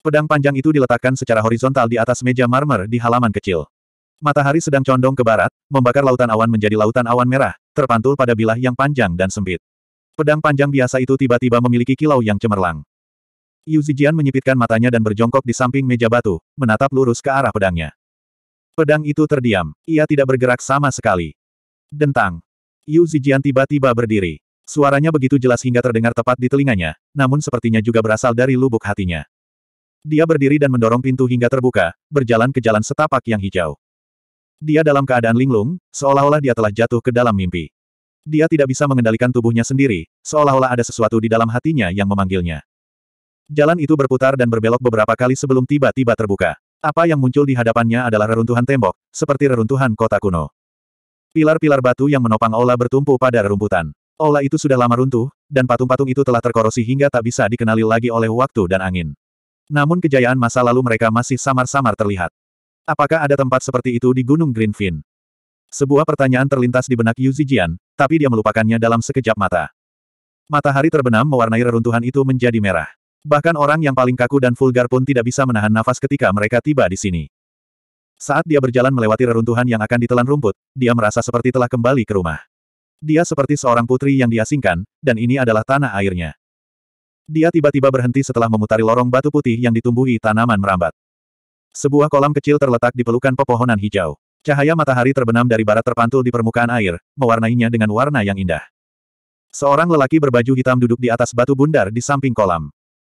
Pedang panjang itu diletakkan secara horizontal di atas meja marmer di halaman kecil. Matahari sedang condong ke barat, membakar lautan awan menjadi lautan awan merah, terpantul pada bilah yang panjang dan sempit. Pedang panjang biasa itu tiba-tiba memiliki kilau yang cemerlang. Yu Zijian menyipitkan matanya dan berjongkok di samping meja batu, menatap lurus ke arah pedangnya. Pedang itu terdiam, ia tidak bergerak sama sekali. Dentang. Yu Zijian tiba-tiba berdiri. Suaranya begitu jelas hingga terdengar tepat di telinganya, namun sepertinya juga berasal dari lubuk hatinya. Dia berdiri dan mendorong pintu hingga terbuka, berjalan ke jalan setapak yang hijau. Dia dalam keadaan linglung, seolah-olah dia telah jatuh ke dalam mimpi. Dia tidak bisa mengendalikan tubuhnya sendiri, seolah-olah ada sesuatu di dalam hatinya yang memanggilnya. Jalan itu berputar dan berbelok beberapa kali sebelum tiba-tiba terbuka. Apa yang muncul di hadapannya adalah reruntuhan tembok, seperti reruntuhan kota kuno. Pilar-pilar batu yang menopang Ola bertumpu pada rerumputan. Ola itu sudah lama runtuh, dan patung-patung itu telah terkorosi hingga tak bisa dikenali lagi oleh waktu dan angin. Namun kejayaan masa lalu mereka masih samar-samar terlihat. Apakah ada tempat seperti itu di Gunung Greenfin? Sebuah pertanyaan terlintas di benak Yu Zijian, tapi dia melupakannya dalam sekejap mata. Matahari terbenam mewarnai reruntuhan itu menjadi merah. Bahkan orang yang paling kaku dan vulgar pun tidak bisa menahan nafas ketika mereka tiba di sini. Saat dia berjalan melewati reruntuhan yang akan ditelan rumput, dia merasa seperti telah kembali ke rumah. Dia seperti seorang putri yang diasingkan, dan ini adalah tanah airnya. Dia tiba-tiba berhenti setelah memutari lorong batu putih yang ditumbuhi tanaman merambat. Sebuah kolam kecil terletak di pelukan pepohonan hijau. Cahaya matahari terbenam dari barat terpantul di permukaan air, mewarnainya dengan warna yang indah. Seorang lelaki berbaju hitam duduk di atas batu bundar di samping kolam.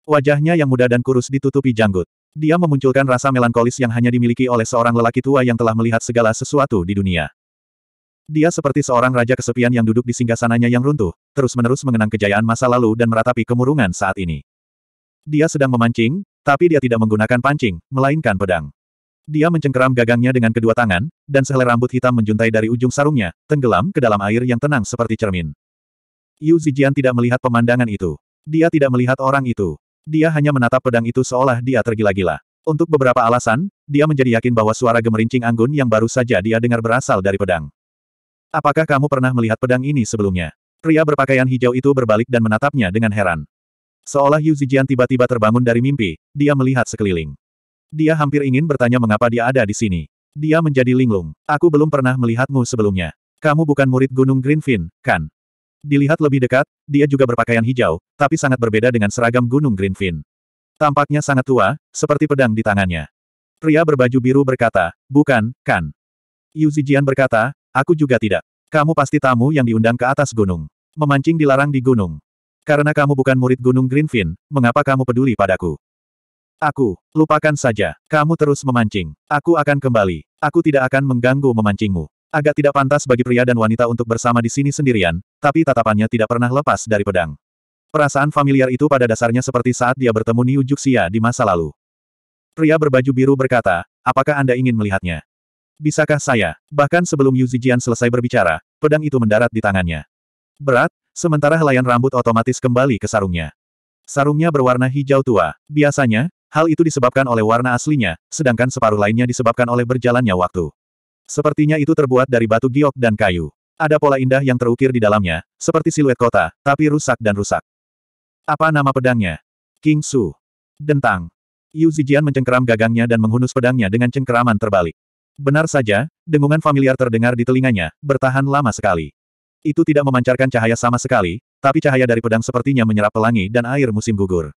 Wajahnya yang muda dan kurus ditutupi janggut. Dia memunculkan rasa melankolis yang hanya dimiliki oleh seorang lelaki tua yang telah melihat segala sesuatu di dunia. Dia seperti seorang raja kesepian yang duduk di singgasananya yang runtuh, terus-menerus mengenang kejayaan masa lalu dan meratapi kemurungan saat ini. Dia sedang memancing, tapi dia tidak menggunakan pancing, melainkan pedang. Dia mencengkeram gagangnya dengan kedua tangan, dan sehelai rambut hitam menjuntai dari ujung sarungnya, tenggelam ke dalam air yang tenang seperti cermin. Yu Zijian tidak melihat pemandangan itu. Dia tidak melihat orang itu. Dia hanya menatap pedang itu seolah dia tergila-gila. Untuk beberapa alasan, dia menjadi yakin bahwa suara gemerincing anggun yang baru saja dia dengar berasal dari pedang. Apakah kamu pernah melihat pedang ini sebelumnya? Pria berpakaian hijau itu berbalik dan menatapnya dengan heran. Seolah Yu Zijian tiba-tiba terbangun dari mimpi, dia melihat sekeliling. Dia hampir ingin bertanya mengapa dia ada di sini. Dia menjadi linglung. Aku belum pernah melihatmu sebelumnya. Kamu bukan murid Gunung Greenfin, kan? Dilihat lebih dekat, dia juga berpakaian hijau, tapi sangat berbeda dengan seragam Gunung Greenfin. Tampaknya sangat tua, seperti pedang di tangannya. Pria berbaju biru berkata, bukan, kan? Yu Zijian berkata, Aku juga tidak. Kamu pasti tamu yang diundang ke atas gunung. Memancing dilarang di gunung. Karena kamu bukan murid Gunung Greenfin, mengapa kamu peduli padaku? Aku, lupakan saja. Kamu terus memancing. Aku akan kembali. Aku tidak akan mengganggu memancingmu. Agak tidak pantas bagi pria dan wanita untuk bersama di sini sendirian, tapi tatapannya tidak pernah lepas dari pedang. Perasaan familiar itu pada dasarnya seperti saat dia bertemu Niu Juxia di masa lalu. Pria berbaju biru berkata, apakah Anda ingin melihatnya? Bisakah saya? Bahkan sebelum Yu Zijian selesai berbicara, pedang itu mendarat di tangannya. Berat, sementara helaian rambut otomatis kembali ke sarungnya. Sarungnya berwarna hijau tua. Biasanya, hal itu disebabkan oleh warna aslinya, sedangkan separuh lainnya disebabkan oleh berjalannya waktu. Sepertinya itu terbuat dari batu giok dan kayu. Ada pola indah yang terukir di dalamnya, seperti siluet kota, tapi rusak dan rusak. Apa nama pedangnya? King Su. Dentang. Yu Zijian mencengkeram gagangnya dan menghunus pedangnya dengan cengkeraman terbalik. Benar saja, dengungan familiar terdengar di telinganya, bertahan lama sekali. Itu tidak memancarkan cahaya sama sekali, tapi cahaya dari pedang sepertinya menyerap pelangi dan air musim gugur.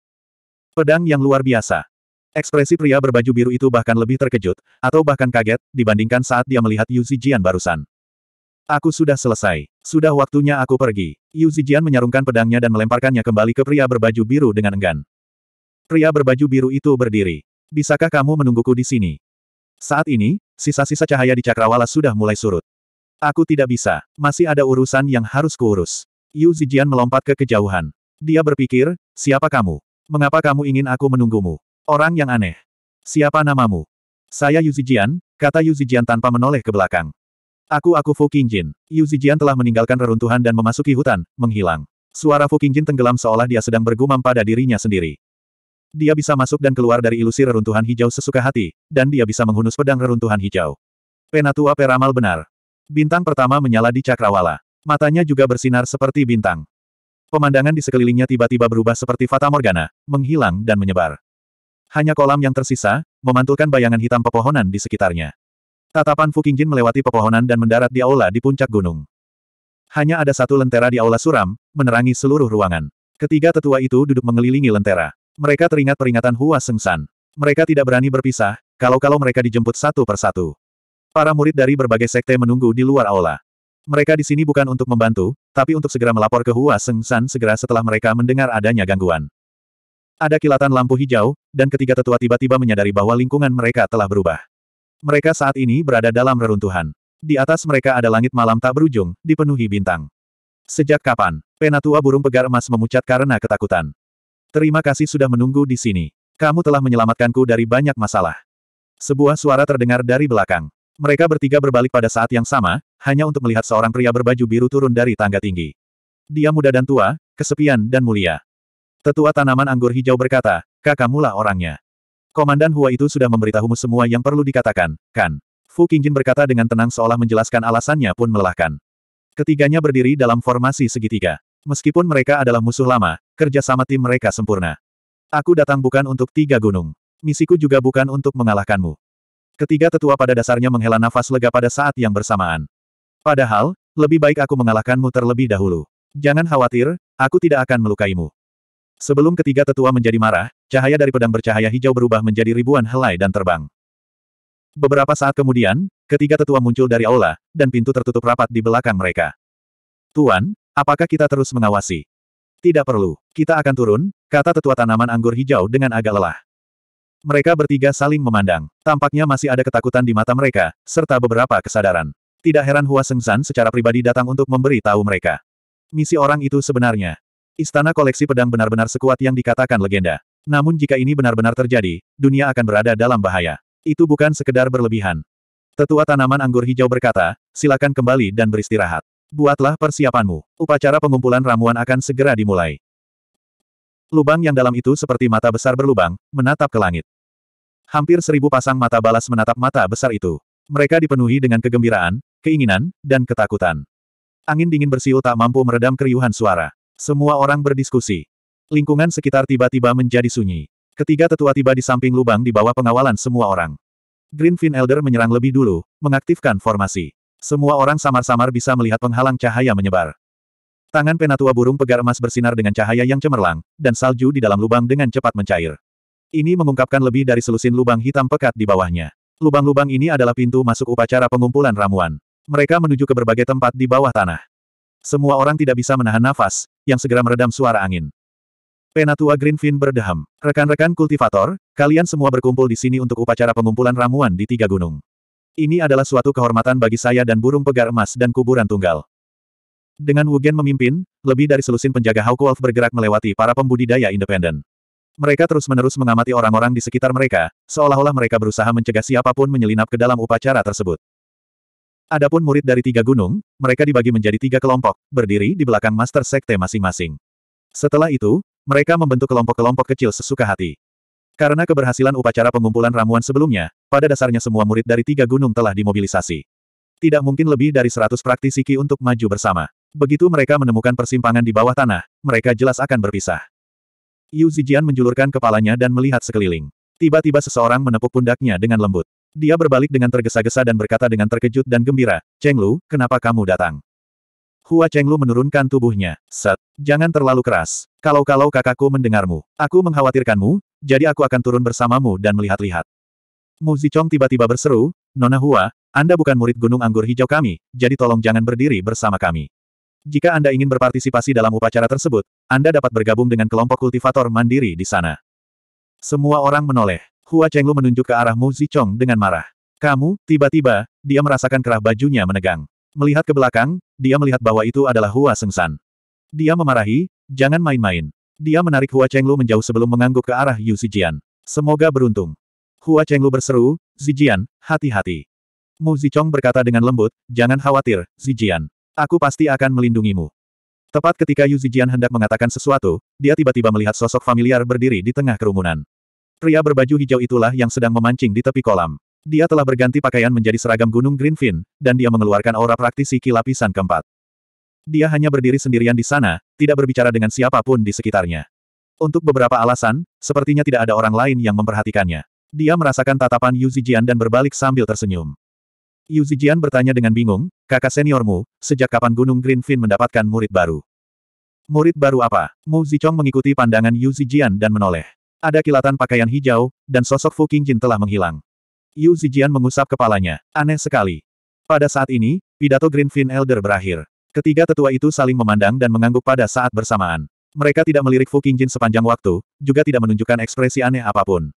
Pedang yang luar biasa. Ekspresi pria berbaju biru itu bahkan lebih terkejut, atau bahkan kaget, dibandingkan saat dia melihat Yu Zijian barusan. Aku sudah selesai. Sudah waktunya aku pergi. Yu Zijian menyarungkan pedangnya dan melemparkannya kembali ke pria berbaju biru dengan enggan. Pria berbaju biru itu berdiri. Bisakah kamu menungguku di sini? Saat ini, sisa-sisa cahaya di cakrawala sudah mulai surut. Aku tidak bisa. Masih ada urusan yang harus kuurus. Yu Zijian melompat ke kejauhan. Dia berpikir, siapa kamu? Mengapa kamu ingin aku menunggumu? Orang yang aneh. Siapa namamu? Saya Yu Zijian, kata Yu Zijian tanpa menoleh ke belakang. Aku aku Fu Qingjin. Yu Zijian telah meninggalkan reruntuhan dan memasuki hutan, menghilang. Suara Fu Qingjin tenggelam seolah dia sedang bergumam pada dirinya sendiri. Dia bisa masuk dan keluar dari ilusi reruntuhan hijau sesuka hati, dan dia bisa menghunus pedang reruntuhan hijau. Penatua Peramal benar. Bintang pertama menyala di cakrawala. Matanya juga bersinar seperti bintang. Pemandangan di sekelilingnya tiba-tiba berubah seperti Fata Morgana, menghilang dan menyebar. Hanya kolam yang tersisa, memantulkan bayangan hitam pepohonan di sekitarnya. Tatapan Jin melewati pepohonan dan mendarat di aula di puncak gunung. Hanya ada satu lentera di aula suram, menerangi seluruh ruangan. Ketiga tetua itu duduk mengelilingi lentera. Mereka teringat peringatan Hua Sengsan. Mereka tidak berani berpisah, kalau-kalau mereka dijemput satu persatu. Para murid dari berbagai sekte menunggu di luar aula. Mereka di sini bukan untuk membantu, tapi untuk segera melapor ke Hua Sengsan segera setelah mereka mendengar adanya gangguan. Ada kilatan lampu hijau, dan ketiga tetua tiba-tiba menyadari bahwa lingkungan mereka telah berubah. Mereka saat ini berada dalam reruntuhan. Di atas mereka ada langit malam tak berujung, dipenuhi bintang. Sejak kapan, penatua burung pegar emas memucat karena ketakutan. Terima kasih sudah menunggu di sini. Kamu telah menyelamatkanku dari banyak masalah. Sebuah suara terdengar dari belakang. Mereka bertiga berbalik pada saat yang sama, hanya untuk melihat seorang pria berbaju biru turun dari tangga tinggi. Dia muda dan tua, kesepian dan mulia. Tetua tanaman anggur hijau berkata, "Kakak mula orangnya. Komandan Hua itu sudah memberitahumu semua yang perlu dikatakan, kan? Fu Qingjin berkata dengan tenang seolah menjelaskan alasannya pun melelahkan. Ketiganya berdiri dalam formasi segitiga. Meskipun mereka adalah musuh lama, kerja sama tim mereka sempurna. Aku datang bukan untuk tiga gunung. Misiku juga bukan untuk mengalahkanmu. Ketiga tetua pada dasarnya menghela nafas lega pada saat yang bersamaan. Padahal, lebih baik aku mengalahkanmu terlebih dahulu. Jangan khawatir, aku tidak akan melukaimu. Sebelum ketiga tetua menjadi marah, cahaya dari pedang bercahaya hijau berubah menjadi ribuan helai dan terbang. Beberapa saat kemudian, ketiga tetua muncul dari aula, dan pintu tertutup rapat di belakang mereka. Tuan, apakah kita terus mengawasi? Tidak perlu, kita akan turun, kata tetua tanaman anggur hijau dengan agak lelah. Mereka bertiga saling memandang. Tampaknya masih ada ketakutan di mata mereka, serta beberapa kesadaran. Tidak heran Hua Sengzan secara pribadi datang untuk memberi tahu mereka. Misi orang itu sebenarnya. Istana koleksi pedang benar-benar sekuat yang dikatakan legenda. Namun jika ini benar-benar terjadi, dunia akan berada dalam bahaya. Itu bukan sekedar berlebihan. Tetua tanaman anggur hijau berkata, silakan kembali dan beristirahat. Buatlah persiapanmu. Upacara pengumpulan ramuan akan segera dimulai. Lubang yang dalam itu seperti mata besar berlubang, menatap ke langit. Hampir seribu pasang mata balas menatap mata besar itu. Mereka dipenuhi dengan kegembiraan, keinginan, dan ketakutan. Angin dingin bersiul tak mampu meredam keriuhan suara. Semua orang berdiskusi. Lingkungan sekitar tiba-tiba menjadi sunyi. Ketiga tetua tiba di samping lubang di bawah pengawalan semua orang. Greenfin Elder menyerang lebih dulu, mengaktifkan formasi. Semua orang samar-samar bisa melihat penghalang cahaya menyebar. Tangan penatua burung pegar emas bersinar dengan cahaya yang cemerlang, dan salju di dalam lubang dengan cepat mencair. Ini mengungkapkan lebih dari selusin lubang hitam pekat di bawahnya. Lubang-lubang ini adalah pintu masuk upacara pengumpulan ramuan. Mereka menuju ke berbagai tempat di bawah tanah. Semua orang tidak bisa menahan nafas, yang segera meredam suara angin. Penatua Greenfin berdeham. Rekan-rekan kultivator, kalian semua berkumpul di sini untuk upacara pengumpulan ramuan di tiga gunung. Ini adalah suatu kehormatan bagi saya dan burung pegar emas dan kuburan tunggal. Dengan Wugen memimpin, lebih dari selusin penjaga Hauku bergerak melewati para pembudidaya independen. Mereka terus-menerus mengamati orang-orang di sekitar mereka, seolah-olah mereka berusaha mencegah siapapun menyelinap ke dalam upacara tersebut. Adapun murid dari tiga gunung, mereka dibagi menjadi tiga kelompok, berdiri di belakang master sekte masing-masing. Setelah itu, mereka membentuk kelompok-kelompok kecil sesuka hati. Karena keberhasilan upacara pengumpulan ramuan sebelumnya, pada dasarnya semua murid dari tiga gunung telah dimobilisasi. Tidak mungkin lebih dari seratus praktisi Ki untuk maju bersama. Begitu mereka menemukan persimpangan di bawah tanah, mereka jelas akan berpisah. Yu Zijian menjulurkan kepalanya dan melihat sekeliling. Tiba-tiba seseorang menepuk pundaknya dengan lembut. Dia berbalik dengan tergesa-gesa dan berkata dengan terkejut dan gembira, Cheng Lu, kenapa kamu datang? Hua Chenglu menurunkan tubuhnya. Set, jangan terlalu keras. Kalau-kalau kakakku mendengarmu, aku mengkhawatirkanmu, jadi aku akan turun bersamamu dan melihat-lihat. Mu Zichong tiba-tiba berseru, Nona Hua, Anda bukan murid Gunung Anggur Hijau kami, jadi tolong jangan berdiri bersama kami. Jika Anda ingin berpartisipasi dalam upacara tersebut, Anda dapat bergabung dengan kelompok kultivator mandiri di sana. Semua orang menoleh. Hua Chenglu menunjuk ke arah Mu Zichong dengan marah. Kamu, tiba-tiba, dia merasakan kerah bajunya menegang. Melihat ke belakang, dia melihat bahwa itu adalah Hua Sengsan. Dia memarahi, jangan main-main. Dia menarik Hua Chenglu menjauh sebelum mengangguk ke arah Yu Zijian. Semoga beruntung. Hua Chenglu berseru, Zijian, hati-hati. Mu Zichong berkata dengan lembut, jangan khawatir, Zijian. Aku pasti akan melindungimu. Tepat ketika Yu Zijian hendak mengatakan sesuatu, dia tiba-tiba melihat sosok familiar berdiri di tengah kerumunan. Pria berbaju hijau itulah yang sedang memancing di tepi kolam. Dia telah berganti pakaian menjadi seragam Gunung Greenfin, dan dia mengeluarkan aura praktisi lapisan keempat. Dia hanya berdiri sendirian di sana, tidak berbicara dengan siapapun di sekitarnya. Untuk beberapa alasan, sepertinya tidak ada orang lain yang memperhatikannya. Dia merasakan tatapan Yu Zijian dan berbalik sambil tersenyum. Yu Zijian bertanya dengan bingung, kakak seniormu, sejak kapan Gunung Greenfin mendapatkan murid baru? Murid baru apa? Mu Zichong mengikuti pandangan Yu Zijian dan menoleh. Ada kilatan pakaian hijau, dan sosok Fu Qingjin telah menghilang. Yu Zijian mengusap kepalanya. Aneh sekali. Pada saat ini, pidato Greenfin Elder berakhir. Ketiga tetua itu saling memandang dan mengangguk pada saat bersamaan. Mereka tidak melirik Fu Qingjin sepanjang waktu, juga tidak menunjukkan ekspresi aneh apapun.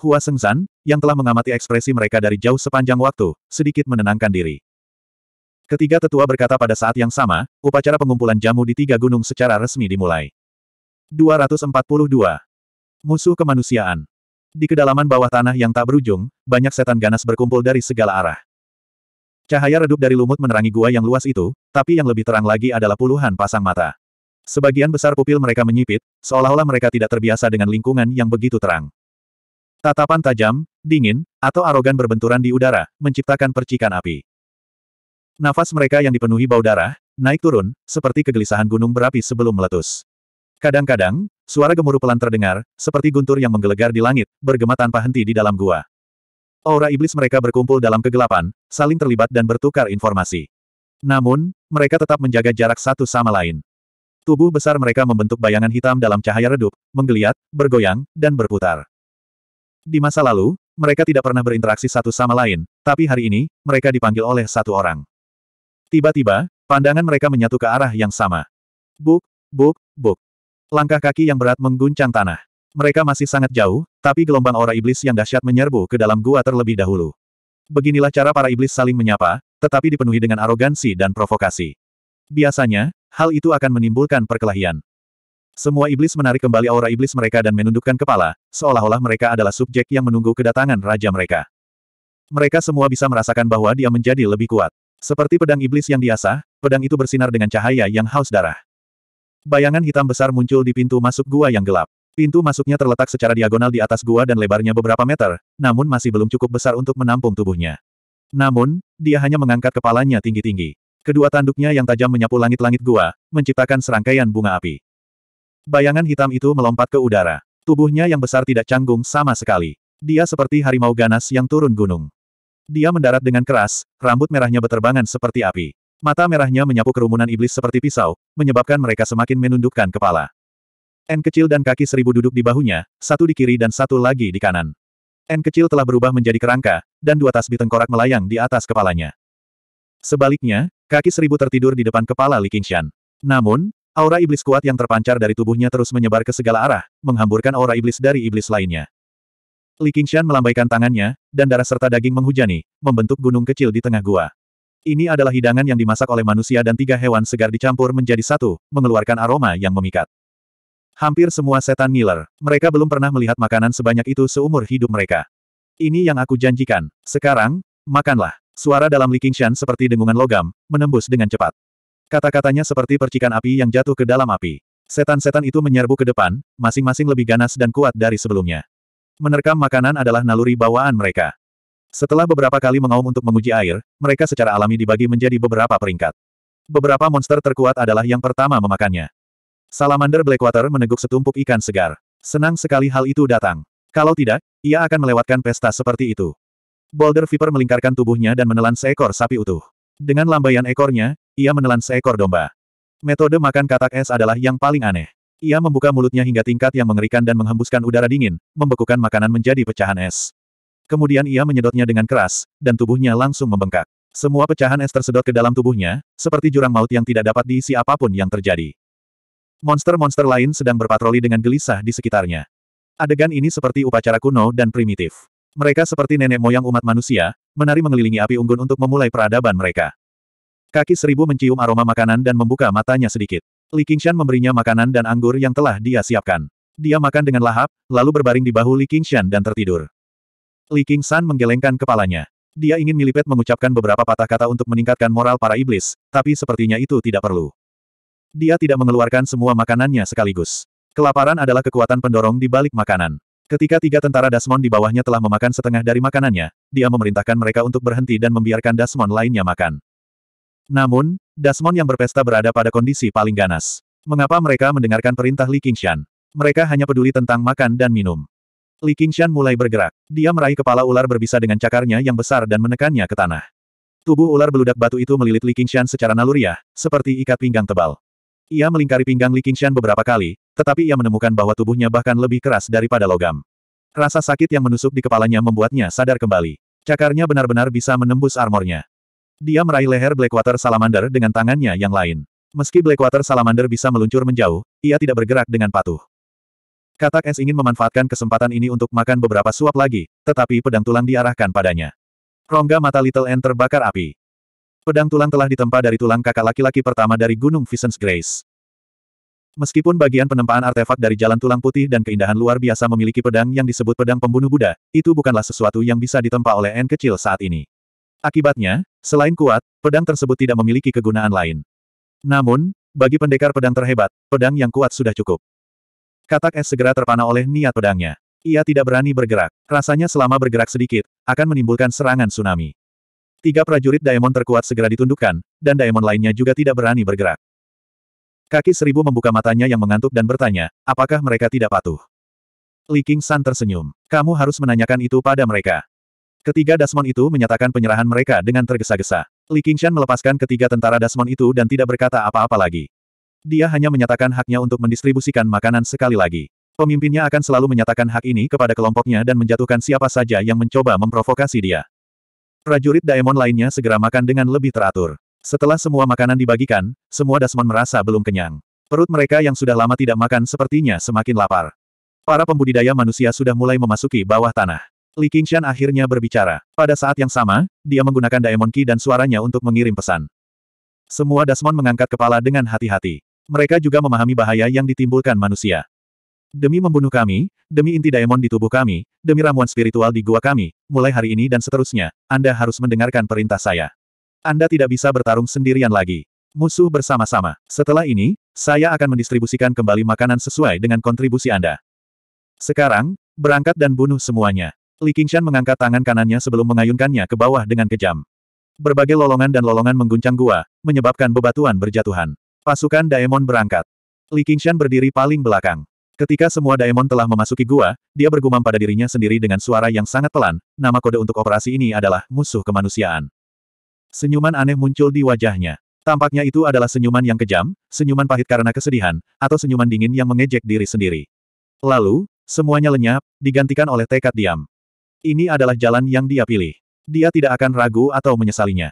Hua Sengzan, yang telah mengamati ekspresi mereka dari jauh sepanjang waktu, sedikit menenangkan diri. Ketiga tetua berkata pada saat yang sama, upacara pengumpulan jamu di tiga gunung secara resmi dimulai. 242. Musuh kemanusiaan. Di kedalaman bawah tanah yang tak berujung, banyak setan ganas berkumpul dari segala arah. Cahaya redup dari lumut menerangi gua yang luas itu, tapi yang lebih terang lagi adalah puluhan pasang mata. Sebagian besar pupil mereka menyipit, seolah-olah mereka tidak terbiasa dengan lingkungan yang begitu terang. Tatapan tajam, dingin, atau arogan berbenturan di udara, menciptakan percikan api. Nafas mereka yang dipenuhi bau darah, naik turun, seperti kegelisahan gunung berapi sebelum meletus. Kadang-kadang, suara gemuruh pelan terdengar, seperti guntur yang menggelegar di langit, bergema tanpa henti di dalam gua. Aura iblis mereka berkumpul dalam kegelapan, saling terlibat dan bertukar informasi. Namun, mereka tetap menjaga jarak satu sama lain. Tubuh besar mereka membentuk bayangan hitam dalam cahaya redup, menggeliat, bergoyang, dan berputar. Di masa lalu, mereka tidak pernah berinteraksi satu sama lain, tapi hari ini, mereka dipanggil oleh satu orang. Tiba-tiba, pandangan mereka menyatu ke arah yang sama. Buk, buk, buk. Langkah kaki yang berat mengguncang tanah. Mereka masih sangat jauh, tapi gelombang aura iblis yang dahsyat menyerbu ke dalam gua terlebih dahulu. Beginilah cara para iblis saling menyapa, tetapi dipenuhi dengan arogansi dan provokasi. Biasanya, hal itu akan menimbulkan perkelahian. Semua iblis menarik kembali aura iblis mereka dan menundukkan kepala, seolah-olah mereka adalah subjek yang menunggu kedatangan raja mereka. Mereka semua bisa merasakan bahwa dia menjadi lebih kuat. Seperti pedang iblis yang diasah, pedang itu bersinar dengan cahaya yang haus darah. Bayangan hitam besar muncul di pintu masuk gua yang gelap. Pintu masuknya terletak secara diagonal di atas gua dan lebarnya beberapa meter, namun masih belum cukup besar untuk menampung tubuhnya. Namun, dia hanya mengangkat kepalanya tinggi-tinggi. Kedua tanduknya yang tajam menyapu langit-langit gua, menciptakan serangkaian bunga api. Bayangan hitam itu melompat ke udara. Tubuhnya yang besar tidak canggung sama sekali. Dia seperti harimau ganas yang turun gunung. Dia mendarat dengan keras, rambut merahnya beterbangan seperti api. Mata merahnya menyapu kerumunan iblis seperti pisau, menyebabkan mereka semakin menundukkan kepala. N kecil dan kaki seribu duduk di bahunya, satu di kiri dan satu lagi di kanan. N kecil telah berubah menjadi kerangka, dan dua tasbih tengkorak melayang di atas kepalanya. Sebaliknya, kaki seribu tertidur di depan kepala Li Qingshan. Namun, aura iblis kuat yang terpancar dari tubuhnya terus menyebar ke segala arah, menghamburkan aura iblis dari iblis lainnya. Li Qingshan melambaikan tangannya, dan darah serta daging menghujani, membentuk gunung kecil di tengah gua. Ini adalah hidangan yang dimasak oleh manusia dan tiga hewan segar dicampur menjadi satu, mengeluarkan aroma yang memikat. Hampir semua setan ngiler. Mereka belum pernah melihat makanan sebanyak itu seumur hidup mereka. Ini yang aku janjikan. Sekarang, makanlah. Suara dalam Li Qingshan seperti dengungan logam, menembus dengan cepat. Kata-katanya seperti percikan api yang jatuh ke dalam api. Setan-setan itu menyerbu ke depan, masing-masing lebih ganas dan kuat dari sebelumnya. Menerkam makanan adalah naluri bawaan mereka. Setelah beberapa kali mengaum untuk menguji air, mereka secara alami dibagi menjadi beberapa peringkat. Beberapa monster terkuat adalah yang pertama memakannya. Salamander Blackwater meneguk setumpuk ikan segar. Senang sekali hal itu datang. Kalau tidak, ia akan melewatkan pesta seperti itu. Boulder Viper melingkarkan tubuhnya dan menelan seekor sapi utuh. Dengan lambaian ekornya, ia menelan seekor domba. Metode makan katak es adalah yang paling aneh. Ia membuka mulutnya hingga tingkat yang mengerikan dan menghembuskan udara dingin, membekukan makanan menjadi pecahan es. Kemudian ia menyedotnya dengan keras, dan tubuhnya langsung membengkak. Semua pecahan es tersedot ke dalam tubuhnya, seperti jurang maut yang tidak dapat diisi apapun yang terjadi. Monster-monster lain sedang berpatroli dengan gelisah di sekitarnya. Adegan ini seperti upacara kuno dan primitif. Mereka seperti nenek moyang umat manusia, menari mengelilingi api unggun untuk memulai peradaban mereka. Kaki seribu mencium aroma makanan dan membuka matanya sedikit. Li Qingshan memberinya makanan dan anggur yang telah dia siapkan. Dia makan dengan lahap, lalu berbaring di bahu Li Qingshan dan tertidur. Li San menggelengkan kepalanya. Dia ingin milipet mengucapkan beberapa patah kata untuk meningkatkan moral para iblis, tapi sepertinya itu tidak perlu. Dia tidak mengeluarkan semua makanannya sekaligus. Kelaparan adalah kekuatan pendorong di balik makanan. Ketika tiga tentara Dasmon di bawahnya telah memakan setengah dari makanannya, dia memerintahkan mereka untuk berhenti dan membiarkan Dasmon lainnya makan. Namun, Dasmon yang berpesta berada pada kondisi paling ganas. Mengapa mereka mendengarkan perintah Li Qingshan? Mereka hanya peduli tentang makan dan minum. Li Qingshan mulai bergerak. Dia meraih kepala ular berbisa dengan cakarnya yang besar dan menekannya ke tanah. Tubuh ular beludak batu itu melilit Li Qingshan secara naluriah, seperti ikat pinggang tebal. Ia melingkari pinggang Li Qingshan beberapa kali, tetapi ia menemukan bahwa tubuhnya bahkan lebih keras daripada logam. Rasa sakit yang menusuk di kepalanya membuatnya sadar kembali. Cakarnya benar-benar bisa menembus armornya. Dia meraih leher Blackwater Salamander dengan tangannya yang lain. Meski Blackwater Salamander bisa meluncur menjauh, ia tidak bergerak dengan patuh. Katak es ingin memanfaatkan kesempatan ini untuk makan beberapa suap lagi, tetapi pedang tulang diarahkan padanya. Rongga mata Little N terbakar api. Pedang tulang telah ditempa dari tulang kakak laki-laki pertama dari Gunung Visions Grace. Meskipun bagian penempaan artefak dari jalan tulang putih dan keindahan luar biasa memiliki pedang yang disebut pedang pembunuh Buddha, itu bukanlah sesuatu yang bisa ditempa oleh N kecil saat ini. Akibatnya, selain kuat, pedang tersebut tidak memiliki kegunaan lain. Namun, bagi pendekar pedang terhebat, pedang yang kuat sudah cukup. Katak es segera terpana oleh niat pedangnya. Ia tidak berani bergerak. Rasanya selama bergerak sedikit, akan menimbulkan serangan tsunami. Tiga prajurit Daemon terkuat segera ditundukkan, dan Daemon lainnya juga tidak berani bergerak. Kaki seribu membuka matanya yang mengantuk dan bertanya, apakah mereka tidak patuh? Li King San tersenyum. Kamu harus menanyakan itu pada mereka. Ketiga Dasmon itu menyatakan penyerahan mereka dengan tergesa-gesa. Li Qingshan melepaskan ketiga tentara Dasmon itu dan tidak berkata apa-apa lagi. Dia hanya menyatakan haknya untuk mendistribusikan makanan sekali lagi. Pemimpinnya akan selalu menyatakan hak ini kepada kelompoknya dan menjatuhkan siapa saja yang mencoba memprovokasi dia. Prajurit Daemon lainnya segera makan dengan lebih teratur. Setelah semua makanan dibagikan, semua Dasmon merasa belum kenyang. Perut mereka yang sudah lama tidak makan sepertinya semakin lapar. Para pembudidaya manusia sudah mulai memasuki bawah tanah. Li Qingshan akhirnya berbicara. Pada saat yang sama, dia menggunakan Daemon Ki dan suaranya untuk mengirim pesan. Semua Dasmon mengangkat kepala dengan hati-hati. Mereka juga memahami bahaya yang ditimbulkan manusia. Demi membunuh kami, demi inti daemon di tubuh kami, demi ramuan spiritual di gua kami, mulai hari ini dan seterusnya, Anda harus mendengarkan perintah saya. Anda tidak bisa bertarung sendirian lagi. Musuh bersama-sama. Setelah ini, saya akan mendistribusikan kembali makanan sesuai dengan kontribusi Anda. Sekarang, berangkat dan bunuh semuanya. Li Qingshan mengangkat tangan kanannya sebelum mengayunkannya ke bawah dengan kejam. Berbagai lolongan dan lolongan mengguncang gua, menyebabkan bebatuan berjatuhan. Pasukan Daemon berangkat. Li Qingshan berdiri paling belakang. Ketika semua Daemon telah memasuki gua, dia bergumam pada dirinya sendiri dengan suara yang sangat pelan, nama kode untuk operasi ini adalah musuh kemanusiaan. Senyuman aneh muncul di wajahnya. Tampaknya itu adalah senyuman yang kejam, senyuman pahit karena kesedihan, atau senyuman dingin yang mengejek diri sendiri. Lalu, semuanya lenyap, digantikan oleh tekad diam. Ini adalah jalan yang dia pilih. Dia tidak akan ragu atau menyesalinya.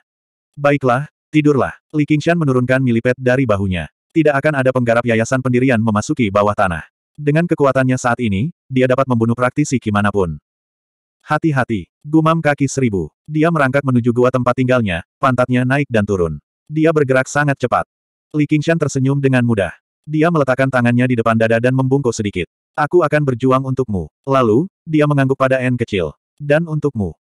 Baiklah, Tidurlah. Li Qingshan menurunkan milipet dari bahunya. Tidak akan ada penggarap yayasan pendirian memasuki bawah tanah. Dengan kekuatannya saat ini, dia dapat membunuh praktisi kimanapun. Hati-hati, gumam kaki seribu. Dia merangkak menuju gua tempat tinggalnya, pantatnya naik dan turun. Dia bergerak sangat cepat. Li Qingshan tersenyum dengan mudah. Dia meletakkan tangannya di depan dada dan membungkuk sedikit. Aku akan berjuang untukmu. Lalu, dia mengangguk pada N kecil. Dan untukmu.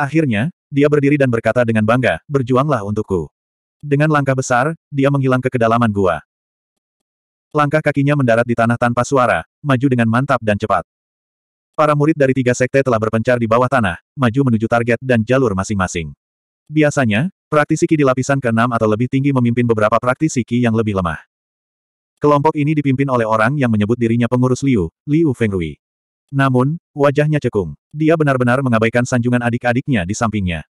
Akhirnya, dia berdiri dan berkata dengan bangga, berjuanglah untukku. Dengan langkah besar, dia menghilang ke kedalaman gua. Langkah kakinya mendarat di tanah tanpa suara, maju dengan mantap dan cepat. Para murid dari tiga sekte telah berpencar di bawah tanah, maju menuju target dan jalur masing-masing. Biasanya, praktisi Ki di lapisan ke-6 atau lebih tinggi memimpin beberapa praktisi Ki yang lebih lemah. Kelompok ini dipimpin oleh orang yang menyebut dirinya pengurus Liu, Liu Fengrui. Namun, wajahnya cekung. Dia benar-benar mengabaikan sanjungan adik-adiknya di sampingnya.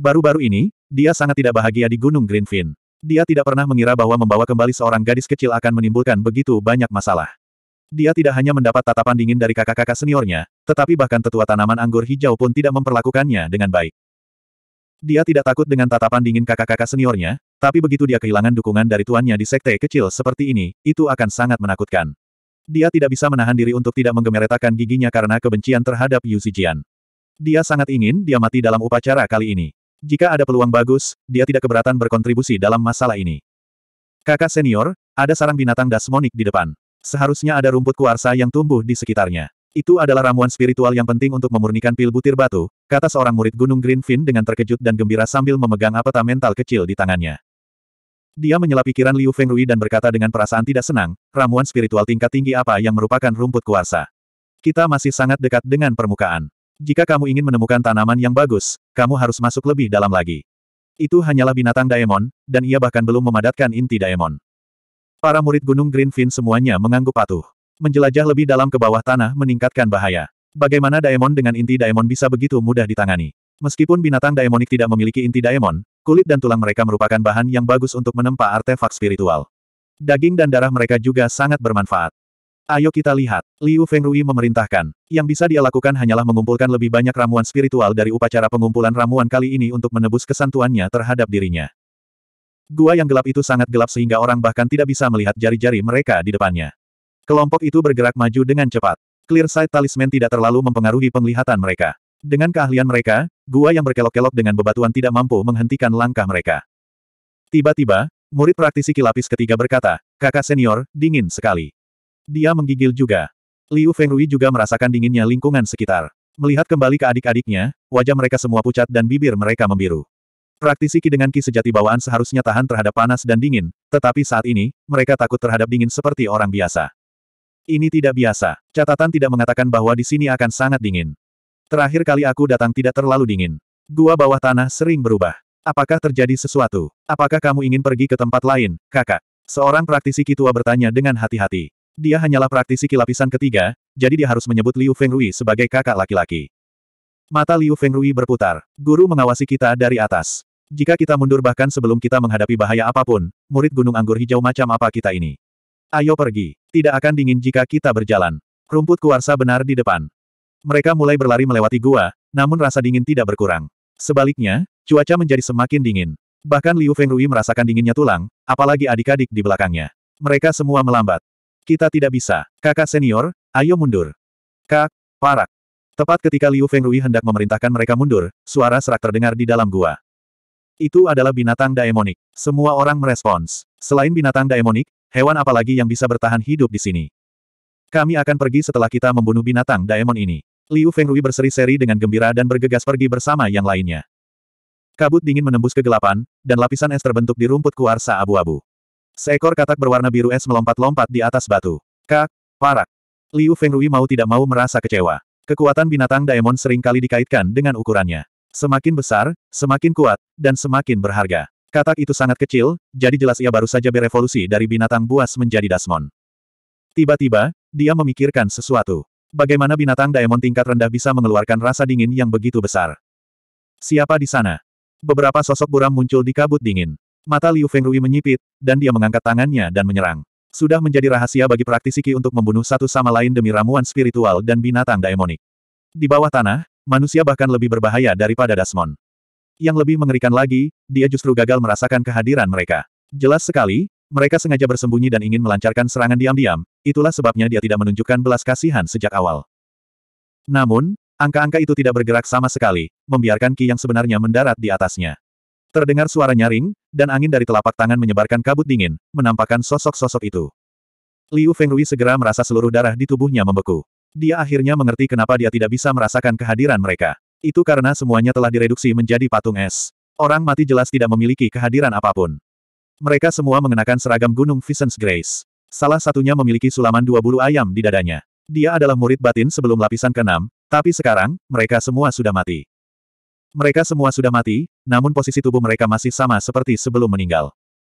Baru-baru ini, dia sangat tidak bahagia di Gunung Greenfin. Dia tidak pernah mengira bahwa membawa kembali seorang gadis kecil akan menimbulkan begitu banyak masalah. Dia tidak hanya mendapat tatapan dingin dari kakak-kakak seniornya, tetapi bahkan tetua tanaman anggur hijau pun tidak memperlakukannya dengan baik. Dia tidak takut dengan tatapan dingin kakak-kakak seniornya, tapi begitu dia kehilangan dukungan dari tuannya di sekte kecil seperti ini, itu akan sangat menakutkan. Dia tidak bisa menahan diri untuk tidak menggemeretakan giginya karena kebencian terhadap Yu Zijian. Dia sangat ingin dia mati dalam upacara kali ini. Jika ada peluang bagus, dia tidak keberatan berkontribusi dalam masalah ini. Kakak senior, ada sarang binatang dasmonik di depan. Seharusnya ada rumput kuarsa yang tumbuh di sekitarnya. Itu adalah ramuan spiritual yang penting untuk memurnikan pil butir batu, kata seorang murid Gunung Greenfin dengan terkejut dan gembira sambil memegang apeta mental kecil di tangannya. Dia menyela pikiran Liu Fengrui dan berkata dengan perasaan tidak senang, ramuan spiritual tingkat tinggi apa yang merupakan rumput kuarsa. Kita masih sangat dekat dengan permukaan. Jika kamu ingin menemukan tanaman yang bagus, kamu harus masuk lebih dalam lagi. Itu hanyalah binatang daemon, dan ia bahkan belum memadatkan inti daemon. Para murid Gunung Greenfin semuanya mengangguk patuh. Menjelajah lebih dalam ke bawah tanah meningkatkan bahaya. Bagaimana daemon dengan inti daemon bisa begitu mudah ditangani? Meskipun binatang daemonik tidak memiliki inti daemon, kulit dan tulang mereka merupakan bahan yang bagus untuk menempa artefak spiritual. Daging dan darah mereka juga sangat bermanfaat. Ayo kita lihat. Liu Fengrui memerintahkan. Yang bisa dia lakukan hanyalah mengumpulkan lebih banyak ramuan spiritual dari upacara pengumpulan ramuan kali ini untuk menebus kesantuannya terhadap dirinya. Gua yang gelap itu sangat gelap sehingga orang bahkan tidak bisa melihat jari-jari mereka di depannya. Kelompok itu bergerak maju dengan cepat. Clear Sight Talisman tidak terlalu mempengaruhi penglihatan mereka. Dengan keahlian mereka, gua yang berkelok-kelok dengan bebatuan tidak mampu menghentikan langkah mereka. Tiba-tiba, murid praktisi kilapis ketiga berkata, kakak senior, dingin sekali. Dia menggigil juga. Liu Fengrui juga merasakan dinginnya lingkungan sekitar. Melihat kembali ke adik-adiknya, wajah mereka semua pucat dan bibir mereka membiru. Praktisi Ki dengan Ki sejati bawaan seharusnya tahan terhadap panas dan dingin, tetapi saat ini, mereka takut terhadap dingin seperti orang biasa. Ini tidak biasa. Catatan tidak mengatakan bahwa di sini akan sangat dingin. Terakhir kali aku datang tidak terlalu dingin. Gua bawah tanah sering berubah. Apakah terjadi sesuatu? Apakah kamu ingin pergi ke tempat lain, kakak? Seorang praktisi Ki tua bertanya dengan hati-hati. Dia hanyalah praktisi kilapisan ketiga, jadi dia harus menyebut Liu Fengrui sebagai kakak laki-laki. Mata Liu Fengrui berputar. Guru mengawasi kita dari atas. Jika kita mundur bahkan sebelum kita menghadapi bahaya apapun, murid Gunung Anggur Hijau macam apa kita ini? Ayo pergi. Tidak akan dingin jika kita berjalan. Rumput kuarsa benar di depan. Mereka mulai berlari melewati gua, namun rasa dingin tidak berkurang. Sebaliknya, cuaca menjadi semakin dingin. Bahkan Liu Fengrui merasakan dinginnya tulang, apalagi adik-adik di belakangnya. Mereka semua melambat. Kita tidak bisa. Kakak senior, ayo mundur. Kak, parak. Tepat ketika Liu Fengrui hendak memerintahkan mereka mundur, suara serak terdengar di dalam gua. Itu adalah binatang daemonik. Semua orang merespons. Selain binatang daemonik, hewan apalagi yang bisa bertahan hidup di sini. Kami akan pergi setelah kita membunuh binatang daemon ini. Liu Fengrui berseri-seri dengan gembira dan bergegas pergi bersama yang lainnya. Kabut dingin menembus kegelapan, dan lapisan es terbentuk di rumput kuarsa abu-abu. Seekor katak berwarna biru es melompat-lompat di atas batu. Kak, parak. Liu Fengrui mau tidak mau merasa kecewa. Kekuatan binatang Daemon seringkali dikaitkan dengan ukurannya. Semakin besar, semakin kuat, dan semakin berharga. Katak itu sangat kecil, jadi jelas ia baru saja berevolusi dari binatang buas menjadi Dasmon. Tiba-tiba, dia memikirkan sesuatu. Bagaimana binatang Daemon tingkat rendah bisa mengeluarkan rasa dingin yang begitu besar? Siapa di sana? Beberapa sosok buram muncul di kabut dingin. Mata Liu Fengrui menyipit, dan dia mengangkat tangannya dan menyerang. Sudah menjadi rahasia bagi praktisi Qi untuk membunuh satu sama lain demi ramuan spiritual dan binatang daemonik. Di bawah tanah, manusia bahkan lebih berbahaya daripada Dasmon. Yang lebih mengerikan lagi, dia justru gagal merasakan kehadiran mereka. Jelas sekali, mereka sengaja bersembunyi dan ingin melancarkan serangan diam-diam, itulah sebabnya dia tidak menunjukkan belas kasihan sejak awal. Namun, angka-angka itu tidak bergerak sama sekali, membiarkan Qi yang sebenarnya mendarat di atasnya. Terdengar suara nyaring, dan angin dari telapak tangan menyebarkan kabut dingin, menampakkan sosok-sosok itu. Liu Fengrui segera merasa seluruh darah di tubuhnya membeku. Dia akhirnya mengerti kenapa dia tidak bisa merasakan kehadiran mereka. Itu karena semuanya telah direduksi menjadi patung es. Orang mati jelas tidak memiliki kehadiran apapun. Mereka semua mengenakan seragam Gunung Visions Grace. Salah satunya memiliki sulaman dua bulu ayam di dadanya. Dia adalah murid batin sebelum lapisan keenam, tapi sekarang, mereka semua sudah mati. Mereka semua sudah mati, namun posisi tubuh mereka masih sama seperti sebelum meninggal.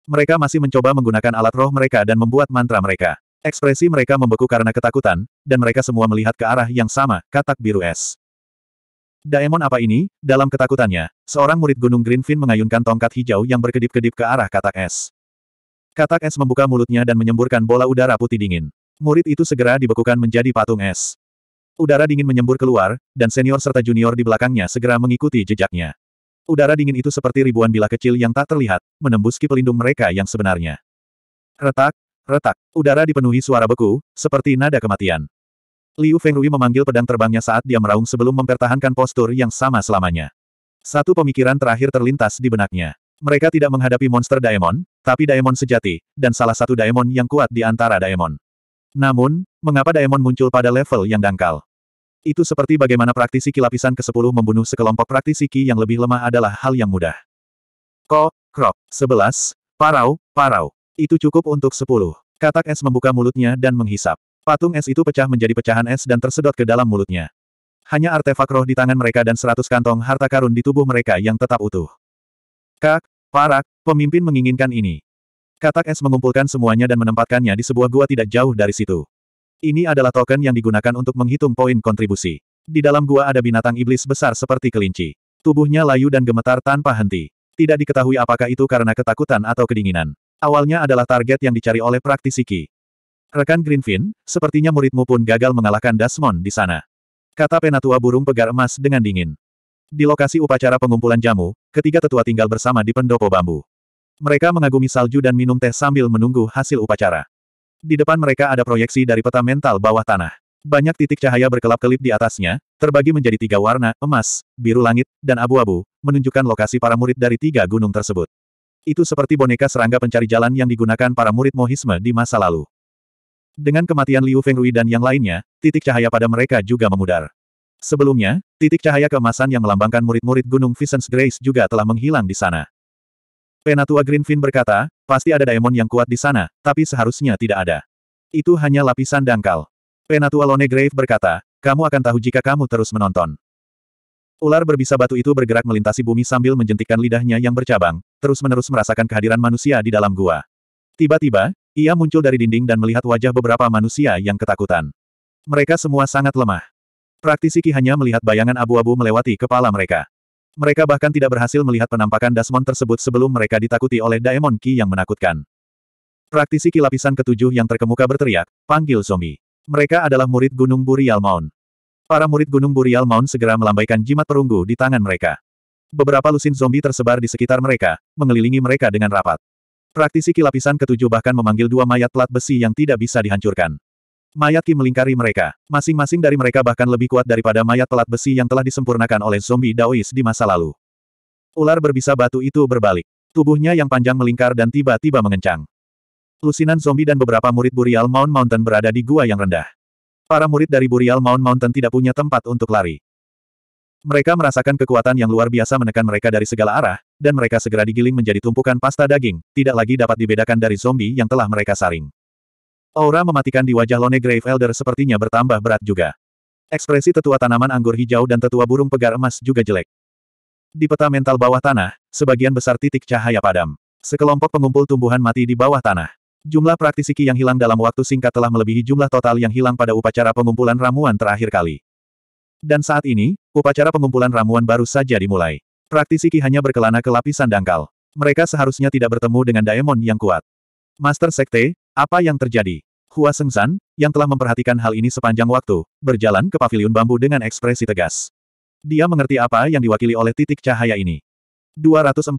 Mereka masih mencoba menggunakan alat roh mereka dan membuat mantra mereka. Ekspresi mereka membeku karena ketakutan, dan mereka semua melihat ke arah yang sama, katak biru es. Daemon apa ini? Dalam ketakutannya, seorang murid Gunung Greenfin mengayunkan tongkat hijau yang berkedip-kedip ke arah katak es. Katak es membuka mulutnya dan menyemburkan bola udara putih dingin. Murid itu segera dibekukan menjadi patung es. Udara dingin menyembur keluar, dan senior serta junior di belakangnya segera mengikuti jejaknya. Udara dingin itu seperti ribuan bila kecil yang tak terlihat, menembus ki pelindung mereka yang sebenarnya. Retak, retak, udara dipenuhi suara beku, seperti nada kematian. Liu Fengrui memanggil pedang terbangnya saat dia meraung sebelum mempertahankan postur yang sama selamanya. Satu pemikiran terakhir terlintas di benaknya. Mereka tidak menghadapi monster Daemon, tapi Daemon sejati, dan salah satu Daemon yang kuat di antara Daemon. Namun, mengapa Daemon muncul pada level yang dangkal? Itu seperti bagaimana praktisi kilapisan ke-10 membunuh sekelompok praktisi ki yang lebih lemah adalah hal yang mudah. Ko, krok, sebelas, parau, parau. Itu cukup untuk sepuluh. Katak es membuka mulutnya dan menghisap. Patung es itu pecah menjadi pecahan es dan tersedot ke dalam mulutnya. Hanya artefak roh di tangan mereka dan seratus kantong harta karun di tubuh mereka yang tetap utuh. Kak, Parak, pemimpin menginginkan ini. Katak es mengumpulkan semuanya dan menempatkannya di sebuah gua tidak jauh dari situ. Ini adalah token yang digunakan untuk menghitung poin kontribusi. Di dalam gua ada binatang iblis besar seperti kelinci. Tubuhnya layu dan gemetar tanpa henti. Tidak diketahui apakah itu karena ketakutan atau kedinginan. Awalnya adalah target yang dicari oleh praktisi Ki. Rekan Greenfin, sepertinya muridmu pun gagal mengalahkan Dasmon di sana. Kata penatua burung pegar emas dengan dingin. Di lokasi upacara pengumpulan jamu, ketiga tetua tinggal bersama di pendopo bambu. Mereka mengagumi salju dan minum teh sambil menunggu hasil upacara. Di depan mereka ada proyeksi dari peta mental bawah tanah. Banyak titik cahaya berkelap-kelip di atasnya, terbagi menjadi tiga warna, emas, biru langit, dan abu-abu, menunjukkan lokasi para murid dari tiga gunung tersebut. Itu seperti boneka serangga pencari jalan yang digunakan para murid Mohisme di masa lalu. Dengan kematian Liu Fengrui dan yang lainnya, titik cahaya pada mereka juga memudar. Sebelumnya, titik cahaya keemasan yang melambangkan murid-murid Gunung Visions Grace juga telah menghilang di sana. Penatua Greenfin berkata, pasti ada daemon yang kuat di sana, tapi seharusnya tidak ada. Itu hanya lapisan dangkal. Penatua Lone Grave berkata, kamu akan tahu jika kamu terus menonton. Ular berbisa batu itu bergerak melintasi bumi sambil menjentikkan lidahnya yang bercabang, terus-menerus merasakan kehadiran manusia di dalam gua. Tiba-tiba, ia muncul dari dinding dan melihat wajah beberapa manusia yang ketakutan. Mereka semua sangat lemah. Praktisi Ki hanya melihat bayangan abu-abu melewati kepala mereka. Mereka bahkan tidak berhasil melihat penampakan Dasmon tersebut sebelum mereka ditakuti oleh Daemon Ki yang menakutkan. Praktisi kilapisan ketujuh yang terkemuka berteriak, panggil Zomi. Mereka adalah murid Gunung Burial Mount. Para murid Gunung Burial Mount segera melambaikan jimat perunggu di tangan mereka. Beberapa lusin zombie tersebar di sekitar mereka, mengelilingi mereka dengan rapat. Praktisi kilapisan ketujuh bahkan memanggil dua mayat plat besi yang tidak bisa dihancurkan. Mayat Ki melingkari mereka. Masing-masing dari mereka bahkan lebih kuat daripada mayat pelat besi yang telah disempurnakan oleh zombie Daois di masa lalu. Ular berbisa batu itu berbalik. Tubuhnya yang panjang melingkar dan tiba-tiba mengencang. Lusinan zombie dan beberapa murid Burial Mount Mountain berada di gua yang rendah. Para murid dari Burial Mount Mountain tidak punya tempat untuk lari. Mereka merasakan kekuatan yang luar biasa menekan mereka dari segala arah, dan mereka segera digiling menjadi tumpukan pasta daging, tidak lagi dapat dibedakan dari zombie yang telah mereka saring. Aura mematikan di wajah Lone Grave Elder sepertinya bertambah berat juga. Ekspresi tetua tanaman anggur hijau dan tetua burung pegar emas juga jelek. Di peta mental bawah tanah, sebagian besar titik cahaya padam. Sekelompok pengumpul tumbuhan mati di bawah tanah. Jumlah praktisi ki yang hilang dalam waktu singkat telah melebihi jumlah total yang hilang pada upacara pengumpulan ramuan terakhir kali. Dan saat ini, upacara pengumpulan ramuan baru saja dimulai. Praktisi ki hanya berkelana ke lapisan dangkal. Mereka seharusnya tidak bertemu dengan Daemon yang kuat. Master Sekte, apa yang terjadi? Hua Sengzan, yang telah memperhatikan hal ini sepanjang waktu, berjalan ke pavilion bambu dengan ekspresi tegas. Dia mengerti apa yang diwakili oleh titik cahaya ini. 243.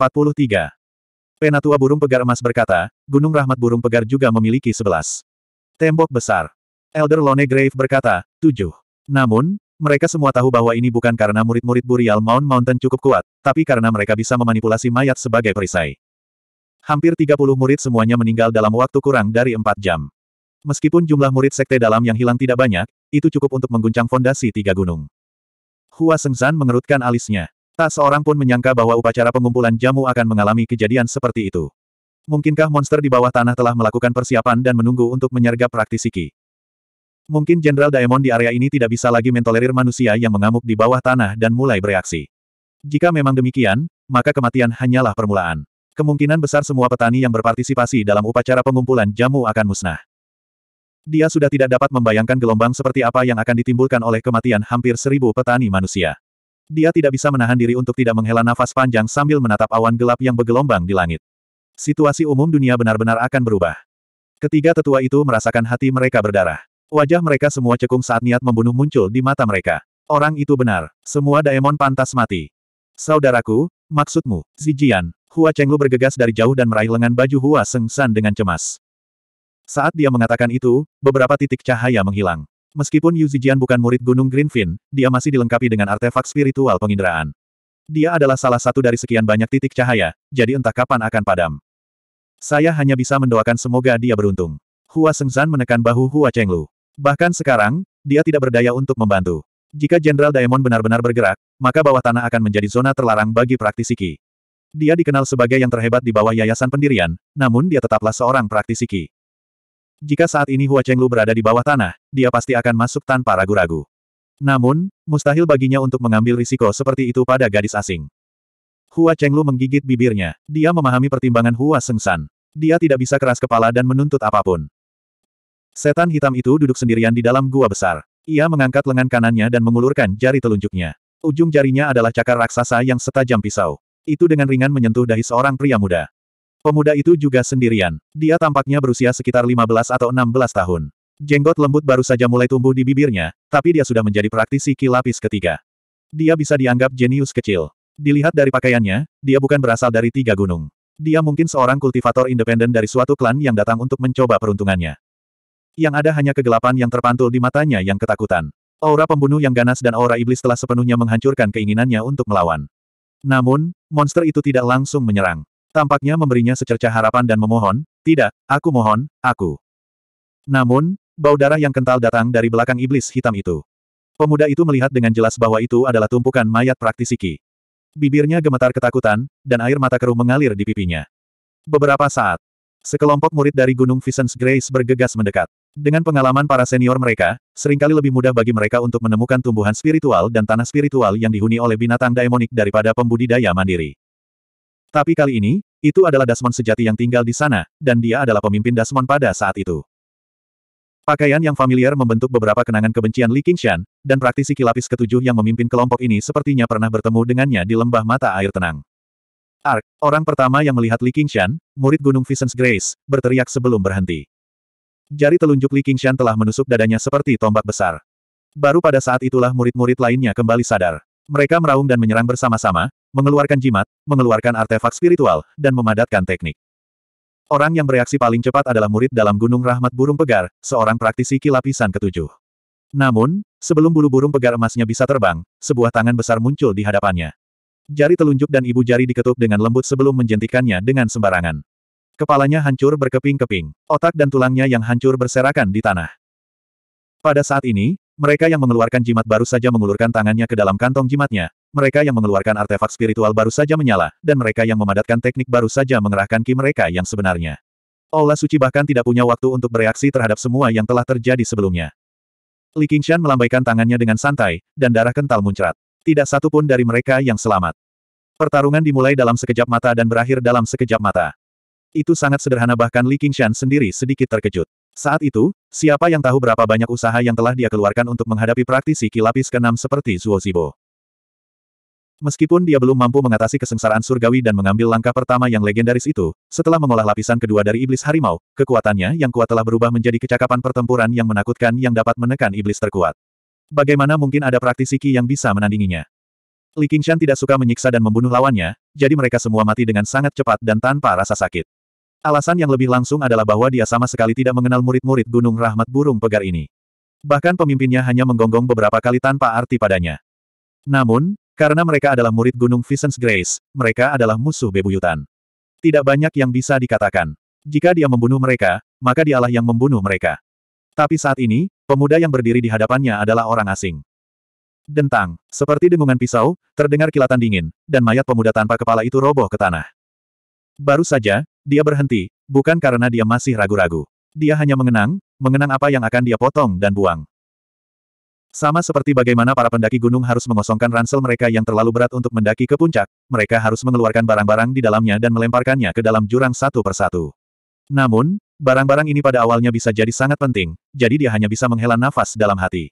Penatua burung pegar emas berkata, Gunung Rahmat burung pegar juga memiliki sebelas. Tembok besar. Elder Lone Grave berkata, Tujuh. Namun, mereka semua tahu bahwa ini bukan karena murid-murid Burial Mount Mountain cukup kuat, tapi karena mereka bisa memanipulasi mayat sebagai perisai. Hampir 30 murid semuanya meninggal dalam waktu kurang dari 4 jam. Meskipun jumlah murid sekte dalam yang hilang tidak banyak, itu cukup untuk mengguncang fondasi tiga gunung. Hua Sengzan mengerutkan alisnya. Tak seorang pun menyangka bahwa upacara pengumpulan jamu akan mengalami kejadian seperti itu. Mungkinkah monster di bawah tanah telah melakukan persiapan dan menunggu untuk menyergap praktisi Qi? Mungkin Jenderal Daemon di area ini tidak bisa lagi mentolerir manusia yang mengamuk di bawah tanah dan mulai bereaksi. Jika memang demikian, maka kematian hanyalah permulaan. Kemungkinan besar semua petani yang berpartisipasi dalam upacara pengumpulan jamu akan musnah. Dia sudah tidak dapat membayangkan gelombang seperti apa yang akan ditimbulkan oleh kematian hampir seribu petani manusia. Dia tidak bisa menahan diri untuk tidak menghela nafas panjang sambil menatap awan gelap yang bergelombang di langit. Situasi umum dunia benar-benar akan berubah. Ketiga tetua itu merasakan hati mereka berdarah. Wajah mereka semua cekung saat niat membunuh muncul di mata mereka. Orang itu benar. Semua daemon pantas mati. Saudaraku, maksudmu, Zijian, Hua Chenglu bergegas dari jauh dan meraih lengan baju Hua Seng San dengan cemas. Saat dia mengatakan itu, beberapa titik cahaya menghilang. Meskipun Yu Zijian bukan murid Gunung Greenfin, dia masih dilengkapi dengan artefak spiritual penginderaan. Dia adalah salah satu dari sekian banyak titik cahaya, jadi entah kapan akan padam. Saya hanya bisa mendoakan semoga dia beruntung. Hua Sengzan menekan bahu Hua Chenglu. Bahkan sekarang, dia tidak berdaya untuk membantu. Jika Jenderal Daemon benar-benar bergerak, maka bawah tanah akan menjadi zona terlarang bagi praktisi Qi. Dia dikenal sebagai yang terhebat di bawah yayasan pendirian, namun dia tetaplah seorang praktisi Qi. Jika saat ini Hua Chenglu berada di bawah tanah, dia pasti akan masuk tanpa ragu-ragu. Namun, mustahil baginya untuk mengambil risiko seperti itu pada gadis asing. Hua Chenglu menggigit bibirnya. Dia memahami pertimbangan Hua Sengsan. Dia tidak bisa keras kepala dan menuntut apapun. Setan hitam itu duduk sendirian di dalam gua besar. Ia mengangkat lengan kanannya dan mengulurkan jari telunjuknya. Ujung jarinya adalah cakar raksasa yang setajam pisau. Itu dengan ringan menyentuh dahi seorang pria muda. Pemuda itu juga sendirian. Dia tampaknya berusia sekitar 15 atau 16 tahun. Jenggot lembut baru saja mulai tumbuh di bibirnya, tapi dia sudah menjadi praktisi ki lapis ketiga. Dia bisa dianggap jenius kecil. Dilihat dari pakaiannya, dia bukan berasal dari tiga gunung. Dia mungkin seorang kultivator independen dari suatu klan yang datang untuk mencoba peruntungannya. Yang ada hanya kegelapan yang terpantul di matanya yang ketakutan. Aura pembunuh yang ganas dan aura iblis telah sepenuhnya menghancurkan keinginannya untuk melawan. Namun, monster itu tidak langsung menyerang. Tampaknya memberinya secerca harapan dan memohon, tidak, aku mohon, aku. Namun, bau darah yang kental datang dari belakang iblis hitam itu. Pemuda itu melihat dengan jelas bahwa itu adalah tumpukan mayat praktisi Bibirnya gemetar ketakutan, dan air mata keruh mengalir di pipinya. Beberapa saat, sekelompok murid dari Gunung Visions Grace bergegas mendekat. Dengan pengalaman para senior mereka, seringkali lebih mudah bagi mereka untuk menemukan tumbuhan spiritual dan tanah spiritual yang dihuni oleh binatang daemonik daripada pembudidaya mandiri. Tapi kali ini, itu adalah Dasmon sejati yang tinggal di sana, dan dia adalah pemimpin Dasmon pada saat itu. Pakaian yang familiar membentuk beberapa kenangan kebencian Li Qingshan, dan praktisi kilapis ketujuh yang memimpin kelompok ini sepertinya pernah bertemu dengannya di lembah mata air tenang. Ark, orang pertama yang melihat Li Qingshan, murid Gunung Vision's Grace, berteriak sebelum berhenti. Jari telunjuk Li Qingshan telah menusuk dadanya seperti tombak besar. Baru pada saat itulah murid-murid lainnya kembali sadar. Mereka meraung dan menyerang bersama-sama, mengeluarkan jimat, mengeluarkan artefak spiritual, dan memadatkan teknik. Orang yang bereaksi paling cepat adalah murid dalam Gunung Rahmat Burung Pegar, seorang praktisi kilapisan ketujuh. Namun, sebelum bulu burung pegar emasnya bisa terbang, sebuah tangan besar muncul di hadapannya. Jari telunjuk dan ibu jari diketuk dengan lembut sebelum menjentikannya dengan sembarangan. Kepalanya hancur berkeping-keping, otak dan tulangnya yang hancur berserakan di tanah. Pada saat ini, mereka yang mengeluarkan jimat baru saja mengulurkan tangannya ke dalam kantong jimatnya, mereka yang mengeluarkan artefak spiritual baru saja menyala, dan mereka yang memadatkan teknik baru saja mengerahkan ki mereka yang sebenarnya. Allah Suci bahkan tidak punya waktu untuk bereaksi terhadap semua yang telah terjadi sebelumnya. Li Qingshan melambaikan tangannya dengan santai, dan darah kental muncrat. Tidak satu pun dari mereka yang selamat. Pertarungan dimulai dalam sekejap mata dan berakhir dalam sekejap mata. Itu sangat sederhana bahkan Li Qingshan sendiri sedikit terkejut. Saat itu, siapa yang tahu berapa banyak usaha yang telah dia keluarkan untuk menghadapi praktisi kilapis ke-6 seperti Zuo Zibo. Meskipun dia belum mampu mengatasi kesengsaraan surgawi dan mengambil langkah pertama yang legendaris itu, setelah mengolah lapisan kedua dari iblis harimau, kekuatannya yang kuat telah berubah menjadi kecakapan pertempuran yang menakutkan yang dapat menekan iblis terkuat. Bagaimana mungkin ada praktisi Qi yang bisa menandinginya? Li Qingshan tidak suka menyiksa dan membunuh lawannya, jadi mereka semua mati dengan sangat cepat dan tanpa rasa sakit. Alasan yang lebih langsung adalah bahwa dia sama sekali tidak mengenal murid-murid Gunung Rahmat Burung Pegar ini. Bahkan pemimpinnya hanya menggonggong beberapa kali tanpa arti padanya. Namun, karena mereka adalah murid Gunung Visions Grace, mereka adalah musuh bebuyutan. Tidak banyak yang bisa dikatakan. Jika dia membunuh mereka, maka dialah yang membunuh mereka. Tapi saat ini, pemuda yang berdiri di hadapannya adalah orang asing. Dentang, seperti dengungan pisau, terdengar kilatan dingin, dan mayat pemuda tanpa kepala itu roboh ke tanah. Baru saja, dia berhenti, bukan karena dia masih ragu-ragu. Dia hanya mengenang, mengenang apa yang akan dia potong dan buang. Sama seperti bagaimana para pendaki gunung harus mengosongkan ransel mereka yang terlalu berat untuk mendaki ke puncak, mereka harus mengeluarkan barang-barang di dalamnya dan melemparkannya ke dalam jurang satu persatu. Namun, barang-barang ini pada awalnya bisa jadi sangat penting, jadi dia hanya bisa menghela nafas dalam hati.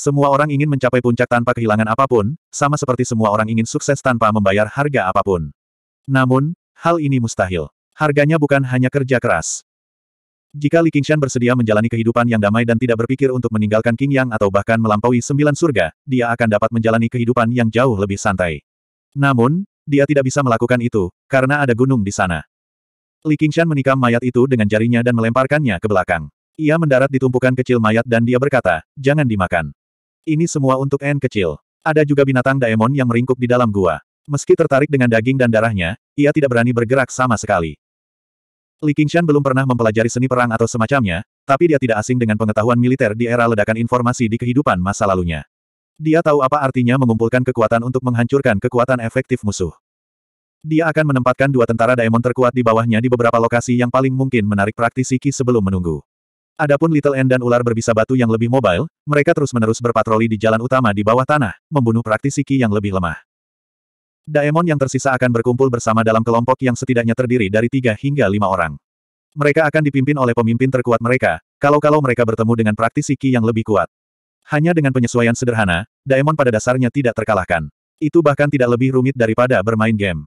Semua orang ingin mencapai puncak tanpa kehilangan apapun, sama seperti semua orang ingin sukses tanpa membayar harga apapun. Namun, Hal ini mustahil. Harganya bukan hanya kerja keras. Jika Li Qingshan bersedia menjalani kehidupan yang damai dan tidak berpikir untuk meninggalkan King Yang atau bahkan melampaui sembilan surga, dia akan dapat menjalani kehidupan yang jauh lebih santai. Namun, dia tidak bisa melakukan itu, karena ada gunung di sana. Li Qingshan menikam mayat itu dengan jarinya dan melemparkannya ke belakang. Ia mendarat di tumpukan kecil mayat dan dia berkata, jangan dimakan. Ini semua untuk N kecil. Ada juga binatang daemon yang meringkuk di dalam gua. Meski tertarik dengan daging dan darahnya, ia tidak berani bergerak sama sekali. Li Qingshan belum pernah mempelajari seni perang atau semacamnya, tapi dia tidak asing dengan pengetahuan militer di era ledakan informasi di kehidupan masa lalunya. Dia tahu apa artinya mengumpulkan kekuatan untuk menghancurkan kekuatan efektif musuh. Dia akan menempatkan dua tentara daemon terkuat di bawahnya di beberapa lokasi yang paling mungkin menarik praktisi Qi sebelum menunggu. Adapun Little End dan ular berbisa batu yang lebih mobile, mereka terus-menerus berpatroli di jalan utama di bawah tanah, membunuh praktisi Qi yang lebih lemah. Daemon yang tersisa akan berkumpul bersama dalam kelompok yang setidaknya terdiri dari tiga hingga lima orang. Mereka akan dipimpin oleh pemimpin terkuat mereka, kalau-kalau mereka bertemu dengan praktisi ki yang lebih kuat. Hanya dengan penyesuaian sederhana, Daemon pada dasarnya tidak terkalahkan. Itu bahkan tidak lebih rumit daripada bermain game.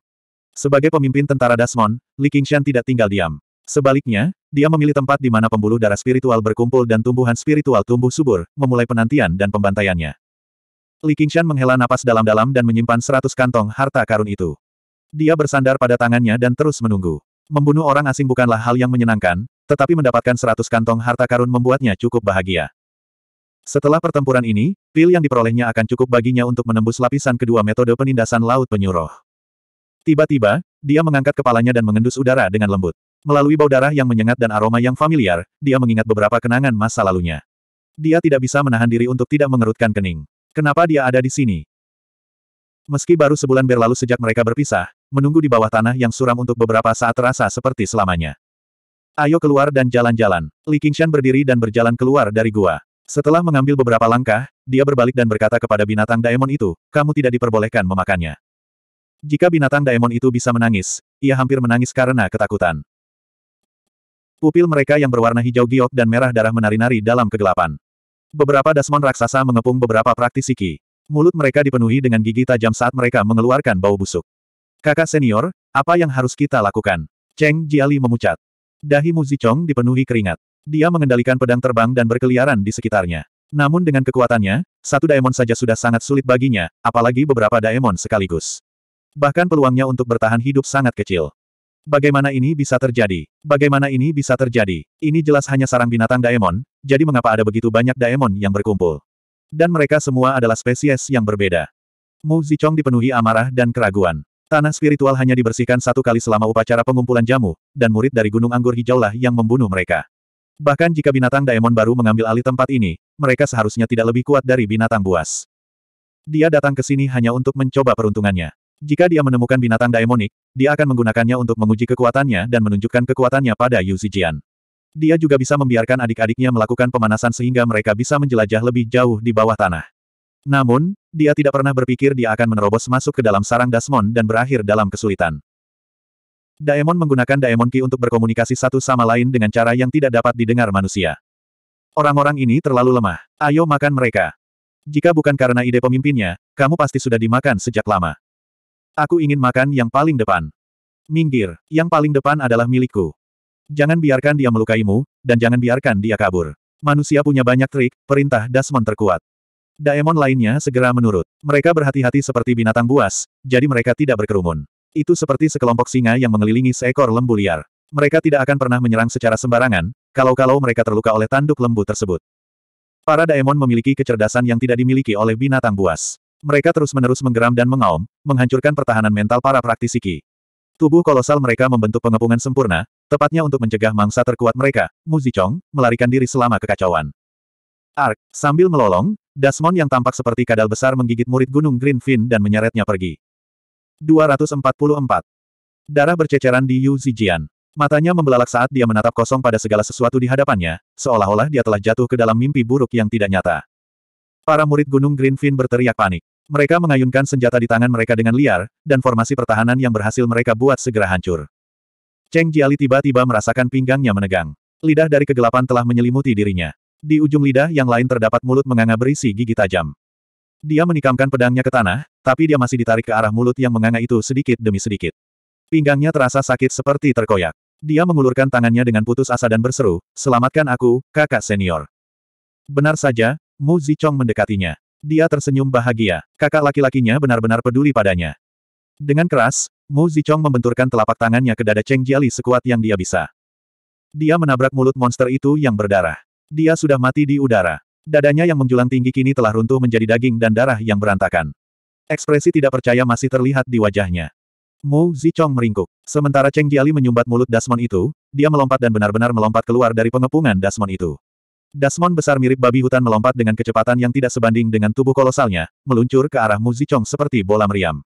Sebagai pemimpin tentara Dasmon, Li Qingshan tidak tinggal diam. Sebaliknya, dia memilih tempat di mana pembuluh darah spiritual berkumpul dan tumbuhan spiritual tumbuh subur, memulai penantian dan pembantaiannya. Li Qingshan menghela napas dalam-dalam dan menyimpan seratus kantong harta karun itu. Dia bersandar pada tangannya dan terus menunggu. Membunuh orang asing bukanlah hal yang menyenangkan, tetapi mendapatkan seratus kantong harta karun membuatnya cukup bahagia. Setelah pertempuran ini, pil yang diperolehnya akan cukup baginya untuk menembus lapisan kedua metode penindasan laut penyuruh. Tiba-tiba, dia mengangkat kepalanya dan mengendus udara dengan lembut. Melalui bau darah yang menyengat dan aroma yang familiar, dia mengingat beberapa kenangan masa lalunya. Dia tidak bisa menahan diri untuk tidak mengerutkan kening. Kenapa dia ada di sini? Meski baru sebulan berlalu sejak mereka berpisah, menunggu di bawah tanah yang suram untuk beberapa saat terasa seperti selamanya. Ayo keluar dan jalan-jalan. Li Qingshan berdiri dan berjalan keluar dari gua. Setelah mengambil beberapa langkah, dia berbalik dan berkata kepada binatang daemon itu, kamu tidak diperbolehkan memakannya. Jika binatang daemon itu bisa menangis, ia hampir menangis karena ketakutan. Pupil mereka yang berwarna hijau giok dan merah darah menari-nari dalam kegelapan. Beberapa Dasmon raksasa mengepung beberapa praktisi Ki. Mulut mereka dipenuhi dengan gigi tajam saat mereka mengeluarkan bau busuk. Kakak senior, apa yang harus kita lakukan? Cheng Jiali memucat. Dahi Mu Zichong dipenuhi keringat. Dia mengendalikan pedang terbang dan berkeliaran di sekitarnya. Namun dengan kekuatannya, satu daemon saja sudah sangat sulit baginya, apalagi beberapa daemon sekaligus. Bahkan peluangnya untuk bertahan hidup sangat kecil. Bagaimana ini bisa terjadi? Bagaimana ini bisa terjadi? Ini jelas hanya sarang binatang daemon, jadi mengapa ada begitu banyak daemon yang berkumpul? Dan mereka semua adalah spesies yang berbeda. Mu Zichong dipenuhi amarah dan keraguan. Tanah spiritual hanya dibersihkan satu kali selama upacara pengumpulan jamu, dan murid dari Gunung Anggur Hijaulah yang membunuh mereka. Bahkan jika binatang daemon baru mengambil alih tempat ini, mereka seharusnya tidak lebih kuat dari binatang buas. Dia datang ke sini hanya untuk mencoba peruntungannya. Jika dia menemukan binatang daemonik, dia akan menggunakannya untuk menguji kekuatannya dan menunjukkan kekuatannya pada Yu Zijian. Dia juga bisa membiarkan adik-adiknya melakukan pemanasan sehingga mereka bisa menjelajah lebih jauh di bawah tanah. Namun, dia tidak pernah berpikir dia akan menerobos masuk ke dalam sarang Dasmon dan berakhir dalam kesulitan. Daemon menggunakan Daemon Ki untuk berkomunikasi satu sama lain dengan cara yang tidak dapat didengar manusia. Orang-orang ini terlalu lemah. Ayo makan mereka. Jika bukan karena ide pemimpinnya, kamu pasti sudah dimakan sejak lama. Aku ingin makan yang paling depan. Minggir, yang paling depan adalah milikku. Jangan biarkan dia melukaimu, dan jangan biarkan dia kabur. Manusia punya banyak trik, perintah Dasmon terkuat. Daemon lainnya segera menurut. Mereka berhati-hati seperti binatang buas, jadi mereka tidak berkerumun. Itu seperti sekelompok singa yang mengelilingi seekor lembu liar. Mereka tidak akan pernah menyerang secara sembarangan, kalau-kalau mereka terluka oleh tanduk lembu tersebut. Para daemon memiliki kecerdasan yang tidak dimiliki oleh binatang buas. Mereka terus-menerus menggeram dan mengaum, menghancurkan pertahanan mental para praktisi Qi. Tubuh kolosal mereka membentuk pengepungan sempurna, tepatnya untuk mencegah mangsa terkuat mereka, Mu Zichong, melarikan diri selama kekacauan. Ark, sambil melolong, Dasmon yang tampak seperti kadal besar menggigit murid gunung Greenfin dan menyeretnya pergi. 244. Darah berceceran di Yu Zijian. Matanya membelalak saat dia menatap kosong pada segala sesuatu di hadapannya, seolah-olah dia telah jatuh ke dalam mimpi buruk yang tidak nyata. Para murid Gunung Greenfin berteriak panik. Mereka mengayunkan senjata di tangan mereka dengan liar, dan formasi pertahanan yang berhasil mereka buat segera hancur. Cheng Jiali tiba-tiba merasakan pinggangnya menegang. Lidah dari kegelapan telah menyelimuti dirinya. Di ujung lidah yang lain terdapat mulut menganga berisi gigi tajam. Dia menikamkan pedangnya ke tanah, tapi dia masih ditarik ke arah mulut yang menganga itu sedikit demi sedikit. Pinggangnya terasa sakit seperti terkoyak. Dia mengulurkan tangannya dengan putus asa dan berseru, Selamatkan aku, kakak senior. Benar saja, Mu Zichong mendekatinya. Dia tersenyum bahagia. Kakak laki-lakinya benar-benar peduli padanya. Dengan keras, Mu Zichong membenturkan telapak tangannya ke dada Cheng Jiali sekuat yang dia bisa. Dia menabrak mulut monster itu yang berdarah. Dia sudah mati di udara. Dadanya yang menjulang tinggi kini telah runtuh menjadi daging dan darah yang berantakan. Ekspresi tidak percaya masih terlihat di wajahnya. Mu Zichong meringkuk. Sementara Cheng Jiali menyumbat mulut Dasmon itu, dia melompat dan benar-benar melompat keluar dari pengepungan Dasmon itu. Dasmon besar mirip babi hutan melompat dengan kecepatan yang tidak sebanding dengan tubuh kolosalnya, meluncur ke arah Mu Zichong seperti bola meriam.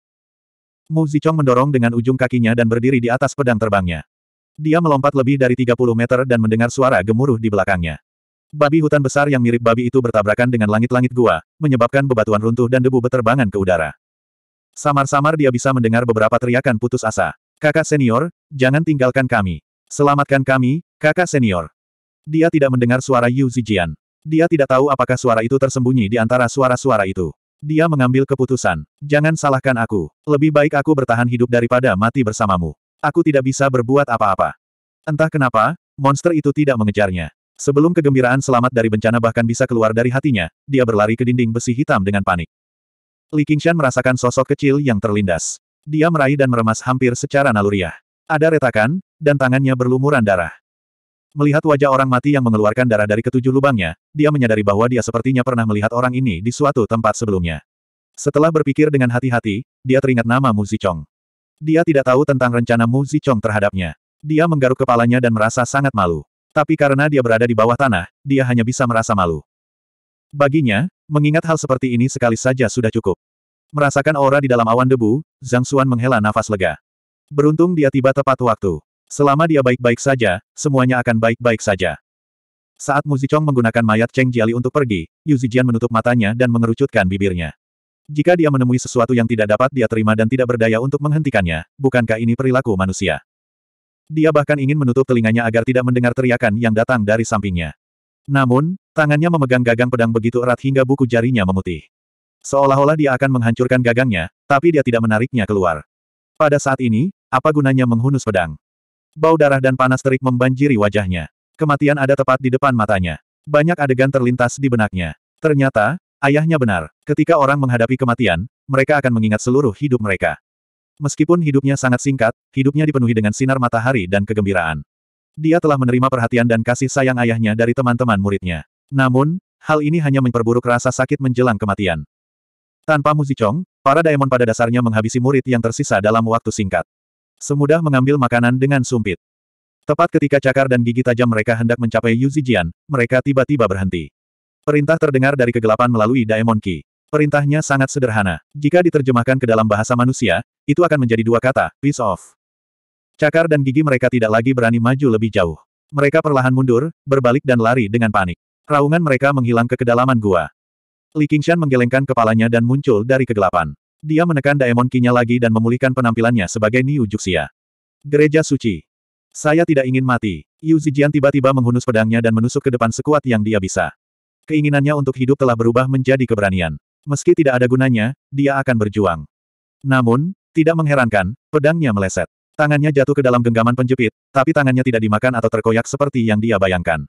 Mu Zichong mendorong dengan ujung kakinya dan berdiri di atas pedang terbangnya. Dia melompat lebih dari 30 meter dan mendengar suara gemuruh di belakangnya. Babi hutan besar yang mirip babi itu bertabrakan dengan langit-langit gua, menyebabkan bebatuan runtuh dan debu beterbangan ke udara. Samar-samar dia bisa mendengar beberapa teriakan putus asa. Kakak senior, jangan tinggalkan kami. Selamatkan kami, kakak senior. Dia tidak mendengar suara Yu Zijian. Dia tidak tahu apakah suara itu tersembunyi di antara suara-suara itu. Dia mengambil keputusan. Jangan salahkan aku. Lebih baik aku bertahan hidup daripada mati bersamamu. Aku tidak bisa berbuat apa-apa. Entah kenapa, monster itu tidak mengejarnya. Sebelum kegembiraan selamat dari bencana bahkan bisa keluar dari hatinya, dia berlari ke dinding besi hitam dengan panik. Li Qingshan merasakan sosok kecil yang terlindas. Dia meraih dan meremas hampir secara naluriah. Ada retakan, dan tangannya berlumuran darah. Melihat wajah orang mati yang mengeluarkan darah dari ketujuh lubangnya, dia menyadari bahwa dia sepertinya pernah melihat orang ini di suatu tempat sebelumnya. Setelah berpikir dengan hati-hati, dia teringat nama Mu Zichong. Dia tidak tahu tentang rencana Mu Zichong terhadapnya. Dia menggaruk kepalanya dan merasa sangat malu. Tapi karena dia berada di bawah tanah, dia hanya bisa merasa malu. Baginya, mengingat hal seperti ini sekali saja sudah cukup. Merasakan aura di dalam awan debu, Zhang Xuan menghela nafas lega. Beruntung dia tiba tepat waktu. Selama dia baik-baik saja, semuanya akan baik-baik saja. Saat Mu Zichong menggunakan mayat Cheng Jiali untuk pergi, Yu Zijian menutup matanya dan mengerucutkan bibirnya. Jika dia menemui sesuatu yang tidak dapat dia terima dan tidak berdaya untuk menghentikannya, bukankah ini perilaku manusia? Dia bahkan ingin menutup telinganya agar tidak mendengar teriakan yang datang dari sampingnya. Namun, tangannya memegang gagang pedang begitu erat hingga buku jarinya memutih. Seolah-olah dia akan menghancurkan gagangnya, tapi dia tidak menariknya keluar. Pada saat ini, apa gunanya menghunus pedang? Bau darah dan panas terik membanjiri wajahnya. Kematian ada tepat di depan matanya. Banyak adegan terlintas di benaknya. Ternyata, ayahnya benar. Ketika orang menghadapi kematian, mereka akan mengingat seluruh hidup mereka. Meskipun hidupnya sangat singkat, hidupnya dipenuhi dengan sinar matahari dan kegembiraan. Dia telah menerima perhatian dan kasih sayang ayahnya dari teman-teman muridnya. Namun, hal ini hanya memperburuk rasa sakit menjelang kematian. Tanpa Muzicong, para daemon pada dasarnya menghabisi murid yang tersisa dalam waktu singkat. Semudah mengambil makanan dengan sumpit. Tepat ketika cakar dan gigi tajam mereka hendak mencapai Yu Zijian, mereka tiba-tiba berhenti. Perintah terdengar dari kegelapan melalui Daemon Ki. Perintahnya sangat sederhana. Jika diterjemahkan ke dalam bahasa manusia, itu akan menjadi dua kata, peace off. Cakar dan gigi mereka tidak lagi berani maju lebih jauh. Mereka perlahan mundur, berbalik dan lari dengan panik. Raungan mereka menghilang ke kedalaman gua. Li Qingshan menggelengkan kepalanya dan muncul dari kegelapan. Dia menekan Daemon Kinya lagi dan memulihkan penampilannya sebagai Niu Juxia. Gereja Suci. Saya tidak ingin mati. Yu Zijian tiba-tiba menghunus pedangnya dan menusuk ke depan sekuat yang dia bisa. Keinginannya untuk hidup telah berubah menjadi keberanian. Meski tidak ada gunanya, dia akan berjuang. Namun, tidak mengherankan, pedangnya meleset. Tangannya jatuh ke dalam genggaman penjepit, tapi tangannya tidak dimakan atau terkoyak seperti yang dia bayangkan.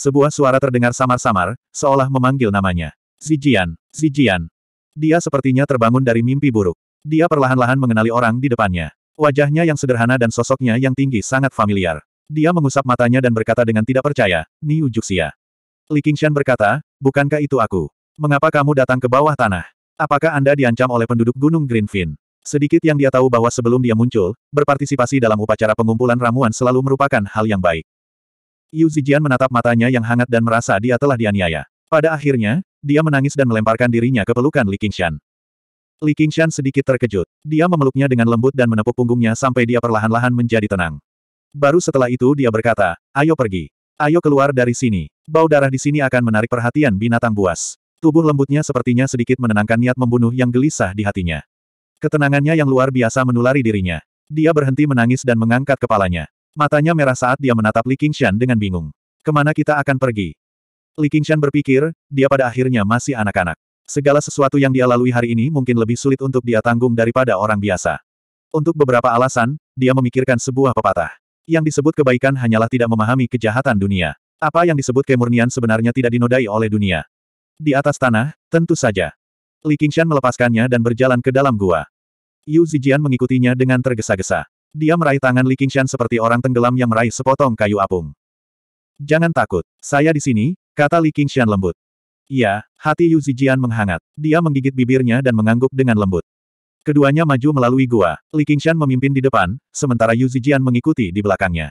Sebuah suara terdengar samar-samar, seolah memanggil namanya. Zijian, Zijian. Dia sepertinya terbangun dari mimpi buruk. Dia perlahan-lahan mengenali orang di depannya. Wajahnya yang sederhana dan sosoknya yang tinggi sangat familiar. Dia mengusap matanya dan berkata dengan tidak percaya, Niu Juxia. Li Qingshan berkata, bukankah itu aku? Mengapa kamu datang ke bawah tanah? Apakah Anda diancam oleh penduduk Gunung Greenfin? Sedikit yang dia tahu bahwa sebelum dia muncul, berpartisipasi dalam upacara pengumpulan ramuan selalu merupakan hal yang baik. Yu Zijian menatap matanya yang hangat dan merasa dia telah dianiaya. Pada akhirnya, dia menangis dan melemparkan dirinya ke pelukan Li Qingshan. Li Qingshan sedikit terkejut. Dia memeluknya dengan lembut dan menepuk punggungnya sampai dia perlahan-lahan menjadi tenang. Baru setelah itu dia berkata, ayo pergi. Ayo keluar dari sini. Bau darah di sini akan menarik perhatian binatang buas. Tubuh lembutnya sepertinya sedikit menenangkan niat membunuh yang gelisah di hatinya. Ketenangannya yang luar biasa menulari dirinya. Dia berhenti menangis dan mengangkat kepalanya. Matanya merah saat dia menatap Li Qingshan dengan bingung. Kemana kita akan pergi? Li Qingshan berpikir, dia pada akhirnya masih anak-anak. Segala sesuatu yang dia lalui hari ini mungkin lebih sulit untuk dia tanggung daripada orang biasa. Untuk beberapa alasan, dia memikirkan sebuah pepatah. Yang disebut kebaikan hanyalah tidak memahami kejahatan dunia. Apa yang disebut kemurnian sebenarnya tidak dinodai oleh dunia. Di atas tanah, tentu saja. Li Qingshan melepaskannya dan berjalan ke dalam gua. Yu Zijian mengikutinya dengan tergesa-gesa. Dia meraih tangan Li Qingshan seperti orang tenggelam yang meraih sepotong kayu apung. Jangan takut, saya di sini, Kata Li Qingshan lembut. Iya, hati Yu Zijian menghangat. Dia menggigit bibirnya dan mengangguk dengan lembut. Keduanya maju melalui gua. Li Qingshan memimpin di depan, sementara Yu Zijian mengikuti di belakangnya.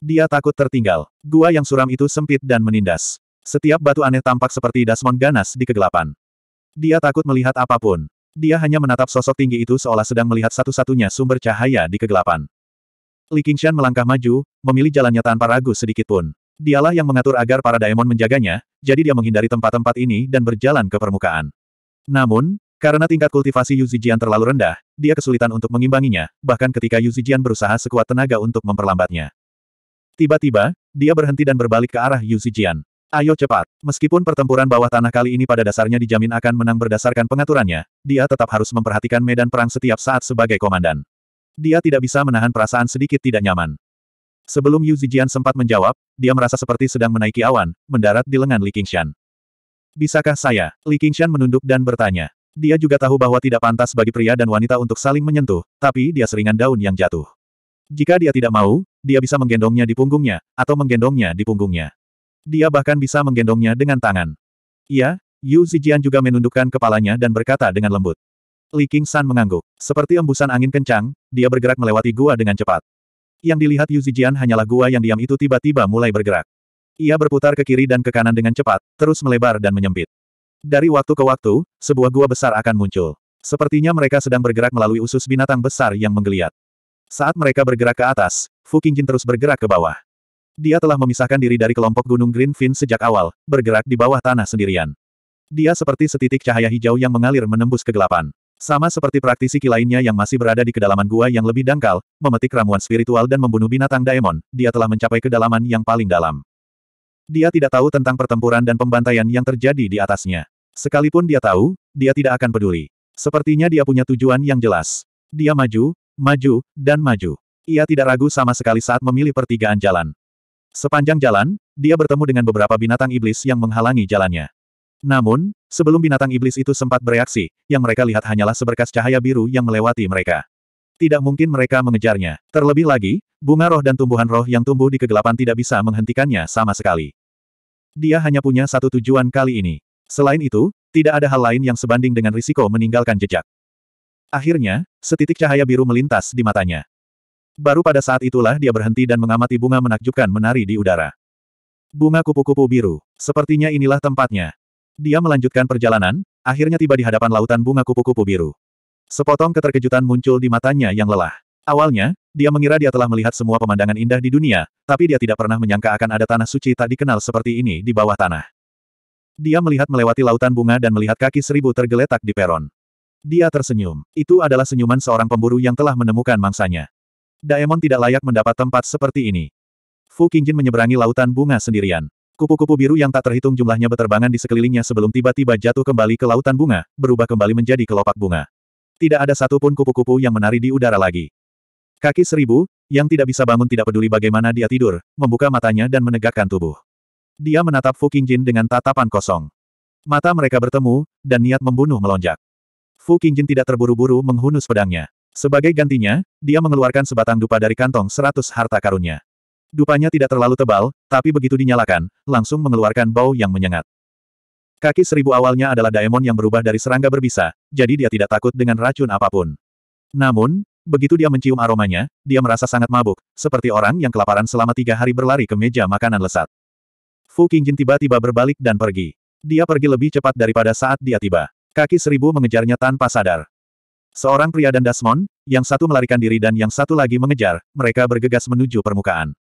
Dia takut tertinggal. Gua yang suram itu sempit dan menindas. Setiap batu aneh tampak seperti dasmon ganas di kegelapan. Dia takut melihat apapun. Dia hanya menatap sosok tinggi itu seolah sedang melihat satu-satunya sumber cahaya di kegelapan. Li Qingshan melangkah maju, memilih jalannya tanpa ragu sedikitpun. Dialah yang mengatur agar para daemon menjaganya, jadi dia menghindari tempat-tempat ini dan berjalan ke permukaan. Namun, karena tingkat kultivasi Yu terlalu rendah, dia kesulitan untuk mengimbanginya, bahkan ketika Yu berusaha sekuat tenaga untuk memperlambatnya. Tiba-tiba, dia berhenti dan berbalik ke arah Yu Ayo cepat. Meskipun pertempuran bawah tanah kali ini pada dasarnya dijamin akan menang berdasarkan pengaturannya, dia tetap harus memperhatikan medan perang setiap saat sebagai komandan. Dia tidak bisa menahan perasaan sedikit tidak nyaman. Sebelum Yu Zijian sempat menjawab, dia merasa seperti sedang menaiki awan, mendarat di lengan Li Qingshan. Bisakah saya? Li Qingshan menunduk dan bertanya. Dia juga tahu bahwa tidak pantas bagi pria dan wanita untuk saling menyentuh, tapi dia seringan daun yang jatuh. Jika dia tidak mau, dia bisa menggendongnya di punggungnya, atau menggendongnya di punggungnya. Dia bahkan bisa menggendongnya dengan tangan. Iya, Yu Zijian juga menundukkan kepalanya dan berkata dengan lembut. Li Qingshan mengangguk. Seperti embusan angin kencang, dia bergerak melewati gua dengan cepat. Yang dilihat Yu Zijian hanyalah gua yang diam itu tiba-tiba mulai bergerak. Ia berputar ke kiri dan ke kanan dengan cepat, terus melebar dan menyempit. Dari waktu ke waktu, sebuah gua besar akan muncul. Sepertinya mereka sedang bergerak melalui usus binatang besar yang menggeliat. Saat mereka bergerak ke atas, Fu Qingjin terus bergerak ke bawah. Dia telah memisahkan diri dari kelompok gunung Green Fin sejak awal, bergerak di bawah tanah sendirian. Dia seperti setitik cahaya hijau yang mengalir menembus kegelapan. Sama seperti praktisi lainnya yang masih berada di kedalaman gua yang lebih dangkal, memetik ramuan spiritual dan membunuh binatang daemon, dia telah mencapai kedalaman yang paling dalam. Dia tidak tahu tentang pertempuran dan pembantaian yang terjadi di atasnya. Sekalipun dia tahu, dia tidak akan peduli. Sepertinya dia punya tujuan yang jelas. Dia maju, maju, dan maju. Ia tidak ragu sama sekali saat memilih pertigaan jalan. Sepanjang jalan, dia bertemu dengan beberapa binatang iblis yang menghalangi jalannya. Namun, sebelum binatang iblis itu sempat bereaksi, yang mereka lihat hanyalah seberkas cahaya biru yang melewati mereka. Tidak mungkin mereka mengejarnya. Terlebih lagi, bunga roh dan tumbuhan roh yang tumbuh di kegelapan tidak bisa menghentikannya sama sekali. Dia hanya punya satu tujuan kali ini. Selain itu, tidak ada hal lain yang sebanding dengan risiko meninggalkan jejak. Akhirnya, setitik cahaya biru melintas di matanya. Baru pada saat itulah dia berhenti dan mengamati bunga menakjubkan menari di udara. Bunga kupu-kupu biru. Sepertinya inilah tempatnya. Dia melanjutkan perjalanan, akhirnya tiba di hadapan lautan bunga kupu-kupu biru. Sepotong keterkejutan muncul di matanya yang lelah. Awalnya, dia mengira dia telah melihat semua pemandangan indah di dunia, tapi dia tidak pernah menyangka akan ada tanah suci tak dikenal seperti ini di bawah tanah. Dia melihat melewati lautan bunga dan melihat kaki seribu tergeletak di peron. Dia tersenyum. Itu adalah senyuman seorang pemburu yang telah menemukan mangsanya. Daemon tidak layak mendapat tempat seperti ini. Fu Qingjin menyeberangi lautan bunga sendirian. Kupu-kupu biru yang tak terhitung jumlahnya beterbangan di sekelilingnya sebelum tiba-tiba jatuh kembali ke lautan bunga, berubah kembali menjadi kelopak bunga. Tidak ada satupun kupu-kupu yang menari di udara lagi. Kaki seribu, yang tidak bisa bangun tidak peduli bagaimana dia tidur, membuka matanya dan menegakkan tubuh. Dia menatap Fu Qingjin dengan tatapan kosong. Mata mereka bertemu, dan niat membunuh melonjak. Fu Qingjin tidak terburu-buru menghunus pedangnya. Sebagai gantinya, dia mengeluarkan sebatang dupa dari kantong seratus harta karunnya. Dupanya tidak terlalu tebal, tapi begitu dinyalakan, langsung mengeluarkan bau yang menyengat. Kaki seribu awalnya adalah daemon yang berubah dari serangga berbisa, jadi dia tidak takut dengan racun apapun. Namun, begitu dia mencium aromanya, dia merasa sangat mabuk, seperti orang yang kelaparan selama tiga hari berlari ke meja makanan lesat. Fu Qingjin tiba-tiba berbalik dan pergi. Dia pergi lebih cepat daripada saat dia tiba. Kaki seribu mengejarnya tanpa sadar. Seorang pria dan Dasmon, yang satu melarikan diri dan yang satu lagi mengejar, mereka bergegas menuju permukaan.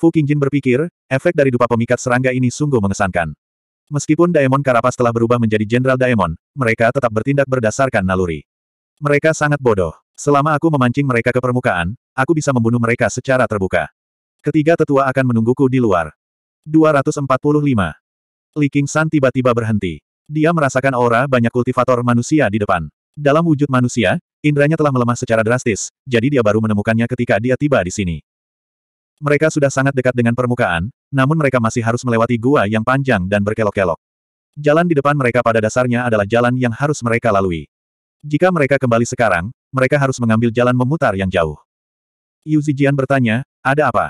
Fu Qingjin berpikir, efek dari dupa pemikat serangga ini sungguh mengesankan. Meskipun Daemon Karapas telah berubah menjadi Jenderal Daemon, mereka tetap bertindak berdasarkan naluri. Mereka sangat bodoh. Selama aku memancing mereka ke permukaan, aku bisa membunuh mereka secara terbuka. Ketiga tetua akan menungguku di luar. 245. Li King San tiba-tiba berhenti. Dia merasakan aura banyak kultivator manusia di depan. Dalam wujud manusia, indranya telah melemah secara drastis, jadi dia baru menemukannya ketika dia tiba di sini. Mereka sudah sangat dekat dengan permukaan, namun mereka masih harus melewati gua yang panjang dan berkelok-kelok. Jalan di depan mereka pada dasarnya adalah jalan yang harus mereka lalui. Jika mereka kembali sekarang, mereka harus mengambil jalan memutar yang jauh. Yu Zijian bertanya, ada apa?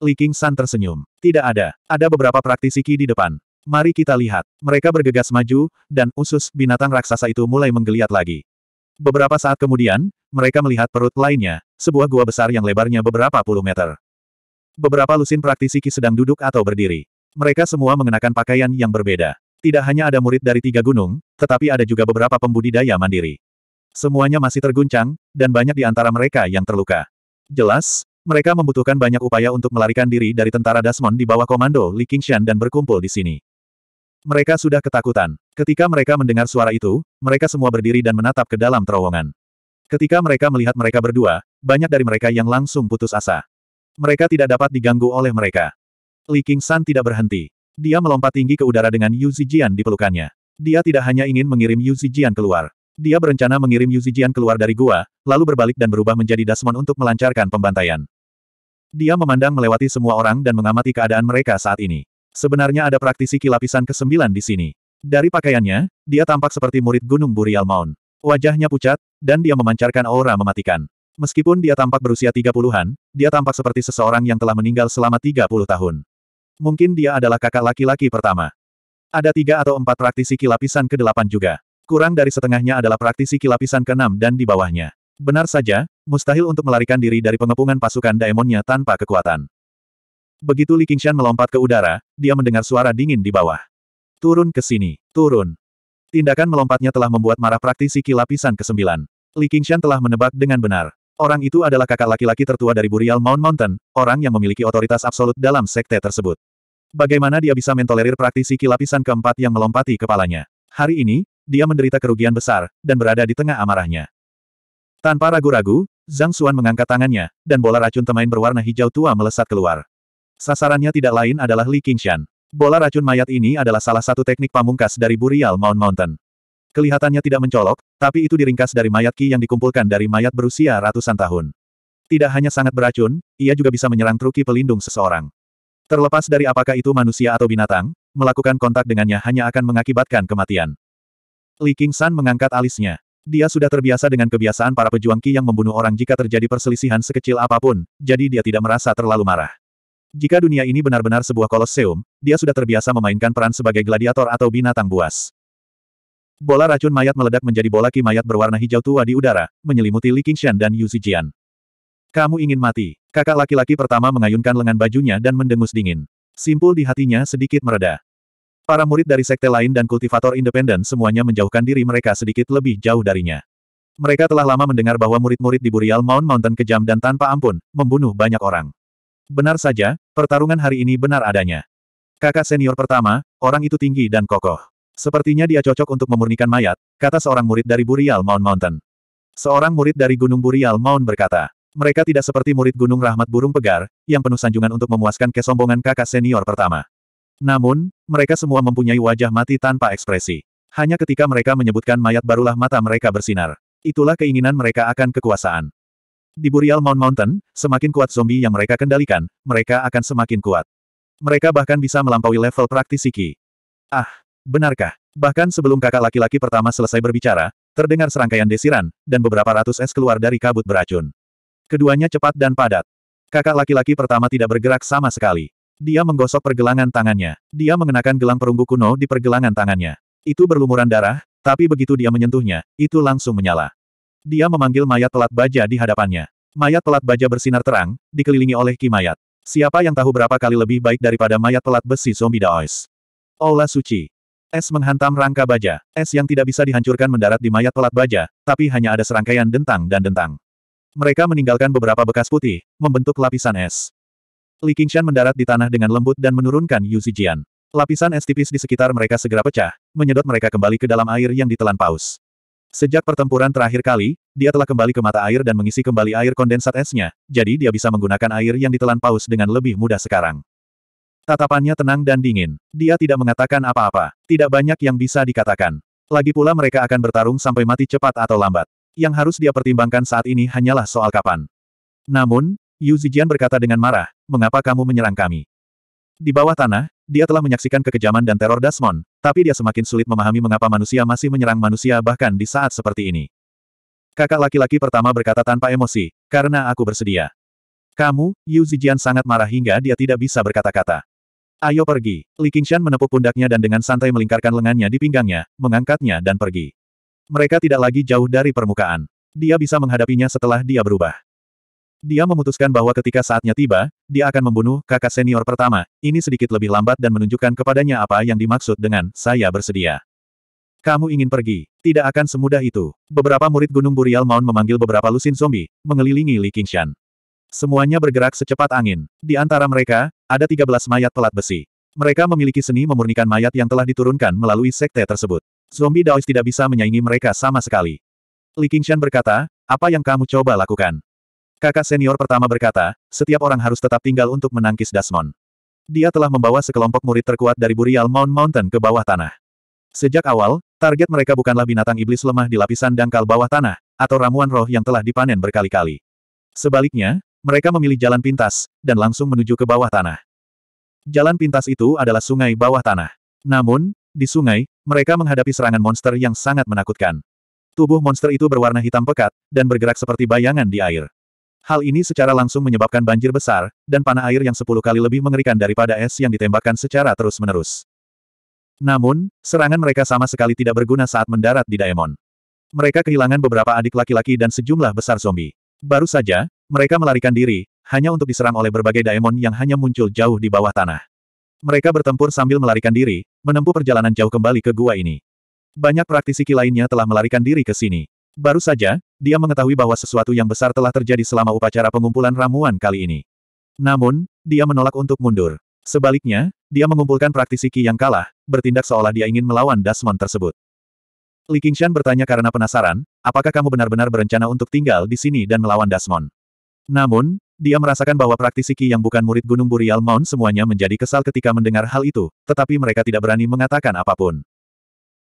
Li King San tersenyum. Tidak ada. Ada beberapa praktisi Qi di depan. Mari kita lihat. Mereka bergegas maju, dan usus binatang raksasa itu mulai menggeliat lagi. Beberapa saat kemudian, mereka melihat perut lainnya, sebuah gua besar yang lebarnya beberapa puluh meter. Beberapa lusin praktisi Qi sedang duduk atau berdiri. Mereka semua mengenakan pakaian yang berbeda. Tidak hanya ada murid dari tiga gunung, tetapi ada juga beberapa pembudidaya mandiri. Semuanya masih terguncang, dan banyak di antara mereka yang terluka. Jelas, mereka membutuhkan banyak upaya untuk melarikan diri dari tentara Dasmon di bawah komando Li Qingshan dan berkumpul di sini. Mereka sudah ketakutan. Ketika mereka mendengar suara itu, mereka semua berdiri dan menatap ke dalam terowongan. Ketika mereka melihat mereka berdua, banyak dari mereka yang langsung putus asa. Mereka tidak dapat diganggu oleh mereka. Li Qingshan tidak berhenti. Dia melompat tinggi ke udara dengan Yu Zijian di pelukannya. Dia tidak hanya ingin mengirim Yu Zijian keluar. Dia berencana mengirim Yu Zijian keluar dari gua, lalu berbalik dan berubah menjadi Dasmon untuk melancarkan pembantaian. Dia memandang melewati semua orang dan mengamati keadaan mereka saat ini. Sebenarnya ada praktisi kilapisan ke-9 di sini. Dari pakaiannya, dia tampak seperti murid Gunung Burial Mount. Wajahnya pucat, dan dia memancarkan aura mematikan. Meskipun dia tampak berusia 30-an, dia tampak seperti seseorang yang telah meninggal selama 30 tahun. Mungkin dia adalah kakak laki-laki pertama. Ada tiga atau empat praktisi kilapisan ke-8 juga. Kurang dari setengahnya adalah praktisi kilapisan ke-6 dan di bawahnya. Benar saja, mustahil untuk melarikan diri dari pengepungan pasukan daemonnya tanpa kekuatan. Begitu Li Qingshan melompat ke udara, dia mendengar suara dingin di bawah. Turun ke sini, turun. Tindakan melompatnya telah membuat marah praktisi kilapisan ke-9. Li Qingshan telah menebak dengan benar. Orang itu adalah kakak laki-laki tertua dari Burial Mount Mountain, orang yang memiliki otoritas absolut dalam sekte tersebut. Bagaimana dia bisa mentolerir praktisi kilapisan keempat yang melompati kepalanya? Hari ini, dia menderita kerugian besar, dan berada di tengah amarahnya. Tanpa ragu-ragu, Zhang Xuan mengangkat tangannya, dan bola racun temain berwarna hijau tua melesat keluar. Sasarannya tidak lain adalah Li Qingshan. Bola racun mayat ini adalah salah satu teknik pamungkas dari Burial Mount Mountain. Kelihatannya tidak mencolok, tapi itu diringkas dari mayat ki yang dikumpulkan dari mayat berusia ratusan tahun. Tidak hanya sangat beracun, ia juga bisa menyerang truki pelindung seseorang. Terlepas dari apakah itu manusia atau binatang, melakukan kontak dengannya hanya akan mengakibatkan kematian. Li King San mengangkat alisnya. Dia sudah terbiasa dengan kebiasaan para pejuang ki yang membunuh orang jika terjadi perselisihan sekecil apapun, jadi dia tidak merasa terlalu marah. Jika dunia ini benar-benar sebuah koloseum, dia sudah terbiasa memainkan peran sebagai gladiator atau binatang buas. Bola racun mayat meledak menjadi bola ki mayat berwarna hijau tua di udara, menyelimuti Li Qingshan dan Yu Zijian. Kamu ingin mati. Kakak laki-laki pertama mengayunkan lengan bajunya dan mendengus dingin. Simpul di hatinya sedikit mereda. Para murid dari sekte lain dan kultivator independen semuanya menjauhkan diri mereka sedikit lebih jauh darinya. Mereka telah lama mendengar bahwa murid-murid di Burial Mount Mountain kejam dan tanpa ampun, membunuh banyak orang. Benar saja, pertarungan hari ini benar adanya. Kakak senior pertama, orang itu tinggi dan kokoh. Sepertinya dia cocok untuk memurnikan mayat, kata seorang murid dari Burial Mount Mountain. Seorang murid dari Gunung Burial Mount berkata, mereka tidak seperti murid Gunung Rahmat Burung Pegar, yang penuh sanjungan untuk memuaskan kesombongan kakak senior pertama. Namun, mereka semua mempunyai wajah mati tanpa ekspresi. Hanya ketika mereka menyebutkan mayat barulah mata mereka bersinar. Itulah keinginan mereka akan kekuasaan. Di Burial Mount Mountain, semakin kuat zombie yang mereka kendalikan, mereka akan semakin kuat. Mereka bahkan bisa melampaui level praktisi Ah, Benarkah? Bahkan sebelum kakak laki-laki pertama selesai berbicara, terdengar serangkaian desiran, dan beberapa ratus es keluar dari kabut beracun. Keduanya cepat dan padat. Kakak laki-laki pertama tidak bergerak sama sekali. Dia menggosok pergelangan tangannya. Dia mengenakan gelang perunggu kuno di pergelangan tangannya. Itu berlumuran darah, tapi begitu dia menyentuhnya, itu langsung menyala. Dia memanggil mayat pelat baja di hadapannya. Mayat pelat baja bersinar terang, dikelilingi oleh ki mayat. Siapa yang tahu berapa kali lebih baik daripada mayat pelat besi zombie Daois? Ola Suci. Es menghantam rangka baja. Es yang tidak bisa dihancurkan mendarat di mayat pelat baja, tapi hanya ada serangkaian dentang dan dentang. Mereka meninggalkan beberapa bekas putih, membentuk lapisan es. Li Qingshan mendarat di tanah dengan lembut dan menurunkan Yu Zijian. Lapisan es tipis di sekitar mereka segera pecah, menyedot mereka kembali ke dalam air yang ditelan paus. Sejak pertempuran terakhir kali, dia telah kembali ke mata air dan mengisi kembali air kondensat esnya, jadi dia bisa menggunakan air yang ditelan paus dengan lebih mudah sekarang. Tatapannya tenang dan dingin. Dia tidak mengatakan apa-apa. Tidak banyak yang bisa dikatakan. Lagi pula mereka akan bertarung sampai mati cepat atau lambat. Yang harus dia pertimbangkan saat ini hanyalah soal kapan. Namun, Yu Zijian berkata dengan marah, mengapa kamu menyerang kami? Di bawah tanah, dia telah menyaksikan kekejaman dan teror Dasmon, tapi dia semakin sulit memahami mengapa manusia masih menyerang manusia bahkan di saat seperti ini. Kakak laki-laki pertama berkata tanpa emosi, karena aku bersedia. Kamu, Yu Zijian sangat marah hingga dia tidak bisa berkata-kata. Ayo pergi. Li Qingshan menepuk pundaknya dan dengan santai melingkarkan lengannya di pinggangnya, mengangkatnya dan pergi. Mereka tidak lagi jauh dari permukaan. Dia bisa menghadapinya setelah dia berubah. Dia memutuskan bahwa ketika saatnya tiba, dia akan membunuh kakak senior pertama. Ini sedikit lebih lambat dan menunjukkan kepadanya apa yang dimaksud dengan saya bersedia. Kamu ingin pergi. Tidak akan semudah itu. Beberapa murid Gunung Burial Mount memanggil beberapa lusin zombie, mengelilingi Li Qingshan. Semuanya bergerak secepat angin. Di antara mereka, ada 13 mayat pelat besi. Mereka memiliki seni memurnikan mayat yang telah diturunkan melalui sekte tersebut. Zombie Daois tidak bisa menyaingi mereka sama sekali. Li Qingshan berkata, apa yang kamu coba lakukan? Kakak senior pertama berkata, setiap orang harus tetap tinggal untuk menangkis Dasmon. Dia telah membawa sekelompok murid terkuat dari Burial Mount Mountain ke bawah tanah. Sejak awal, target mereka bukanlah binatang iblis lemah di lapisan dangkal bawah tanah, atau ramuan roh yang telah dipanen berkali-kali. Sebaliknya, mereka memilih jalan pintas, dan langsung menuju ke bawah tanah. Jalan pintas itu adalah sungai bawah tanah. Namun, di sungai, mereka menghadapi serangan monster yang sangat menakutkan. Tubuh monster itu berwarna hitam pekat, dan bergerak seperti bayangan di air. Hal ini secara langsung menyebabkan banjir besar, dan panah air yang sepuluh kali lebih mengerikan daripada es yang ditembakkan secara terus-menerus. Namun, serangan mereka sama sekali tidak berguna saat mendarat di Daemon. Mereka kehilangan beberapa adik laki-laki dan sejumlah besar zombie. Baru saja, mereka melarikan diri, hanya untuk diserang oleh berbagai daemon yang hanya muncul jauh di bawah tanah. Mereka bertempur sambil melarikan diri, menempuh perjalanan jauh kembali ke gua ini. Banyak praktisi ki lainnya telah melarikan diri ke sini. Baru saja, dia mengetahui bahwa sesuatu yang besar telah terjadi selama upacara pengumpulan ramuan kali ini. Namun, dia menolak untuk mundur. Sebaliknya, dia mengumpulkan praktisi ki yang kalah, bertindak seolah dia ingin melawan Dasmon tersebut. Li Qingshan bertanya karena penasaran, apakah kamu benar-benar berencana untuk tinggal di sini dan melawan Dasmon? Namun, dia merasakan bahwa praktisi Qi yang bukan murid Gunung Burial Mount semuanya menjadi kesal ketika mendengar hal itu, tetapi mereka tidak berani mengatakan apapun.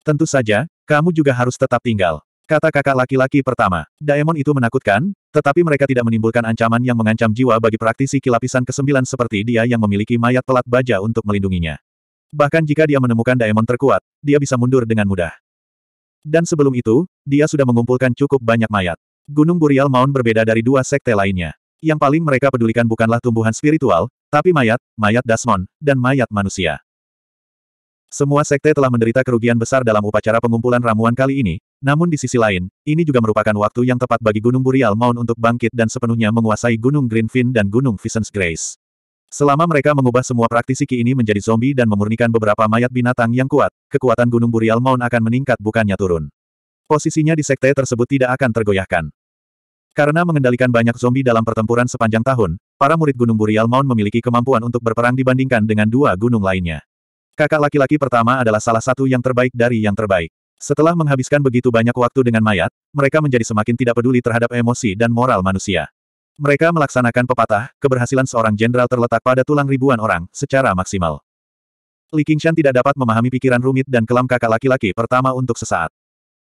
Tentu saja, kamu juga harus tetap tinggal. Kata kakak laki-laki pertama, Daemon itu menakutkan, tetapi mereka tidak menimbulkan ancaman yang mengancam jiwa bagi praktisi Qi lapisan ke-9 seperti dia yang memiliki mayat pelat baja untuk melindunginya. Bahkan jika dia menemukan Daemon terkuat, dia bisa mundur dengan mudah. Dan sebelum itu, dia sudah mengumpulkan cukup banyak mayat. Gunung Burial Mount berbeda dari dua sekte lainnya. Yang paling mereka pedulikan bukanlah tumbuhan spiritual, tapi mayat, mayat Dasmon, dan mayat manusia. Semua sekte telah menderita kerugian besar dalam upacara pengumpulan ramuan kali ini, namun di sisi lain, ini juga merupakan waktu yang tepat bagi Gunung Burial Mount untuk bangkit dan sepenuhnya menguasai Gunung Greenfin dan Gunung Visions Grace. Selama mereka mengubah semua praktisi ki ini menjadi zombie dan memurnikan beberapa mayat binatang yang kuat, kekuatan Gunung Burial Mount akan meningkat bukannya turun posisinya di sekte tersebut tidak akan tergoyahkan. Karena mengendalikan banyak zombie dalam pertempuran sepanjang tahun, para murid Gunung Burial Mount memiliki kemampuan untuk berperang dibandingkan dengan dua gunung lainnya. Kakak laki-laki pertama adalah salah satu yang terbaik dari yang terbaik. Setelah menghabiskan begitu banyak waktu dengan mayat, mereka menjadi semakin tidak peduli terhadap emosi dan moral manusia. Mereka melaksanakan pepatah, keberhasilan seorang jenderal terletak pada tulang ribuan orang, secara maksimal. Li Qingshan tidak dapat memahami pikiran rumit dan kelam kakak laki-laki pertama untuk sesaat.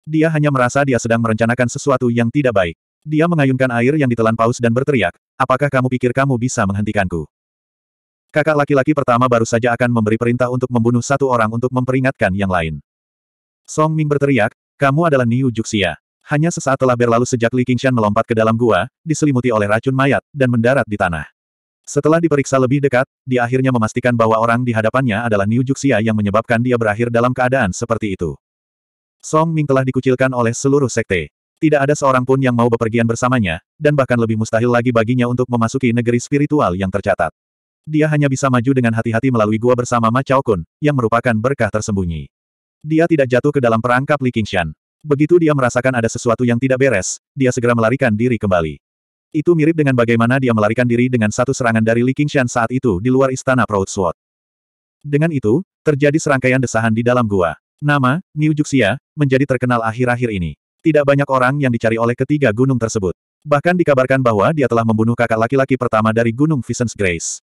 Dia hanya merasa dia sedang merencanakan sesuatu yang tidak baik. Dia mengayunkan air yang ditelan paus dan berteriak, apakah kamu pikir kamu bisa menghentikanku? Kakak laki-laki pertama baru saja akan memberi perintah untuk membunuh satu orang untuk memperingatkan yang lain. Song Ming berteriak, kamu adalah Niu Juxia. Hanya sesaat telah berlalu sejak Li Qingshan melompat ke dalam gua, diselimuti oleh racun mayat, dan mendarat di tanah. Setelah diperiksa lebih dekat, dia akhirnya memastikan bahwa orang di hadapannya adalah Niu Juxia yang menyebabkan dia berakhir dalam keadaan seperti itu. Song Ming telah dikucilkan oleh seluruh sekte. Tidak ada seorang pun yang mau bepergian bersamanya, dan bahkan lebih mustahil lagi baginya untuk memasuki negeri spiritual yang tercatat. Dia hanya bisa maju dengan hati-hati melalui gua bersama Ma Chao Kun, yang merupakan berkah tersembunyi. Dia tidak jatuh ke dalam perangkap Li Qingshan. Begitu dia merasakan ada sesuatu yang tidak beres, dia segera melarikan diri kembali. Itu mirip dengan bagaimana dia melarikan diri dengan satu serangan dari Li Qingshan saat itu di luar istana Proud Sword. Dengan itu, terjadi serangkaian desahan di dalam gua. Nama, New Juxia, menjadi terkenal akhir-akhir ini. Tidak banyak orang yang dicari oleh ketiga gunung tersebut. Bahkan dikabarkan bahwa dia telah membunuh kakak laki-laki pertama dari Gunung Visions Grace.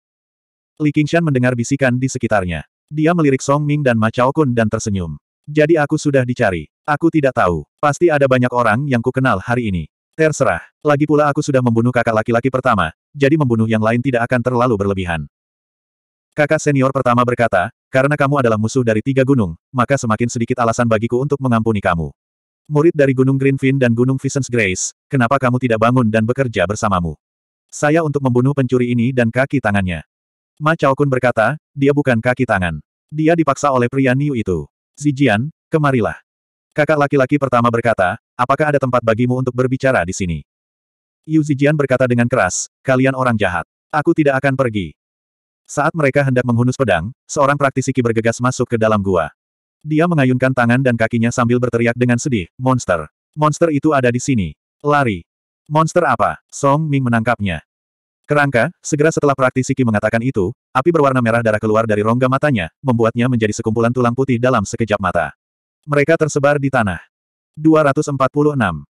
Li Qingshan mendengar bisikan di sekitarnya. Dia melirik Song Ming dan Ma Chao Kun dan tersenyum. Jadi aku sudah dicari. Aku tidak tahu. Pasti ada banyak orang yang kukenal hari ini. Terserah. Lagi pula aku sudah membunuh kakak laki-laki pertama, jadi membunuh yang lain tidak akan terlalu berlebihan. Kakak senior pertama berkata, karena kamu adalah musuh dari tiga gunung, maka semakin sedikit alasan bagiku untuk mengampuni kamu. Murid dari Gunung Greenfin dan Gunung Visions Grace, kenapa kamu tidak bangun dan bekerja bersamamu? Saya untuk membunuh pencuri ini dan kaki tangannya. Ma Kun berkata, dia bukan kaki tangan. Dia dipaksa oleh pria Niu itu. Zijian, kemarilah. Kakak laki-laki pertama berkata, apakah ada tempat bagimu untuk berbicara di sini? Yu Zijian berkata dengan keras, kalian orang jahat. Aku tidak akan pergi. Saat mereka hendak menghunus pedang, seorang praktisi ki bergegas masuk ke dalam gua. Dia mengayunkan tangan dan kakinya sambil berteriak dengan sedih, Monster! Monster itu ada di sini! Lari! Monster apa? Song Ming menangkapnya. Kerangka, segera setelah praktisi Ki mengatakan itu, api berwarna merah darah keluar dari rongga matanya, membuatnya menjadi sekumpulan tulang putih dalam sekejap mata. Mereka tersebar di tanah. 246.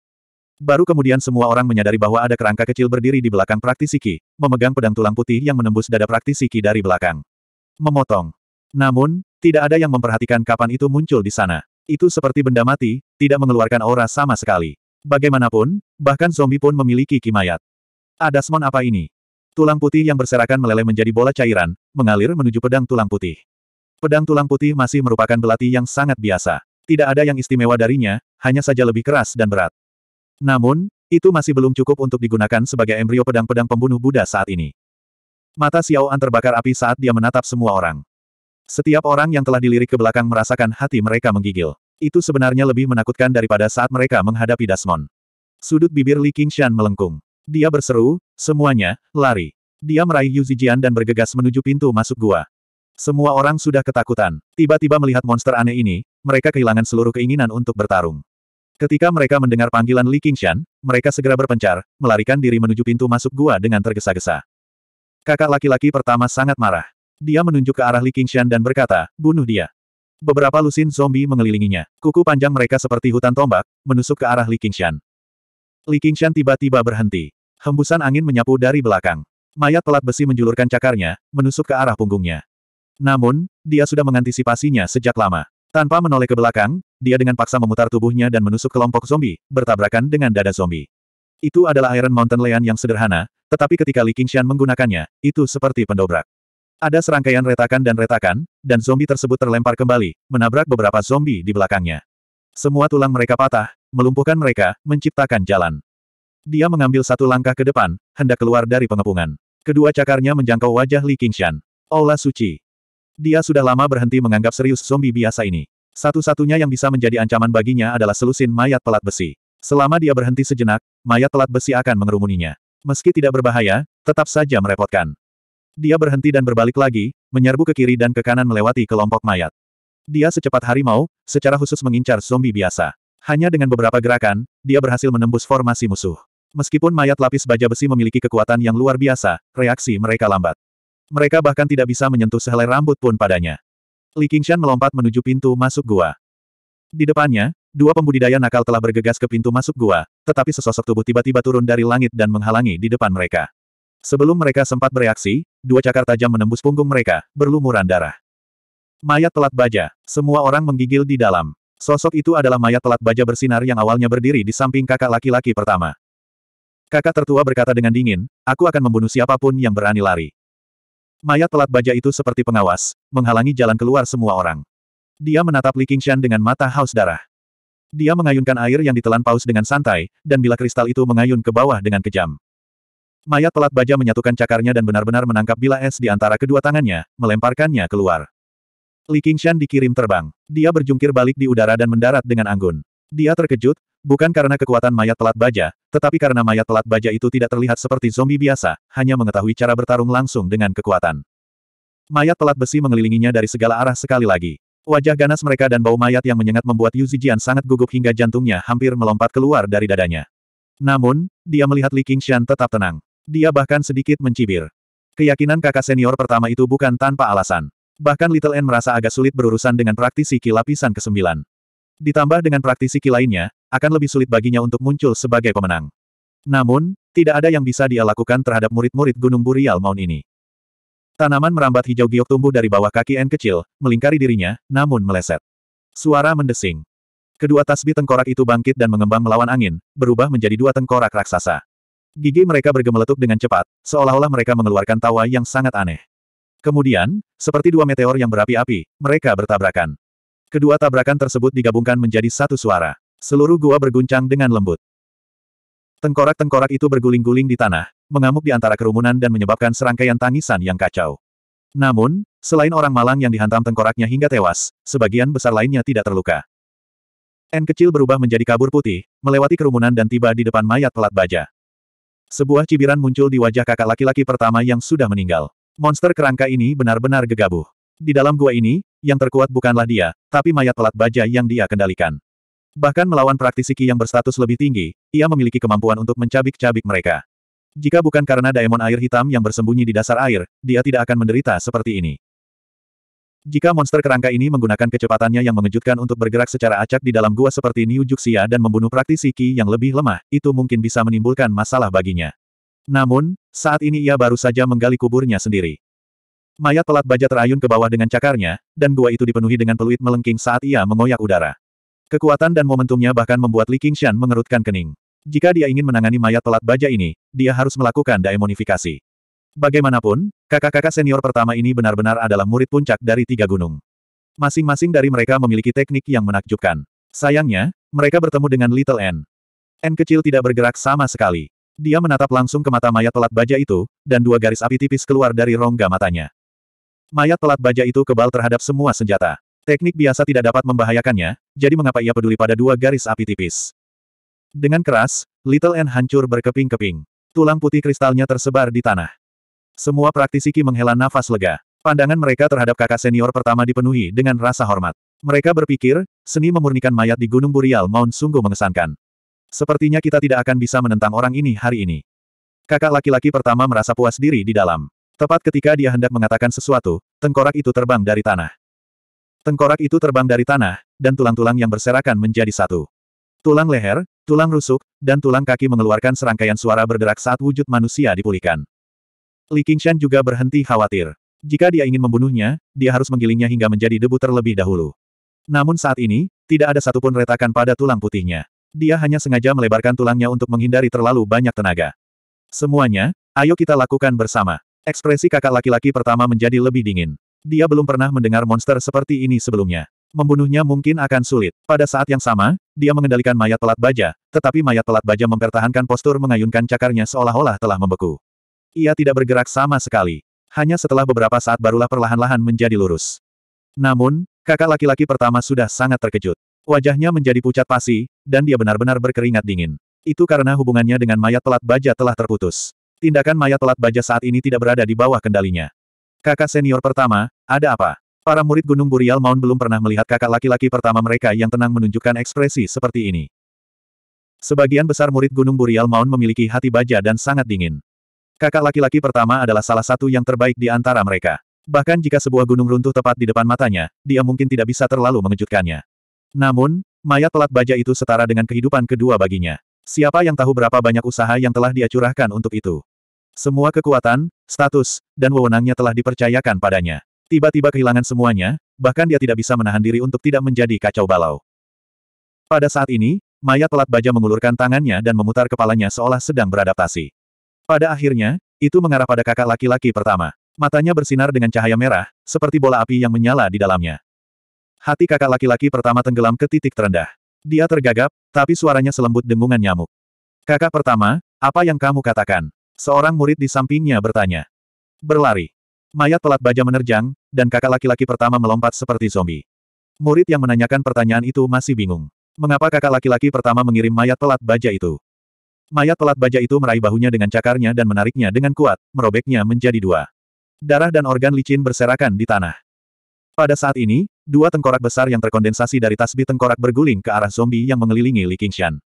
Baru kemudian semua orang menyadari bahwa ada kerangka kecil berdiri di belakang praktisi Ki, memegang pedang tulang putih yang menembus dada praktisi Ki dari belakang. Memotong. Namun, tidak ada yang memperhatikan kapan itu muncul di sana. Itu seperti benda mati, tidak mengeluarkan aura sama sekali. Bagaimanapun, bahkan zombie pun memiliki kimayat. Adasmon apa ini? Tulang putih yang berserakan meleleh menjadi bola cairan, mengalir menuju pedang tulang putih. Pedang tulang putih masih merupakan belati yang sangat biasa. Tidak ada yang istimewa darinya, hanya saja lebih keras dan berat. Namun, itu masih belum cukup untuk digunakan sebagai embrio pedang-pedang pembunuh Buddha saat ini. Mata Xiao An terbakar api saat dia menatap semua orang. Setiap orang yang telah dilirik ke belakang merasakan hati mereka menggigil. Itu sebenarnya lebih menakutkan daripada saat mereka menghadapi Dasmon. Sudut bibir Li Qingshan melengkung. Dia berseru, semuanya, lari. Dia meraih Yu Zijian dan bergegas menuju pintu masuk gua. Semua orang sudah ketakutan. Tiba-tiba melihat monster aneh ini, mereka kehilangan seluruh keinginan untuk bertarung. Ketika mereka mendengar panggilan Li Qingshan, mereka segera berpencar, melarikan diri menuju pintu masuk gua dengan tergesa-gesa. Kakak laki-laki pertama sangat marah. Dia menunjuk ke arah Li Qingshan dan berkata, bunuh dia. Beberapa lusin zombie mengelilinginya. Kuku panjang mereka seperti hutan tombak, menusuk ke arah Li Qingshan. Li Qingshan tiba-tiba berhenti. Hembusan angin menyapu dari belakang. Mayat pelat besi menjulurkan cakarnya, menusuk ke arah punggungnya. Namun, dia sudah mengantisipasinya sejak lama. Tanpa menoleh ke belakang, dia dengan paksa memutar tubuhnya dan menusuk kelompok zombie, bertabrakan dengan dada zombie. Itu adalah Iron Mountain Lion yang sederhana, tetapi ketika Li Qingshan menggunakannya, itu seperti pendobrak. Ada serangkaian retakan dan retakan, dan zombie tersebut terlempar kembali, menabrak beberapa zombie di belakangnya. Semua tulang mereka patah, melumpuhkan mereka, menciptakan jalan. Dia mengambil satu langkah ke depan, hendak keluar dari pengepungan. Kedua cakarnya menjangkau wajah Li Qingshan. Olah Suci. Dia sudah lama berhenti menganggap serius zombie biasa ini. Satu-satunya yang bisa menjadi ancaman baginya adalah selusin mayat pelat besi. Selama dia berhenti sejenak, mayat pelat besi akan mengerumuninya. Meski tidak berbahaya, tetap saja merepotkan. Dia berhenti dan berbalik lagi, menyerbu ke kiri dan ke kanan melewati kelompok mayat. Dia secepat harimau, secara khusus mengincar zombie biasa. Hanya dengan beberapa gerakan, dia berhasil menembus formasi musuh. Meskipun mayat lapis baja besi memiliki kekuatan yang luar biasa, reaksi mereka lambat. Mereka bahkan tidak bisa menyentuh sehelai rambut pun padanya. Li Qingshan melompat menuju pintu masuk gua. Di depannya, dua pembudidaya nakal telah bergegas ke pintu masuk gua, tetapi sesosok tubuh tiba-tiba turun dari langit dan menghalangi di depan mereka. Sebelum mereka sempat bereaksi, dua cakar tajam menembus punggung mereka, berlumuran darah. Mayat telat baja, semua orang menggigil di dalam. Sosok itu adalah mayat telat baja bersinar yang awalnya berdiri di samping kakak laki-laki pertama. Kakak tertua berkata dengan dingin, aku akan membunuh siapapun yang berani lari. Mayat pelat baja itu seperti pengawas, menghalangi jalan keluar semua orang. Dia menatap Li Qingshan dengan mata haus darah. Dia mengayunkan air yang ditelan paus dengan santai, dan bila kristal itu mengayun ke bawah dengan kejam. Mayat pelat baja menyatukan cakarnya dan benar-benar menangkap bila es di antara kedua tangannya, melemparkannya keluar. Li Qingshan dikirim terbang. Dia berjungkir balik di udara dan mendarat dengan anggun. Dia terkejut, bukan karena kekuatan mayat pelat baja, tetapi karena mayat pelat baja itu tidak terlihat seperti zombie biasa, hanya mengetahui cara bertarung langsung dengan kekuatan. Mayat pelat besi mengelilinginya dari segala arah sekali lagi. Wajah ganas mereka dan bau mayat yang menyengat membuat Yu Zijian sangat gugup hingga jantungnya hampir melompat keluar dari dadanya. Namun, dia melihat Li Qingshan tetap tenang. Dia bahkan sedikit mencibir. Keyakinan kakak senior pertama itu bukan tanpa alasan. Bahkan Little N merasa agak sulit berurusan dengan praktisi kilapisan ke-9 ditambah dengan praktisi Ki lainnya, akan lebih sulit baginya untuk muncul sebagai pemenang. Namun, tidak ada yang bisa dia lakukan terhadap murid-murid Gunung Burial Mount ini. Tanaman merambat hijau giok tumbuh dari bawah kaki N kecil, melingkari dirinya, namun meleset. Suara mendesing. Kedua tasbih tengkorak itu bangkit dan mengembang melawan angin, berubah menjadi dua tengkorak raksasa. Gigi mereka bergemeletuk dengan cepat, seolah-olah mereka mengeluarkan tawa yang sangat aneh. Kemudian, seperti dua meteor yang berapi-api, mereka bertabrakan. Kedua tabrakan tersebut digabungkan menjadi satu suara. Seluruh gua berguncang dengan lembut. Tengkorak-tengkorak itu berguling-guling di tanah, mengamuk di antara kerumunan dan menyebabkan serangkaian tangisan yang kacau. Namun, selain orang malang yang dihantam tengkoraknya hingga tewas, sebagian besar lainnya tidak terluka. N kecil berubah menjadi kabur putih, melewati kerumunan dan tiba di depan mayat pelat baja. Sebuah cibiran muncul di wajah kakak laki-laki pertama yang sudah meninggal. Monster kerangka ini benar-benar gegabah. Di dalam gua ini, yang terkuat bukanlah dia, tapi mayat pelat baja yang dia kendalikan. Bahkan melawan praktisi ki yang berstatus lebih tinggi, ia memiliki kemampuan untuk mencabik-cabik mereka. Jika bukan karena daemon air hitam yang bersembunyi di dasar air, dia tidak akan menderita seperti ini. Jika monster kerangka ini menggunakan kecepatannya yang mengejutkan untuk bergerak secara acak di dalam gua seperti New Juxia dan membunuh praktisi ki yang lebih lemah, itu mungkin bisa menimbulkan masalah baginya. Namun, saat ini ia baru saja menggali kuburnya sendiri. Mayat pelat baja terayun ke bawah dengan cakarnya, dan gua itu dipenuhi dengan peluit melengking saat ia mengoyak udara. Kekuatan dan momentumnya bahkan membuat Li Qingshan mengerutkan kening. Jika dia ingin menangani mayat pelat baja ini, dia harus melakukan daemonifikasi. Bagaimanapun, kakak-kakak senior pertama ini benar-benar adalah murid puncak dari tiga gunung. Masing-masing dari mereka memiliki teknik yang menakjubkan. Sayangnya, mereka bertemu dengan Little N. N kecil tidak bergerak sama sekali. Dia menatap langsung ke mata mayat pelat baja itu, dan dua garis api tipis keluar dari rongga matanya. Mayat pelat baja itu kebal terhadap semua senjata. Teknik biasa tidak dapat membahayakannya, jadi mengapa ia peduli pada dua garis api tipis. Dengan keras, Little N hancur berkeping-keping. Tulang putih kristalnya tersebar di tanah. Semua praktisi Ki menghela nafas lega. Pandangan mereka terhadap kakak senior pertama dipenuhi dengan rasa hormat. Mereka berpikir, seni memurnikan mayat di Gunung Burial Mount sungguh mengesankan. Sepertinya kita tidak akan bisa menentang orang ini hari ini. Kakak laki-laki pertama merasa puas diri di dalam. Tepat ketika dia hendak mengatakan sesuatu, tengkorak itu terbang dari tanah. Tengkorak itu terbang dari tanah, dan tulang-tulang yang berserakan menjadi satu. Tulang leher, tulang rusuk, dan tulang kaki mengeluarkan serangkaian suara berderak saat wujud manusia dipulihkan. Li Qingshan juga berhenti khawatir. Jika dia ingin membunuhnya, dia harus menggilingnya hingga menjadi debu terlebih dahulu. Namun saat ini, tidak ada satupun retakan pada tulang putihnya. Dia hanya sengaja melebarkan tulangnya untuk menghindari terlalu banyak tenaga. Semuanya, ayo kita lakukan bersama. Ekspresi kakak laki-laki pertama menjadi lebih dingin. Dia belum pernah mendengar monster seperti ini sebelumnya. Membunuhnya mungkin akan sulit. Pada saat yang sama, dia mengendalikan mayat pelat baja, tetapi mayat pelat baja mempertahankan postur mengayunkan cakarnya seolah-olah telah membeku. Ia tidak bergerak sama sekali. Hanya setelah beberapa saat barulah perlahan-lahan menjadi lurus. Namun, kakak laki-laki pertama sudah sangat terkejut. Wajahnya menjadi pucat pasi, dan dia benar-benar berkeringat dingin. Itu karena hubungannya dengan mayat pelat baja telah terputus. Tindakan mayat telat baja saat ini tidak berada di bawah kendalinya. Kakak senior pertama, ada apa? Para murid Gunung Burial Mount belum pernah melihat kakak laki-laki pertama mereka yang tenang menunjukkan ekspresi seperti ini. Sebagian besar murid Gunung Burial Mount memiliki hati baja dan sangat dingin. Kakak laki-laki pertama adalah salah satu yang terbaik di antara mereka. Bahkan jika sebuah gunung runtuh tepat di depan matanya, dia mungkin tidak bisa terlalu mengejutkannya. Namun, mayat telat baja itu setara dengan kehidupan kedua baginya. Siapa yang tahu berapa banyak usaha yang telah dia curahkan untuk itu? Semua kekuatan, status, dan wewenangnya telah dipercayakan padanya. Tiba-tiba kehilangan semuanya, bahkan dia tidak bisa menahan diri untuk tidak menjadi kacau balau. Pada saat ini, mayat telat baja mengulurkan tangannya dan memutar kepalanya seolah sedang beradaptasi. Pada akhirnya, itu mengarah pada kakak laki-laki pertama. Matanya bersinar dengan cahaya merah, seperti bola api yang menyala di dalamnya. Hati kakak laki-laki pertama tenggelam ke titik terendah. Dia tergagap, tapi suaranya selembut dengungan nyamuk. Kakak pertama, apa yang kamu katakan? Seorang murid di sampingnya bertanya. Berlari. Mayat pelat baja menerjang, dan kakak laki-laki pertama melompat seperti zombie. Murid yang menanyakan pertanyaan itu masih bingung. Mengapa kakak laki-laki pertama mengirim mayat pelat baja itu? Mayat pelat baja itu meraih bahunya dengan cakarnya dan menariknya dengan kuat, merobeknya menjadi dua. Darah dan organ licin berserakan di tanah. Pada saat ini, dua tengkorak besar yang terkondensasi dari tasbih tengkorak berguling ke arah zombie yang mengelilingi Li Qingshan.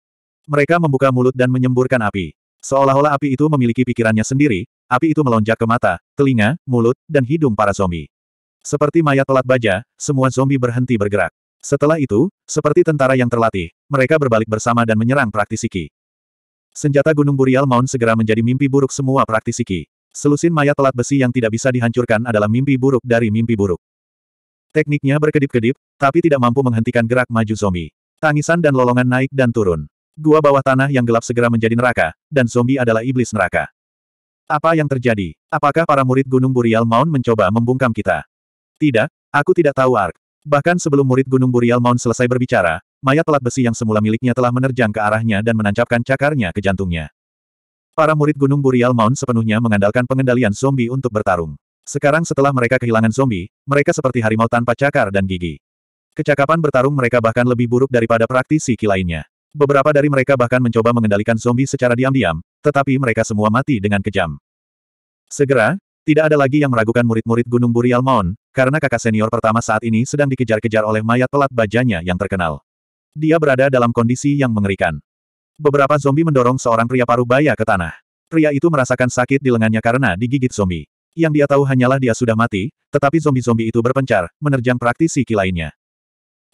Mereka membuka mulut dan menyemburkan api. Seolah-olah api itu memiliki pikirannya sendiri, api itu melonjak ke mata, telinga, mulut, dan hidung para zombie. Seperti mayat telat baja, semua zombie berhenti bergerak. Setelah itu, seperti tentara yang terlatih, mereka berbalik bersama dan menyerang praktisi ki. Senjata Gunung Burial Mount segera menjadi mimpi buruk semua praktisi ki. Selusin mayat telat besi yang tidak bisa dihancurkan adalah mimpi buruk dari mimpi buruk. Tekniknya berkedip-kedip, tapi tidak mampu menghentikan gerak maju zombie. Tangisan dan lolongan naik dan turun. Gua bawah tanah yang gelap segera menjadi neraka, dan zombie adalah iblis neraka. Apa yang terjadi? Apakah para murid Gunung Burial Mount mencoba membungkam kita? Tidak, aku tidak tahu Ark. Bahkan sebelum murid Gunung Burial Mount selesai berbicara, mayat pelat besi yang semula miliknya telah menerjang ke arahnya dan menancapkan cakarnya ke jantungnya. Para murid Gunung Burial Mount sepenuhnya mengandalkan pengendalian zombie untuk bertarung. Sekarang setelah mereka kehilangan zombie, mereka seperti harimau tanpa cakar dan gigi. Kecakapan bertarung mereka bahkan lebih buruk daripada praktisi lainnya. Beberapa dari mereka bahkan mencoba mengendalikan zombie secara diam-diam, tetapi mereka semua mati dengan kejam. Segera, tidak ada lagi yang meragukan murid-murid Gunung Burial Mount, karena kakak senior pertama saat ini sedang dikejar-kejar oleh mayat pelat bajanya yang terkenal. Dia berada dalam kondisi yang mengerikan. Beberapa zombie mendorong seorang pria paruh baya ke tanah. Pria itu merasakan sakit di lengannya karena digigit zombie. Yang dia tahu hanyalah dia sudah mati, tetapi zombie-zombie itu berpencar, menerjang praktisi lainnya.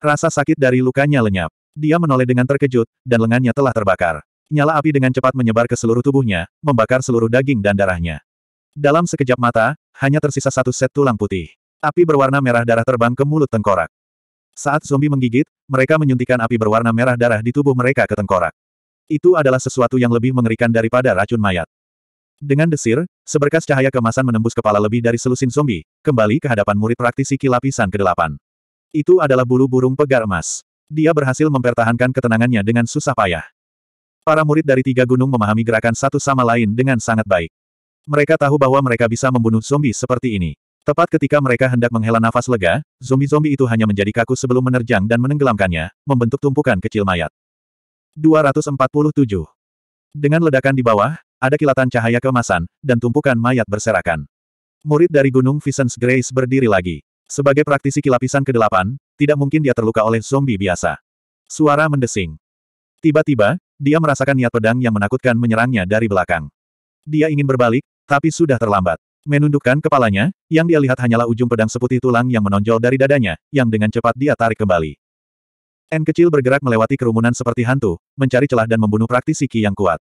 Rasa sakit dari lukanya lenyap. Dia menoleh dengan terkejut, dan lengannya telah terbakar. Nyala api dengan cepat menyebar ke seluruh tubuhnya, membakar seluruh daging dan darahnya. Dalam sekejap mata, hanya tersisa satu set tulang putih. Api berwarna merah darah terbang ke mulut tengkorak. Saat zombie menggigit, mereka menyuntikan api berwarna merah darah di tubuh mereka ke tengkorak. Itu adalah sesuatu yang lebih mengerikan daripada racun mayat. Dengan desir, seberkas cahaya kemasan menembus kepala lebih dari selusin zombie, kembali ke hadapan murid praktisi kilapisan ke-8. Itu adalah bulu burung pegar emas. Dia berhasil mempertahankan ketenangannya dengan susah payah. Para murid dari tiga gunung memahami gerakan satu sama lain dengan sangat baik. Mereka tahu bahwa mereka bisa membunuh zombie seperti ini. Tepat ketika mereka hendak menghela nafas lega, zombie-zombie itu hanya menjadi kaku sebelum menerjang dan menenggelamkannya, membentuk tumpukan kecil mayat. 247. Dengan ledakan di bawah, ada kilatan cahaya kemasan, dan tumpukan mayat berserakan. Murid dari Gunung Visions Grace berdiri lagi. Sebagai praktisi kilapisan ke-8, tidak mungkin dia terluka oleh zombie biasa. Suara mendesing. Tiba-tiba, dia merasakan niat pedang yang menakutkan menyerangnya dari belakang. Dia ingin berbalik, tapi sudah terlambat. Menundukkan kepalanya, yang dia lihat hanyalah ujung pedang seputih tulang yang menonjol dari dadanya, yang dengan cepat dia tarik kembali. N kecil bergerak melewati kerumunan seperti hantu, mencari celah dan membunuh praktisi ki yang kuat.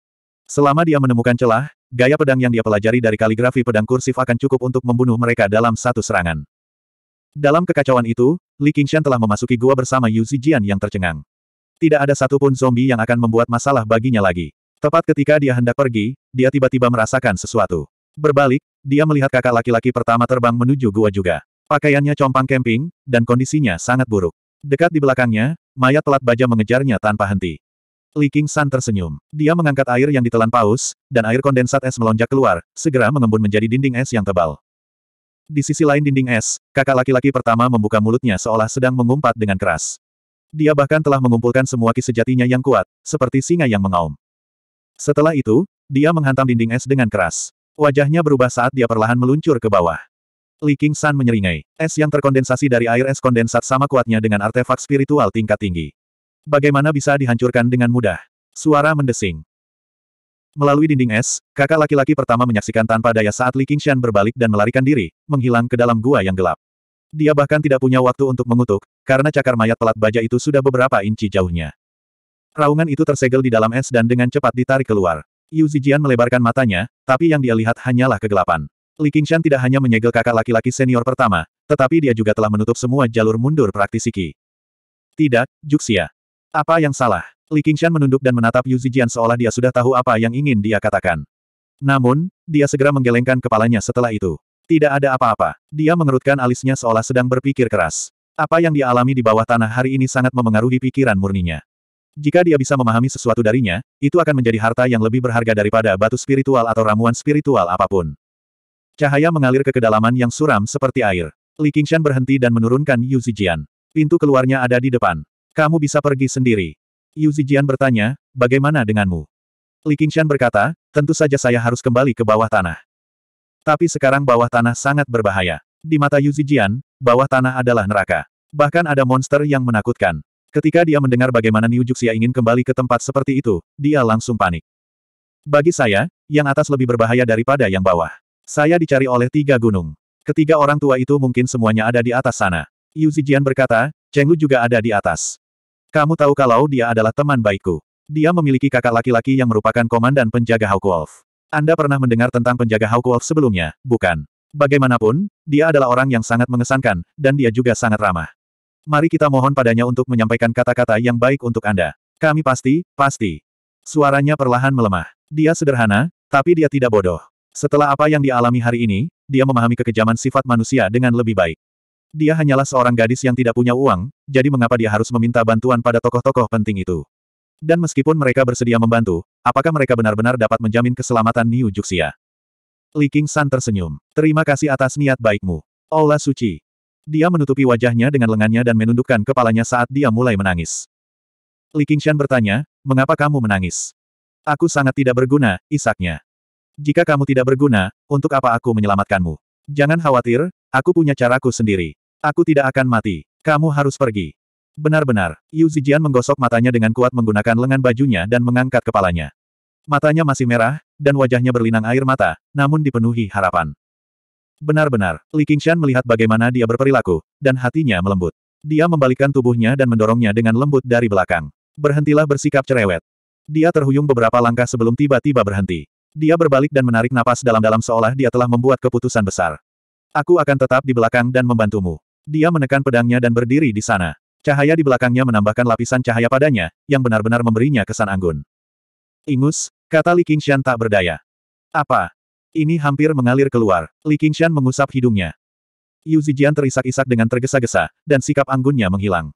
Selama dia menemukan celah, gaya pedang yang dia pelajari dari kaligrafi pedang kursif akan cukup untuk membunuh mereka dalam satu serangan. Dalam kekacauan itu, Li Qingshan telah memasuki gua bersama Yu Zijian yang tercengang. Tidak ada satupun zombie yang akan membuat masalah baginya lagi. Tepat ketika dia hendak pergi, dia tiba-tiba merasakan sesuatu. Berbalik, dia melihat kakak laki-laki pertama terbang menuju gua juga. Pakaiannya compang camping, dan kondisinya sangat buruk. Dekat di belakangnya, mayat telat baja mengejarnya tanpa henti. Li Qingshan San tersenyum. Dia mengangkat air yang ditelan paus, dan air kondensat es melonjak keluar, segera mengembun menjadi dinding es yang tebal. Di sisi lain dinding es, kakak laki-laki pertama membuka mulutnya seolah sedang mengumpat dengan keras. Dia bahkan telah mengumpulkan semua ki sejatinya yang kuat, seperti singa yang mengaum. Setelah itu, dia menghantam dinding es dengan keras. Wajahnya berubah saat dia perlahan meluncur ke bawah. Li King San menyeringai. Es yang terkondensasi dari air es kondensat sama kuatnya dengan artefak spiritual tingkat tinggi. Bagaimana bisa dihancurkan dengan mudah? Suara mendesing. Melalui dinding es, kakak laki-laki pertama menyaksikan tanpa daya saat Li Qingshan berbalik dan melarikan diri, menghilang ke dalam gua yang gelap. Dia bahkan tidak punya waktu untuk mengutuk, karena cakar mayat pelat baja itu sudah beberapa inci jauhnya. Raungan itu tersegel di dalam es dan dengan cepat ditarik keluar. Yu Zijian melebarkan matanya, tapi yang dia lihat hanyalah kegelapan. Li Qingshan tidak hanya menyegel kakak laki-laki senior pertama, tetapi dia juga telah menutup semua jalur mundur praktisi Tidak, Juxia. Apa yang salah? Li Qingshan menunduk dan menatap Yu Zijian seolah dia sudah tahu apa yang ingin dia katakan. Namun, dia segera menggelengkan kepalanya setelah itu. Tidak ada apa-apa. Dia mengerutkan alisnya seolah sedang berpikir keras. Apa yang dialami di bawah tanah hari ini sangat memengaruhi pikiran murninya. Jika dia bisa memahami sesuatu darinya, itu akan menjadi harta yang lebih berharga daripada batu spiritual atau ramuan spiritual apapun. Cahaya mengalir ke kedalaman yang suram seperti air. Li Qingshan berhenti dan menurunkan Yu Zijian. Pintu keluarnya ada di depan. Kamu bisa pergi sendiri. Yu Zijian bertanya, bagaimana denganmu? Li Qingshan berkata, tentu saja saya harus kembali ke bawah tanah. Tapi sekarang bawah tanah sangat berbahaya. Di mata Yu Zijian, bawah tanah adalah neraka. Bahkan ada monster yang menakutkan. Ketika dia mendengar bagaimana Niu Juxia ingin kembali ke tempat seperti itu, dia langsung panik. Bagi saya, yang atas lebih berbahaya daripada yang bawah. Saya dicari oleh tiga gunung. Ketiga orang tua itu mungkin semuanya ada di atas sana. Yu Zijian berkata, Cheng Lu juga ada di atas. Kamu tahu kalau dia adalah teman baikku. Dia memiliki kakak laki-laki yang merupakan komandan penjaga Hawk Wolf. Anda pernah mendengar tentang penjaga Hawk Wolf sebelumnya, bukan? Bagaimanapun, dia adalah orang yang sangat mengesankan, dan dia juga sangat ramah. Mari kita mohon padanya untuk menyampaikan kata-kata yang baik untuk Anda. Kami pasti, pasti. Suaranya perlahan melemah. Dia sederhana, tapi dia tidak bodoh. Setelah apa yang dialami hari ini, dia memahami kekejaman sifat manusia dengan lebih baik. Dia hanyalah seorang gadis yang tidak punya uang, jadi mengapa dia harus meminta bantuan pada tokoh-tokoh penting itu? Dan meskipun mereka bersedia membantu, apakah mereka benar-benar dapat menjamin keselamatan Niu Juxia? Li King San tersenyum. Terima kasih atas niat baikmu. Allah Suci. Dia menutupi wajahnya dengan lengannya dan menundukkan kepalanya saat dia mulai menangis. Li Shan bertanya, mengapa kamu menangis? Aku sangat tidak berguna, isaknya. Jika kamu tidak berguna, untuk apa aku menyelamatkanmu? Jangan khawatir, aku punya caraku sendiri. Aku tidak akan mati. Kamu harus pergi. Benar-benar, Yu Zijian menggosok matanya dengan kuat menggunakan lengan bajunya dan mengangkat kepalanya. Matanya masih merah, dan wajahnya berlinang air mata, namun dipenuhi harapan. Benar-benar, Li Qingshan melihat bagaimana dia berperilaku, dan hatinya melembut. Dia membalikkan tubuhnya dan mendorongnya dengan lembut dari belakang. Berhentilah bersikap cerewet. Dia terhuyung beberapa langkah sebelum tiba-tiba berhenti. Dia berbalik dan menarik napas dalam-dalam seolah dia telah membuat keputusan besar. Aku akan tetap di belakang dan membantumu. Dia menekan pedangnya dan berdiri di sana. Cahaya di belakangnya menambahkan lapisan cahaya padanya, yang benar-benar memberinya kesan anggun. Ingus, kata Li Qingshan tak berdaya. Apa? Ini hampir mengalir keluar. Li Qingshan mengusap hidungnya. Yu Zijian terisak-isak dengan tergesa-gesa, dan sikap anggunnya menghilang.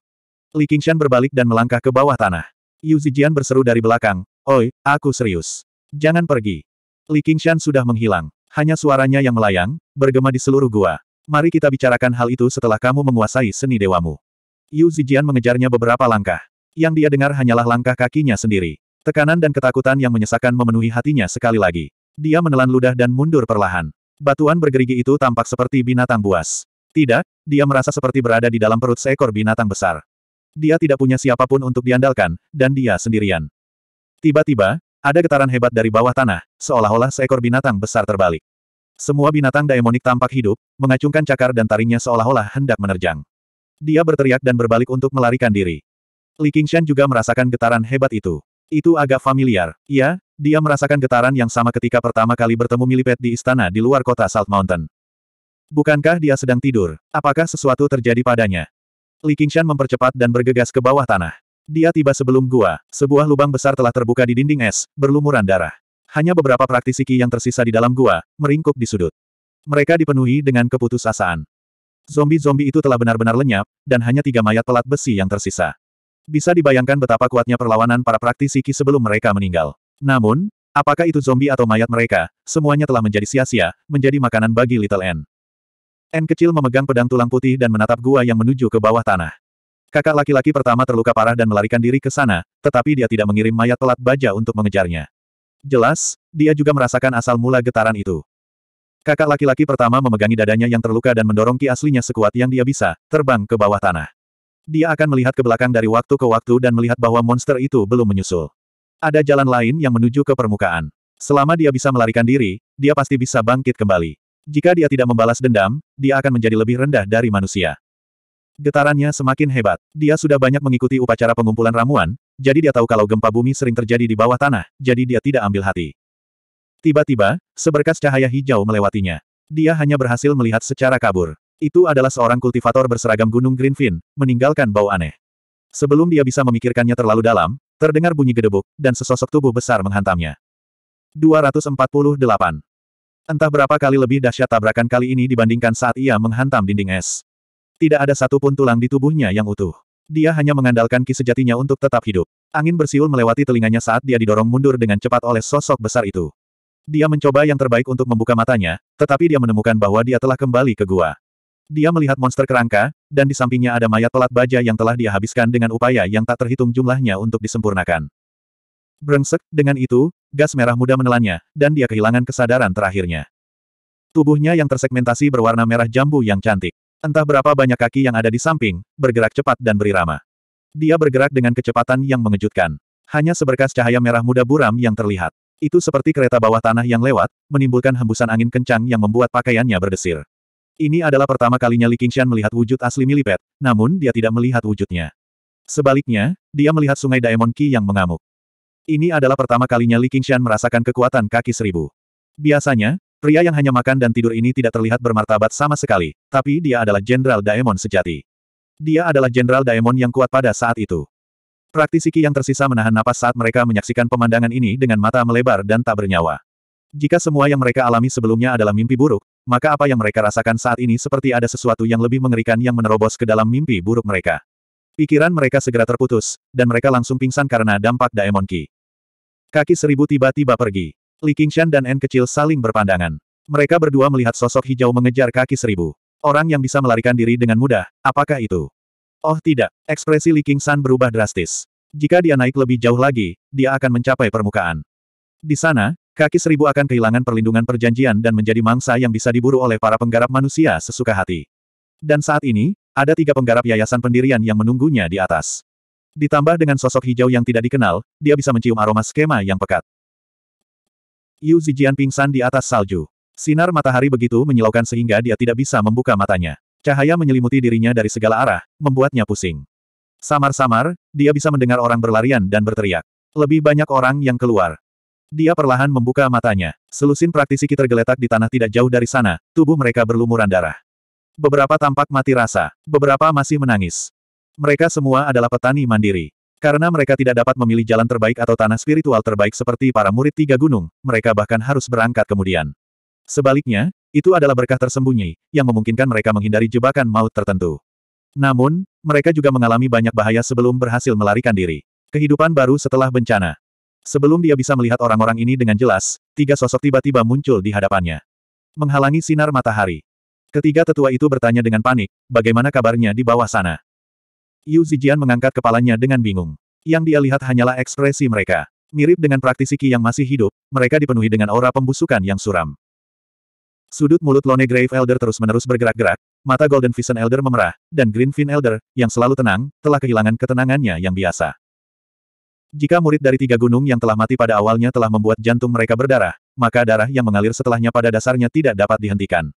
Li Qingshan berbalik dan melangkah ke bawah tanah. Yu Zijian berseru dari belakang, Oi, aku serius. Jangan pergi. Li Qingshan sudah menghilang. Hanya suaranya yang melayang, bergema di seluruh gua. Mari kita bicarakan hal itu setelah kamu menguasai seni dewamu. Yu Zijian mengejarnya beberapa langkah. Yang dia dengar hanyalah langkah kakinya sendiri. Tekanan dan ketakutan yang menyesakkan memenuhi hatinya sekali lagi. Dia menelan ludah dan mundur perlahan. Batuan bergerigi itu tampak seperti binatang buas. Tidak, dia merasa seperti berada di dalam perut seekor binatang besar. Dia tidak punya siapapun untuk diandalkan, dan dia sendirian. Tiba-tiba, ada getaran hebat dari bawah tanah, seolah-olah seekor binatang besar terbalik. Semua binatang daemonik tampak hidup, mengacungkan cakar dan taringnya seolah-olah hendak menerjang. Dia berteriak dan berbalik untuk melarikan diri. Li Qingshan juga merasakan getaran hebat itu. Itu agak familiar. Ya, dia merasakan getaran yang sama ketika pertama kali bertemu Milipet di istana di luar kota Salt Mountain. Bukankah dia sedang tidur? Apakah sesuatu terjadi padanya? Li Qingshan mempercepat dan bergegas ke bawah tanah. Dia tiba sebelum gua, sebuah lubang besar telah terbuka di dinding es, berlumuran darah. Hanya beberapa praktisi Qi yang tersisa di dalam gua, meringkuk di sudut. Mereka dipenuhi dengan keputusasaan. Zombie-zombie itu telah benar-benar lenyap, dan hanya tiga mayat pelat besi yang tersisa. Bisa dibayangkan betapa kuatnya perlawanan para praktisi Qi sebelum mereka meninggal. Namun, apakah itu zombie atau mayat mereka, semuanya telah menjadi sia-sia, menjadi makanan bagi Little N. N kecil memegang pedang tulang putih dan menatap gua yang menuju ke bawah tanah. Kakak laki-laki pertama terluka parah dan melarikan diri ke sana, tetapi dia tidak mengirim mayat pelat baja untuk mengejarnya. Jelas, dia juga merasakan asal mula getaran itu. Kakak laki-laki pertama memegangi dadanya yang terluka dan mendorong ki aslinya sekuat yang dia bisa, terbang ke bawah tanah. Dia akan melihat ke belakang dari waktu ke waktu dan melihat bahwa monster itu belum menyusul. Ada jalan lain yang menuju ke permukaan. Selama dia bisa melarikan diri, dia pasti bisa bangkit kembali. Jika dia tidak membalas dendam, dia akan menjadi lebih rendah dari manusia. Getarannya semakin hebat. Dia sudah banyak mengikuti upacara pengumpulan ramuan, jadi dia tahu kalau gempa bumi sering terjadi di bawah tanah, jadi dia tidak ambil hati. Tiba-tiba, seberkas cahaya hijau melewatinya. Dia hanya berhasil melihat secara kabur. Itu adalah seorang kultivator berseragam gunung Greenfin, meninggalkan bau aneh. Sebelum dia bisa memikirkannya terlalu dalam, terdengar bunyi gedebuk, dan sesosok tubuh besar menghantamnya. 248. Entah berapa kali lebih dahsyat tabrakan kali ini dibandingkan saat ia menghantam dinding es. Tidak ada satu pun tulang di tubuhnya yang utuh. Dia hanya mengandalkan ki sejatinya untuk tetap hidup. Angin bersiul melewati telinganya saat dia didorong mundur dengan cepat oleh sosok besar itu. Dia mencoba yang terbaik untuk membuka matanya, tetapi dia menemukan bahwa dia telah kembali ke gua. Dia melihat monster kerangka, dan di sampingnya ada mayat pelat baja yang telah dia habiskan dengan upaya yang tak terhitung jumlahnya untuk disempurnakan. Brengsek, dengan itu, gas merah muda menelannya, dan dia kehilangan kesadaran terakhirnya. Tubuhnya yang tersegmentasi berwarna merah jambu yang cantik. Entah berapa banyak kaki yang ada di samping, bergerak cepat dan berirama. Dia bergerak dengan kecepatan yang mengejutkan. Hanya seberkas cahaya merah muda buram yang terlihat. Itu seperti kereta bawah tanah yang lewat, menimbulkan hembusan angin kencang yang membuat pakaiannya berdesir. Ini adalah pertama kalinya Li Qingshan melihat wujud asli Milipet, namun dia tidak melihat wujudnya. Sebaliknya, dia melihat sungai Daemon Qi yang mengamuk. Ini adalah pertama kalinya Li Qingshan merasakan kekuatan kaki seribu. Biasanya, Pria yang hanya makan dan tidur ini tidak terlihat bermartabat sama sekali, tapi dia adalah Jenderal Daemon sejati. Dia adalah Jenderal Daemon yang kuat pada saat itu. Praktisi Ki yang tersisa menahan napas saat mereka menyaksikan pemandangan ini dengan mata melebar dan tak bernyawa. Jika semua yang mereka alami sebelumnya adalah mimpi buruk, maka apa yang mereka rasakan saat ini seperti ada sesuatu yang lebih mengerikan yang menerobos ke dalam mimpi buruk mereka. Pikiran mereka segera terputus, dan mereka langsung pingsan karena dampak Daemon Ki. Kaki seribu tiba-tiba pergi. Li Qingshan dan N kecil saling berpandangan. Mereka berdua melihat sosok hijau mengejar kaki seribu. Orang yang bisa melarikan diri dengan mudah, apakah itu? Oh tidak, ekspresi Li Qingshan berubah drastis. Jika dia naik lebih jauh lagi, dia akan mencapai permukaan. Di sana, kaki seribu akan kehilangan perlindungan perjanjian dan menjadi mangsa yang bisa diburu oleh para penggarap manusia sesuka hati. Dan saat ini, ada tiga penggarap yayasan pendirian yang menunggunya di atas. Ditambah dengan sosok hijau yang tidak dikenal, dia bisa mencium aroma skema yang pekat. Yu Zijian pingsan di atas salju. Sinar matahari begitu menyilaukan sehingga dia tidak bisa membuka matanya. Cahaya menyelimuti dirinya dari segala arah, membuatnya pusing. Samar-samar, dia bisa mendengar orang berlarian dan berteriak. Lebih banyak orang yang keluar. Dia perlahan membuka matanya. Selusin praktisi kita tergeletak di tanah tidak jauh dari sana, tubuh mereka berlumuran darah. Beberapa tampak mati rasa, beberapa masih menangis. Mereka semua adalah petani mandiri. Karena mereka tidak dapat memilih jalan terbaik atau tanah spiritual terbaik seperti para murid tiga gunung, mereka bahkan harus berangkat kemudian. Sebaliknya, itu adalah berkah tersembunyi, yang memungkinkan mereka menghindari jebakan maut tertentu. Namun, mereka juga mengalami banyak bahaya sebelum berhasil melarikan diri. Kehidupan baru setelah bencana. Sebelum dia bisa melihat orang-orang ini dengan jelas, tiga sosok tiba-tiba muncul di hadapannya. Menghalangi sinar matahari. Ketiga tetua itu bertanya dengan panik, bagaimana kabarnya di bawah sana? Yu Zijian mengangkat kepalanya dengan bingung. Yang dia lihat hanyalah ekspresi mereka. Mirip dengan praktisi Qi yang masih hidup, mereka dipenuhi dengan aura pembusukan yang suram. Sudut mulut Lone Grave Elder terus-menerus bergerak-gerak, mata Golden Vision Elder memerah, dan Green Fin Elder, yang selalu tenang, telah kehilangan ketenangannya yang biasa. Jika murid dari tiga gunung yang telah mati pada awalnya telah membuat jantung mereka berdarah, maka darah yang mengalir setelahnya pada dasarnya tidak dapat dihentikan.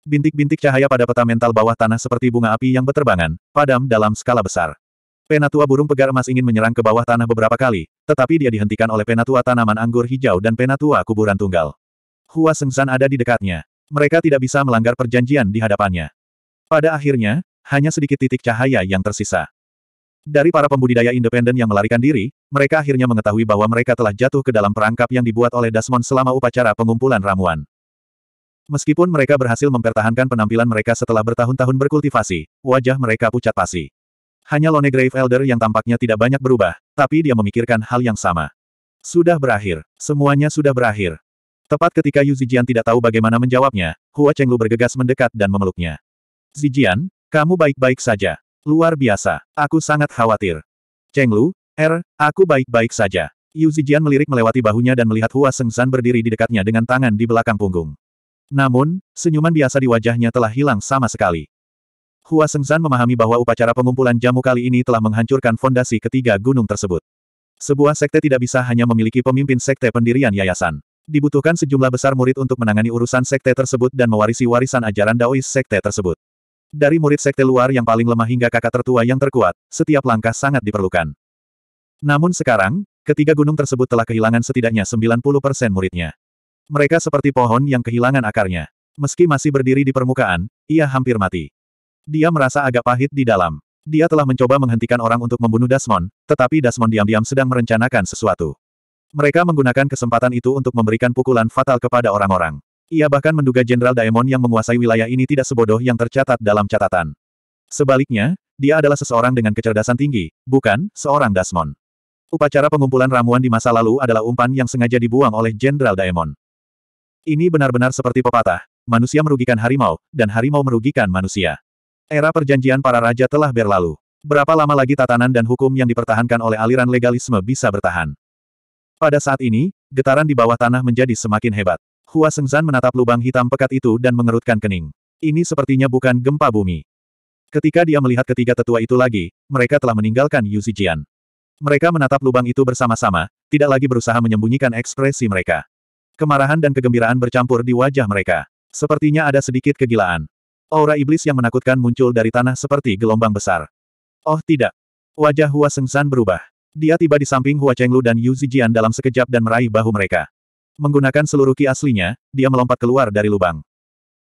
Bintik-bintik cahaya pada peta mental bawah tanah seperti bunga api yang berterbangan, padam dalam skala besar. Penatua burung pegar emas ingin menyerang ke bawah tanah beberapa kali, tetapi dia dihentikan oleh penatua tanaman anggur hijau dan penatua kuburan tunggal. Hua Sengsan ada di dekatnya. Mereka tidak bisa melanggar perjanjian di hadapannya. Pada akhirnya, hanya sedikit titik cahaya yang tersisa. Dari para pembudidaya independen yang melarikan diri, mereka akhirnya mengetahui bahwa mereka telah jatuh ke dalam perangkap yang dibuat oleh Dasmon selama upacara pengumpulan ramuan. Meskipun mereka berhasil mempertahankan penampilan mereka setelah bertahun-tahun berkultivasi, wajah mereka pucat pasi. Hanya Lone Grave Elder yang tampaknya tidak banyak berubah, tapi dia memikirkan hal yang sama. Sudah berakhir. Semuanya sudah berakhir. Tepat ketika Yu Zijian tidak tahu bagaimana menjawabnya, Hua Chenglu bergegas mendekat dan memeluknya. Zijian, kamu baik-baik saja. Luar biasa. Aku sangat khawatir. Chenglu, Er, aku baik-baik saja. Yu Zijian melirik melewati bahunya dan melihat Hua Sengzan berdiri di dekatnya dengan tangan di belakang punggung. Namun, senyuman biasa di wajahnya telah hilang sama sekali. Hua Sengzan memahami bahwa upacara pengumpulan jamu kali ini telah menghancurkan fondasi ketiga gunung tersebut. Sebuah sekte tidak bisa hanya memiliki pemimpin sekte pendirian yayasan. Dibutuhkan sejumlah besar murid untuk menangani urusan sekte tersebut dan mewarisi warisan ajaran Daois sekte tersebut. Dari murid sekte luar yang paling lemah hingga kakak tertua yang terkuat, setiap langkah sangat diperlukan. Namun sekarang, ketiga gunung tersebut telah kehilangan setidaknya 90% muridnya. Mereka seperti pohon yang kehilangan akarnya. Meski masih berdiri di permukaan, ia hampir mati. Dia merasa agak pahit di dalam. Dia telah mencoba menghentikan orang untuk membunuh Dasmon, tetapi Dasmon diam-diam sedang merencanakan sesuatu. Mereka menggunakan kesempatan itu untuk memberikan pukulan fatal kepada orang-orang. Ia bahkan menduga Jenderal Daemon yang menguasai wilayah ini tidak sebodoh yang tercatat dalam catatan. Sebaliknya, dia adalah seseorang dengan kecerdasan tinggi, bukan seorang Dasmon. Upacara pengumpulan ramuan di masa lalu adalah umpan yang sengaja dibuang oleh Jenderal Daemon. Ini benar-benar seperti pepatah, manusia merugikan harimau, dan harimau merugikan manusia. Era perjanjian para raja telah berlalu. Berapa lama lagi tatanan dan hukum yang dipertahankan oleh aliran legalisme bisa bertahan? Pada saat ini, getaran di bawah tanah menjadi semakin hebat. Hua Sengzan menatap lubang hitam pekat itu dan mengerutkan kening. Ini sepertinya bukan gempa bumi. Ketika dia melihat ketiga tetua itu lagi, mereka telah meninggalkan Yu Zijian. Mereka menatap lubang itu bersama-sama, tidak lagi berusaha menyembunyikan ekspresi mereka. Kemarahan dan kegembiraan bercampur di wajah mereka. Sepertinya ada sedikit kegilaan. Aura iblis yang menakutkan muncul dari tanah seperti gelombang besar. Oh tidak. Wajah Hua Sengsan berubah. Dia tiba di samping Hua Chenglu dan Yu Zijian dalam sekejap dan meraih bahu mereka. Menggunakan seluruh ki aslinya, dia melompat keluar dari lubang.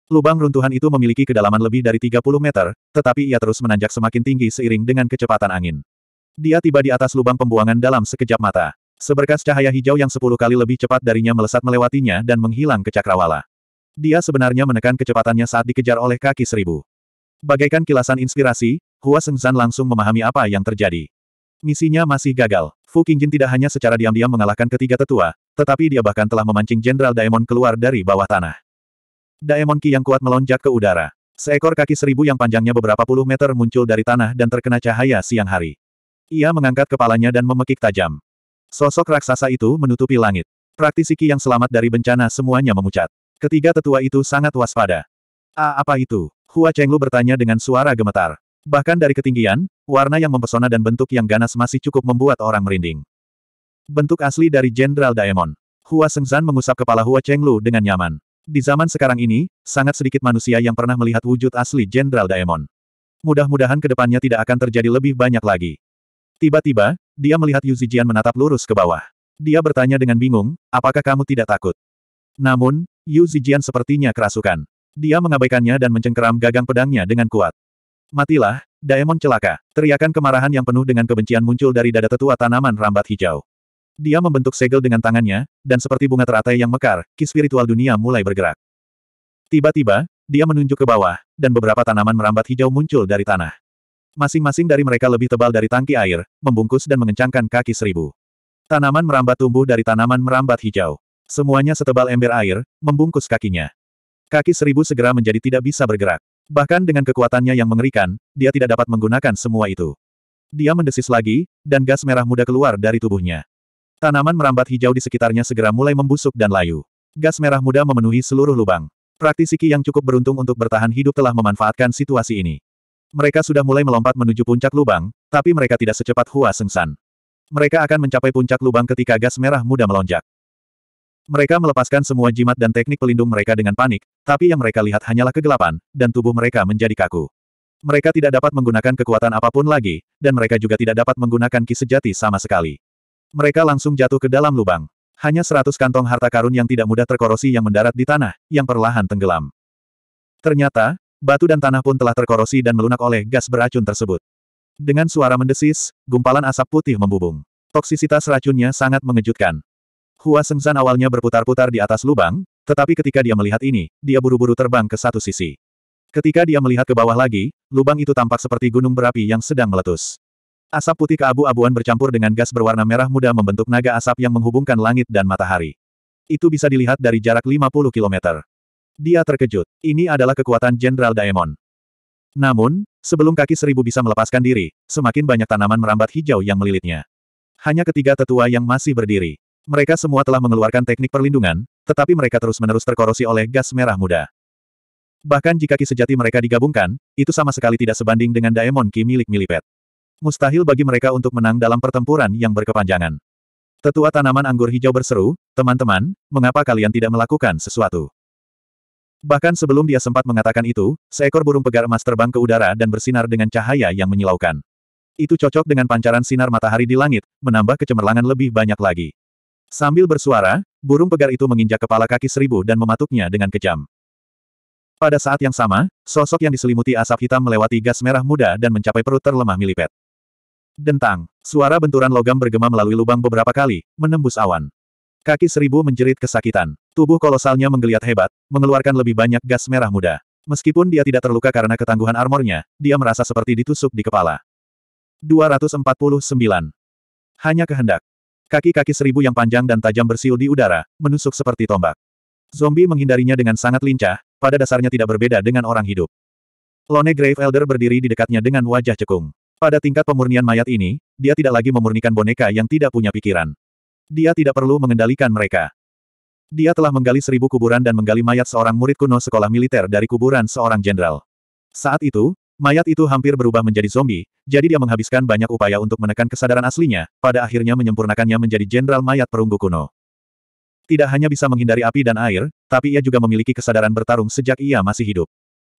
Lubang runtuhan itu memiliki kedalaman lebih dari 30 meter, tetapi ia terus menanjak semakin tinggi seiring dengan kecepatan angin. Dia tiba di atas lubang pembuangan dalam sekejap mata. Seberkas cahaya hijau yang sepuluh kali lebih cepat darinya melesat melewatinya dan menghilang ke cakrawala. Dia sebenarnya menekan kecepatannya saat dikejar oleh kaki seribu. Bagaikan kilasan inspirasi, Hua Sengzan langsung memahami apa yang terjadi. Misinya masih gagal. Fu Qingjin tidak hanya secara diam-diam mengalahkan ketiga tetua, tetapi dia bahkan telah memancing Jenderal Daemon keluar dari bawah tanah. Daemon Ki yang kuat melonjak ke udara. Seekor kaki seribu yang panjangnya beberapa puluh meter muncul dari tanah dan terkena cahaya siang hari. Ia mengangkat kepalanya dan memekik tajam. Sosok raksasa itu menutupi langit. Praktisi Ki yang selamat dari bencana semuanya memucat. Ketiga tetua itu sangat waspada. A apa itu? Hua Chenglu bertanya dengan suara gemetar. Bahkan dari ketinggian, warna yang mempesona dan bentuk yang ganas masih cukup membuat orang merinding. Bentuk asli dari Jenderal Daemon. Hua Sengzan mengusap kepala Hua Chenglu dengan nyaman. Di zaman sekarang ini, sangat sedikit manusia yang pernah melihat wujud asli Jenderal Daemon. Mudah-mudahan kedepannya tidak akan terjadi lebih banyak lagi. Tiba-tiba, dia melihat Yu Zijian menatap lurus ke bawah. Dia bertanya dengan bingung, apakah kamu tidak takut? Namun, Yu Zijian sepertinya kerasukan. Dia mengabaikannya dan mencengkeram gagang pedangnya dengan kuat. Matilah, Daemon celaka. Teriakan kemarahan yang penuh dengan kebencian muncul dari dada tetua tanaman rambat hijau. Dia membentuk segel dengan tangannya, dan seperti bunga teratai yang mekar, ki spiritual dunia mulai bergerak. Tiba-tiba, dia menunjuk ke bawah, dan beberapa tanaman merambat hijau muncul dari tanah. Masing-masing dari mereka lebih tebal dari tangki air, membungkus dan mengencangkan kaki seribu. Tanaman merambat tumbuh dari tanaman merambat hijau. Semuanya setebal ember air, membungkus kakinya. Kaki seribu segera menjadi tidak bisa bergerak. Bahkan dengan kekuatannya yang mengerikan, dia tidak dapat menggunakan semua itu. Dia mendesis lagi, dan gas merah muda keluar dari tubuhnya. Tanaman merambat hijau di sekitarnya segera mulai membusuk dan layu. Gas merah muda memenuhi seluruh lubang. Praktisi yang cukup beruntung untuk bertahan hidup telah memanfaatkan situasi ini. Mereka sudah mulai melompat menuju puncak lubang, tapi mereka tidak secepat Hua Sengsan. Mereka akan mencapai puncak lubang ketika gas merah muda melonjak. Mereka melepaskan semua jimat dan teknik pelindung mereka dengan panik, tapi yang mereka lihat hanyalah kegelapan, dan tubuh mereka menjadi kaku. Mereka tidak dapat menggunakan kekuatan apapun lagi, dan mereka juga tidak dapat menggunakan ki sejati sama sekali. Mereka langsung jatuh ke dalam lubang. Hanya seratus kantong harta karun yang tidak mudah terkorosi yang mendarat di tanah, yang perlahan tenggelam. Ternyata, Batu dan tanah pun telah terkorosi dan melunak oleh gas beracun tersebut. Dengan suara mendesis, gumpalan asap putih membubung. Toksisitas racunnya sangat mengejutkan. Hua Sengzan awalnya berputar-putar di atas lubang, tetapi ketika dia melihat ini, dia buru-buru terbang ke satu sisi. Ketika dia melihat ke bawah lagi, lubang itu tampak seperti gunung berapi yang sedang meletus. Asap putih keabu-abuan bercampur dengan gas berwarna merah muda membentuk naga asap yang menghubungkan langit dan matahari. Itu bisa dilihat dari jarak 50 km. Dia terkejut. Ini adalah kekuatan Jenderal Daemon. Namun, sebelum kaki seribu bisa melepaskan diri, semakin banyak tanaman merambat hijau yang melilitnya. Hanya ketiga tetua yang masih berdiri. Mereka semua telah mengeluarkan teknik perlindungan, tetapi mereka terus-menerus terkorosi oleh gas merah muda. Bahkan jika ki sejati mereka digabungkan, itu sama sekali tidak sebanding dengan Daemon Ki milik Milipet. Mustahil bagi mereka untuk menang dalam pertempuran yang berkepanjangan. Tetua tanaman anggur hijau berseru, teman-teman, mengapa kalian tidak melakukan sesuatu? Bahkan sebelum dia sempat mengatakan itu, seekor burung pegar emas terbang ke udara dan bersinar dengan cahaya yang menyilaukan. Itu cocok dengan pancaran sinar matahari di langit, menambah kecemerlangan lebih banyak lagi. Sambil bersuara, burung pegar itu menginjak kepala kaki seribu dan mematuknya dengan kejam. Pada saat yang sama, sosok yang diselimuti asap hitam melewati gas merah muda dan mencapai perut terlemah milipet. Dentang, suara benturan logam bergema melalui lubang beberapa kali, menembus awan. Kaki seribu menjerit kesakitan. Tubuh kolosalnya menggeliat hebat, mengeluarkan lebih banyak gas merah muda. Meskipun dia tidak terluka karena ketangguhan armornya, dia merasa seperti ditusuk di kepala. 249. Hanya kehendak. Kaki-kaki seribu yang panjang dan tajam bersiul di udara, menusuk seperti tombak. Zombie menghindarinya dengan sangat lincah, pada dasarnya tidak berbeda dengan orang hidup. Lone Grave Elder berdiri di dekatnya dengan wajah cekung. Pada tingkat pemurnian mayat ini, dia tidak lagi memurnikan boneka yang tidak punya pikiran. Dia tidak perlu mengendalikan mereka. Dia telah menggali seribu kuburan dan menggali mayat seorang murid kuno sekolah militer dari kuburan seorang jenderal. Saat itu, mayat itu hampir berubah menjadi zombie, jadi dia menghabiskan banyak upaya untuk menekan kesadaran aslinya, pada akhirnya menyempurnakannya menjadi jenderal mayat perunggu kuno. Tidak hanya bisa menghindari api dan air, tapi ia juga memiliki kesadaran bertarung sejak ia masih hidup.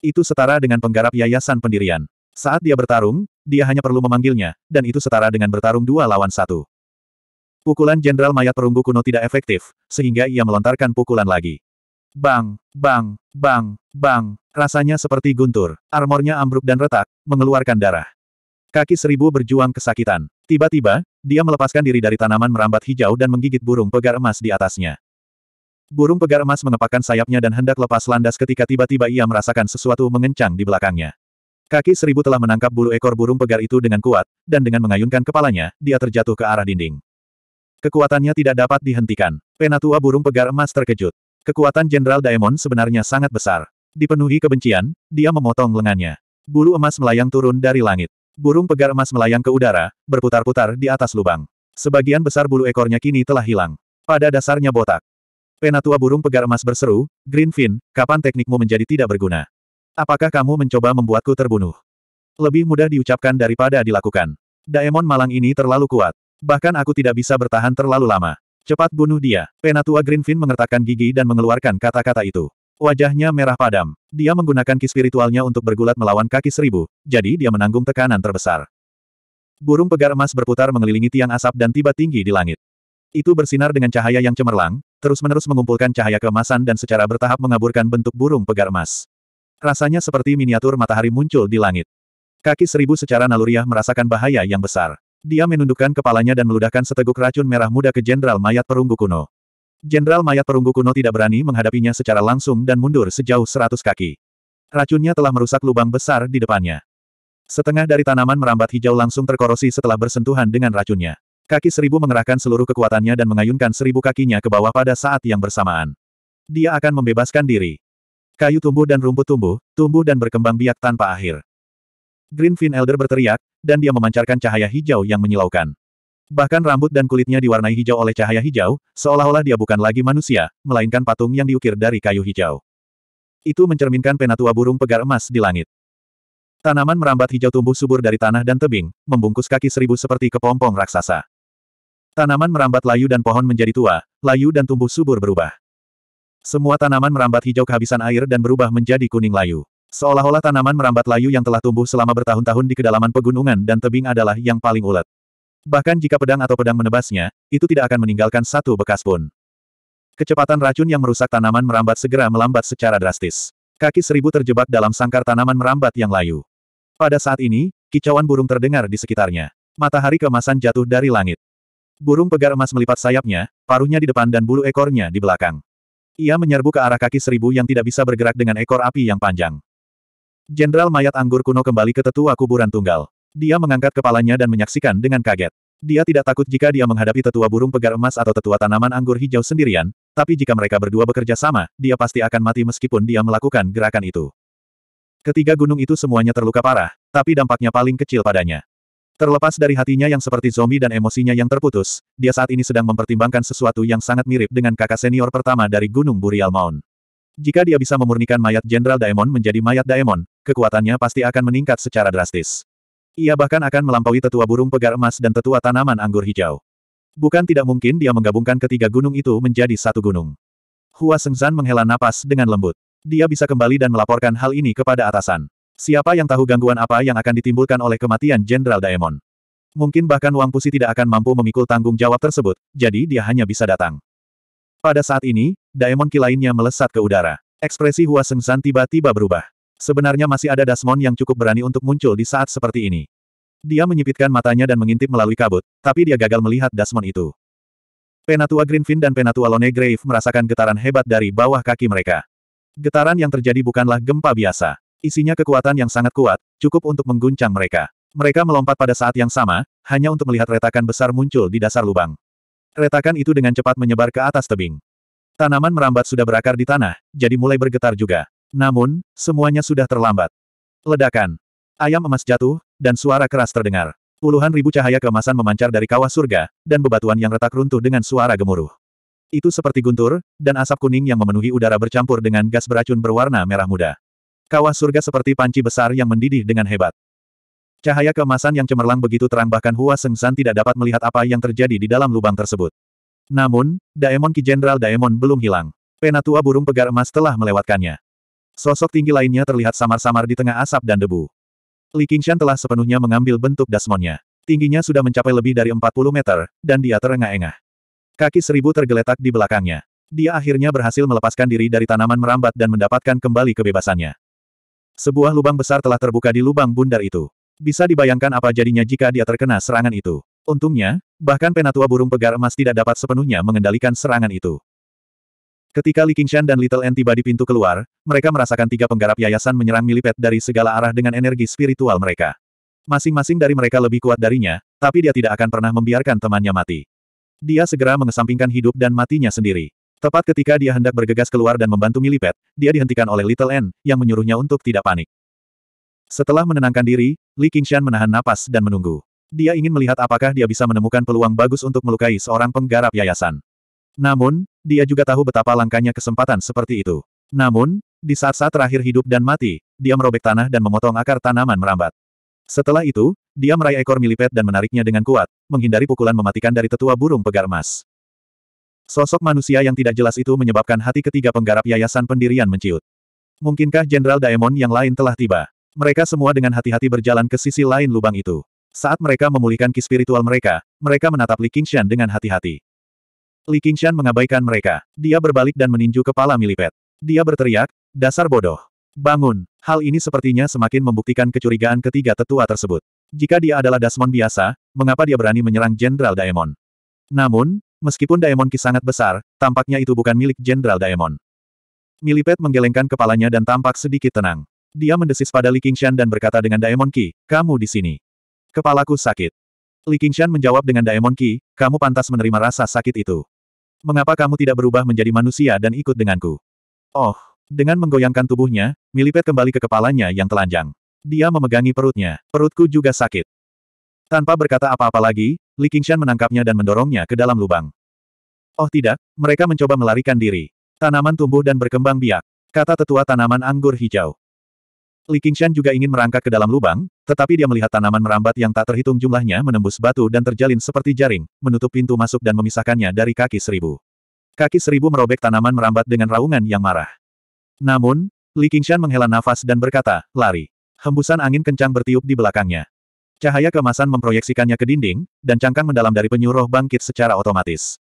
Itu setara dengan penggarap yayasan pendirian. Saat dia bertarung, dia hanya perlu memanggilnya, dan itu setara dengan bertarung dua lawan satu. Pukulan Jenderal Mayat Perunggu kuno tidak efektif, sehingga ia melontarkan pukulan lagi. Bang, bang, bang, bang, rasanya seperti guntur, armornya ambruk dan retak, mengeluarkan darah. Kaki seribu berjuang kesakitan. Tiba-tiba, dia melepaskan diri dari tanaman merambat hijau dan menggigit burung pegar emas di atasnya. Burung pegar emas mengepakkan sayapnya dan hendak lepas landas ketika tiba-tiba ia merasakan sesuatu mengencang di belakangnya. Kaki seribu telah menangkap bulu ekor burung pegar itu dengan kuat, dan dengan mengayunkan kepalanya, dia terjatuh ke arah dinding. Kekuatannya tidak dapat dihentikan. Penatua burung pegar emas terkejut. Kekuatan Jenderal Daemon sebenarnya sangat besar. Dipenuhi kebencian, dia memotong lengannya. Bulu emas melayang turun dari langit. Burung pegar emas melayang ke udara, berputar-putar di atas lubang. Sebagian besar bulu ekornya kini telah hilang. Pada dasarnya botak. Penatua burung pegar emas berseru, Greenfin, kapan teknikmu menjadi tidak berguna? Apakah kamu mencoba membuatku terbunuh? Lebih mudah diucapkan daripada dilakukan. Daemon malang ini terlalu kuat. Bahkan aku tidak bisa bertahan terlalu lama. Cepat bunuh dia. Penatua Greenfin mengertakkan gigi dan mengeluarkan kata-kata itu. Wajahnya merah padam. Dia menggunakan ki spiritualnya untuk bergulat melawan kaki seribu, jadi dia menanggung tekanan terbesar. Burung pegar emas berputar mengelilingi tiang asap dan tiba tinggi di langit. Itu bersinar dengan cahaya yang cemerlang, terus-menerus mengumpulkan cahaya keemasan dan secara bertahap mengaburkan bentuk burung pegar emas. Rasanya seperti miniatur matahari muncul di langit. Kaki seribu secara naluriah merasakan bahaya yang besar. Dia menundukkan kepalanya dan meludahkan seteguk racun merah muda ke Jenderal Mayat Perunggu Kuno. Jenderal Mayat Perunggu Kuno tidak berani menghadapinya secara langsung dan mundur sejauh seratus kaki. Racunnya telah merusak lubang besar di depannya. Setengah dari tanaman merambat hijau langsung terkorosi setelah bersentuhan dengan racunnya. Kaki seribu mengerahkan seluruh kekuatannya dan mengayunkan seribu kakinya ke bawah pada saat yang bersamaan. Dia akan membebaskan diri. Kayu tumbuh dan rumput tumbuh, tumbuh dan berkembang biak tanpa akhir. Greenfin Elder berteriak, dan dia memancarkan cahaya hijau yang menyilaukan. Bahkan rambut dan kulitnya diwarnai hijau oleh cahaya hijau, seolah-olah dia bukan lagi manusia, melainkan patung yang diukir dari kayu hijau. Itu mencerminkan penatua burung pegar emas di langit. Tanaman merambat hijau tumbuh subur dari tanah dan tebing, membungkus kaki seribu seperti kepompong raksasa. Tanaman merambat layu dan pohon menjadi tua, layu dan tumbuh subur berubah. Semua tanaman merambat hijau kehabisan air dan berubah menjadi kuning layu. Seolah-olah tanaman merambat layu yang telah tumbuh selama bertahun-tahun di kedalaman pegunungan dan tebing adalah yang paling ulet. Bahkan jika pedang atau pedang menebasnya, itu tidak akan meninggalkan satu bekas pun. Kecepatan racun yang merusak tanaman merambat segera melambat secara drastis. Kaki seribu terjebak dalam sangkar tanaman merambat yang layu. Pada saat ini, kicauan burung terdengar di sekitarnya. Matahari keemasan jatuh dari langit. Burung pegar emas melipat sayapnya, paruhnya di depan dan bulu ekornya di belakang. Ia menyerbu ke arah kaki seribu yang tidak bisa bergerak dengan ekor api yang panjang. Jenderal mayat anggur kuno kembali ke tetua kuburan tunggal. Dia mengangkat kepalanya dan menyaksikan dengan kaget. Dia tidak takut jika dia menghadapi tetua burung pegar emas atau tetua tanaman anggur hijau sendirian, tapi jika mereka berdua bekerja sama, dia pasti akan mati meskipun dia melakukan gerakan itu. Ketiga gunung itu semuanya terluka parah, tapi dampaknya paling kecil padanya. Terlepas dari hatinya yang seperti zombie dan emosinya yang terputus, dia saat ini sedang mempertimbangkan sesuatu yang sangat mirip dengan kakak senior pertama dari Gunung Burial Mount. Jika dia bisa memurnikan mayat Jenderal Daemon menjadi mayat Daemon, kekuatannya pasti akan meningkat secara drastis. Ia bahkan akan melampaui tetua burung pegar emas dan tetua tanaman anggur hijau. Bukan tidak mungkin dia menggabungkan ketiga gunung itu menjadi satu gunung. Hua Sengzan menghela napas dengan lembut. Dia bisa kembali dan melaporkan hal ini kepada atasan. Siapa yang tahu gangguan apa yang akan ditimbulkan oleh kematian Jenderal Daemon? Mungkin bahkan Wang Pusi tidak akan mampu memikul tanggung jawab tersebut, jadi dia hanya bisa datang. Pada saat ini, Daemon Ki lainnya melesat ke udara. Ekspresi Hua Sengsan tiba-tiba berubah. Sebenarnya masih ada Dasmon yang cukup berani untuk muncul di saat seperti ini. Dia menyipitkan matanya dan mengintip melalui kabut, tapi dia gagal melihat Dasmon itu. Penatua Greenfin dan Penatua Lone Grave merasakan getaran hebat dari bawah kaki mereka. Getaran yang terjadi bukanlah gempa biasa. Isinya kekuatan yang sangat kuat, cukup untuk mengguncang mereka. Mereka melompat pada saat yang sama, hanya untuk melihat retakan besar muncul di dasar lubang. Retakan itu dengan cepat menyebar ke atas tebing. Tanaman merambat sudah berakar di tanah, jadi mulai bergetar juga. Namun, semuanya sudah terlambat. Ledakan. Ayam emas jatuh, dan suara keras terdengar. Puluhan ribu cahaya keemasan memancar dari kawah surga, dan bebatuan yang retak runtuh dengan suara gemuruh. Itu seperti guntur, dan asap kuning yang memenuhi udara bercampur dengan gas beracun berwarna merah muda. Kawah surga seperti panci besar yang mendidih dengan hebat. Cahaya kemasan yang cemerlang begitu terang bahkan Hua Sengsan tidak dapat melihat apa yang terjadi di dalam lubang tersebut. Namun, Daemon Ki Jenderal Daemon belum hilang. Penatua burung pegar emas telah melewatkannya. Sosok tinggi lainnya terlihat samar-samar di tengah asap dan debu. Li Qingshan telah sepenuhnya mengambil bentuk dasmonnya. Tingginya sudah mencapai lebih dari 40 meter, dan dia terengah-engah. Kaki seribu tergeletak di belakangnya. Dia akhirnya berhasil melepaskan diri dari tanaman merambat dan mendapatkan kembali kebebasannya. Sebuah lubang besar telah terbuka di lubang bundar itu. Bisa dibayangkan apa jadinya jika dia terkena serangan itu. Untungnya, bahkan penatua burung pegar emas tidak dapat sepenuhnya mengendalikan serangan itu. Ketika Li Qingshan dan Little N tiba di pintu keluar, mereka merasakan tiga penggarap yayasan menyerang Milipet dari segala arah dengan energi spiritual mereka. Masing-masing dari mereka lebih kuat darinya, tapi dia tidak akan pernah membiarkan temannya mati. Dia segera mengesampingkan hidup dan matinya sendiri. Tepat ketika dia hendak bergegas keluar dan membantu Milipet, dia dihentikan oleh Little N, yang menyuruhnya untuk tidak panik. Setelah menenangkan diri, Li Qingshan menahan napas dan menunggu. Dia ingin melihat apakah dia bisa menemukan peluang bagus untuk melukai seorang penggarap yayasan. Namun, dia juga tahu betapa langkahnya kesempatan seperti itu. Namun, di saat-saat terakhir hidup dan mati, dia merobek tanah dan memotong akar tanaman merambat. Setelah itu, dia meraih ekor milipet dan menariknya dengan kuat, menghindari pukulan mematikan dari tetua burung pegar emas. Sosok manusia yang tidak jelas itu menyebabkan hati ketiga penggarap yayasan pendirian menciut. Mungkinkah Jenderal Daemon yang lain telah tiba? Mereka semua dengan hati-hati berjalan ke sisi lain lubang itu. Saat mereka memulihkan ki spiritual mereka, mereka menatap Li Qingshan dengan hati-hati. Li Qingshan mengabaikan mereka. Dia berbalik dan meninju kepala Milipet. Dia berteriak, dasar bodoh. Bangun. Hal ini sepertinya semakin membuktikan kecurigaan ketiga tetua tersebut. Jika dia adalah Dasmon biasa, mengapa dia berani menyerang Jenderal Daemon? Namun, meskipun Daemon Ki sangat besar, tampaknya itu bukan milik Jenderal Daemon. Milipet menggelengkan kepalanya dan tampak sedikit tenang. Dia mendesis pada Li Qingshan dan berkata dengan Daemon Qi, kamu di sini. Kepalaku sakit. Li Qingshan menjawab dengan Daemon Qi, kamu pantas menerima rasa sakit itu. Mengapa kamu tidak berubah menjadi manusia dan ikut denganku? Oh, dengan menggoyangkan tubuhnya, Milipet kembali ke kepalanya yang telanjang. Dia memegangi perutnya. Perutku juga sakit. Tanpa berkata apa-apa lagi, Li Qingshan menangkapnya dan mendorongnya ke dalam lubang. Oh tidak, mereka mencoba melarikan diri. Tanaman tumbuh dan berkembang biak. Kata tetua tanaman anggur hijau. Li Qingshan juga ingin merangkak ke dalam lubang, tetapi dia melihat tanaman merambat yang tak terhitung jumlahnya menembus batu dan terjalin seperti jaring, menutup pintu masuk dan memisahkannya dari kaki seribu. Kaki seribu merobek tanaman merambat dengan raungan yang marah. Namun, Li Qingshan menghela nafas dan berkata, lari. Hembusan angin kencang bertiup di belakangnya. Cahaya kemasan memproyeksikannya ke dinding, dan cangkang mendalam dari penyuruh bangkit secara otomatis.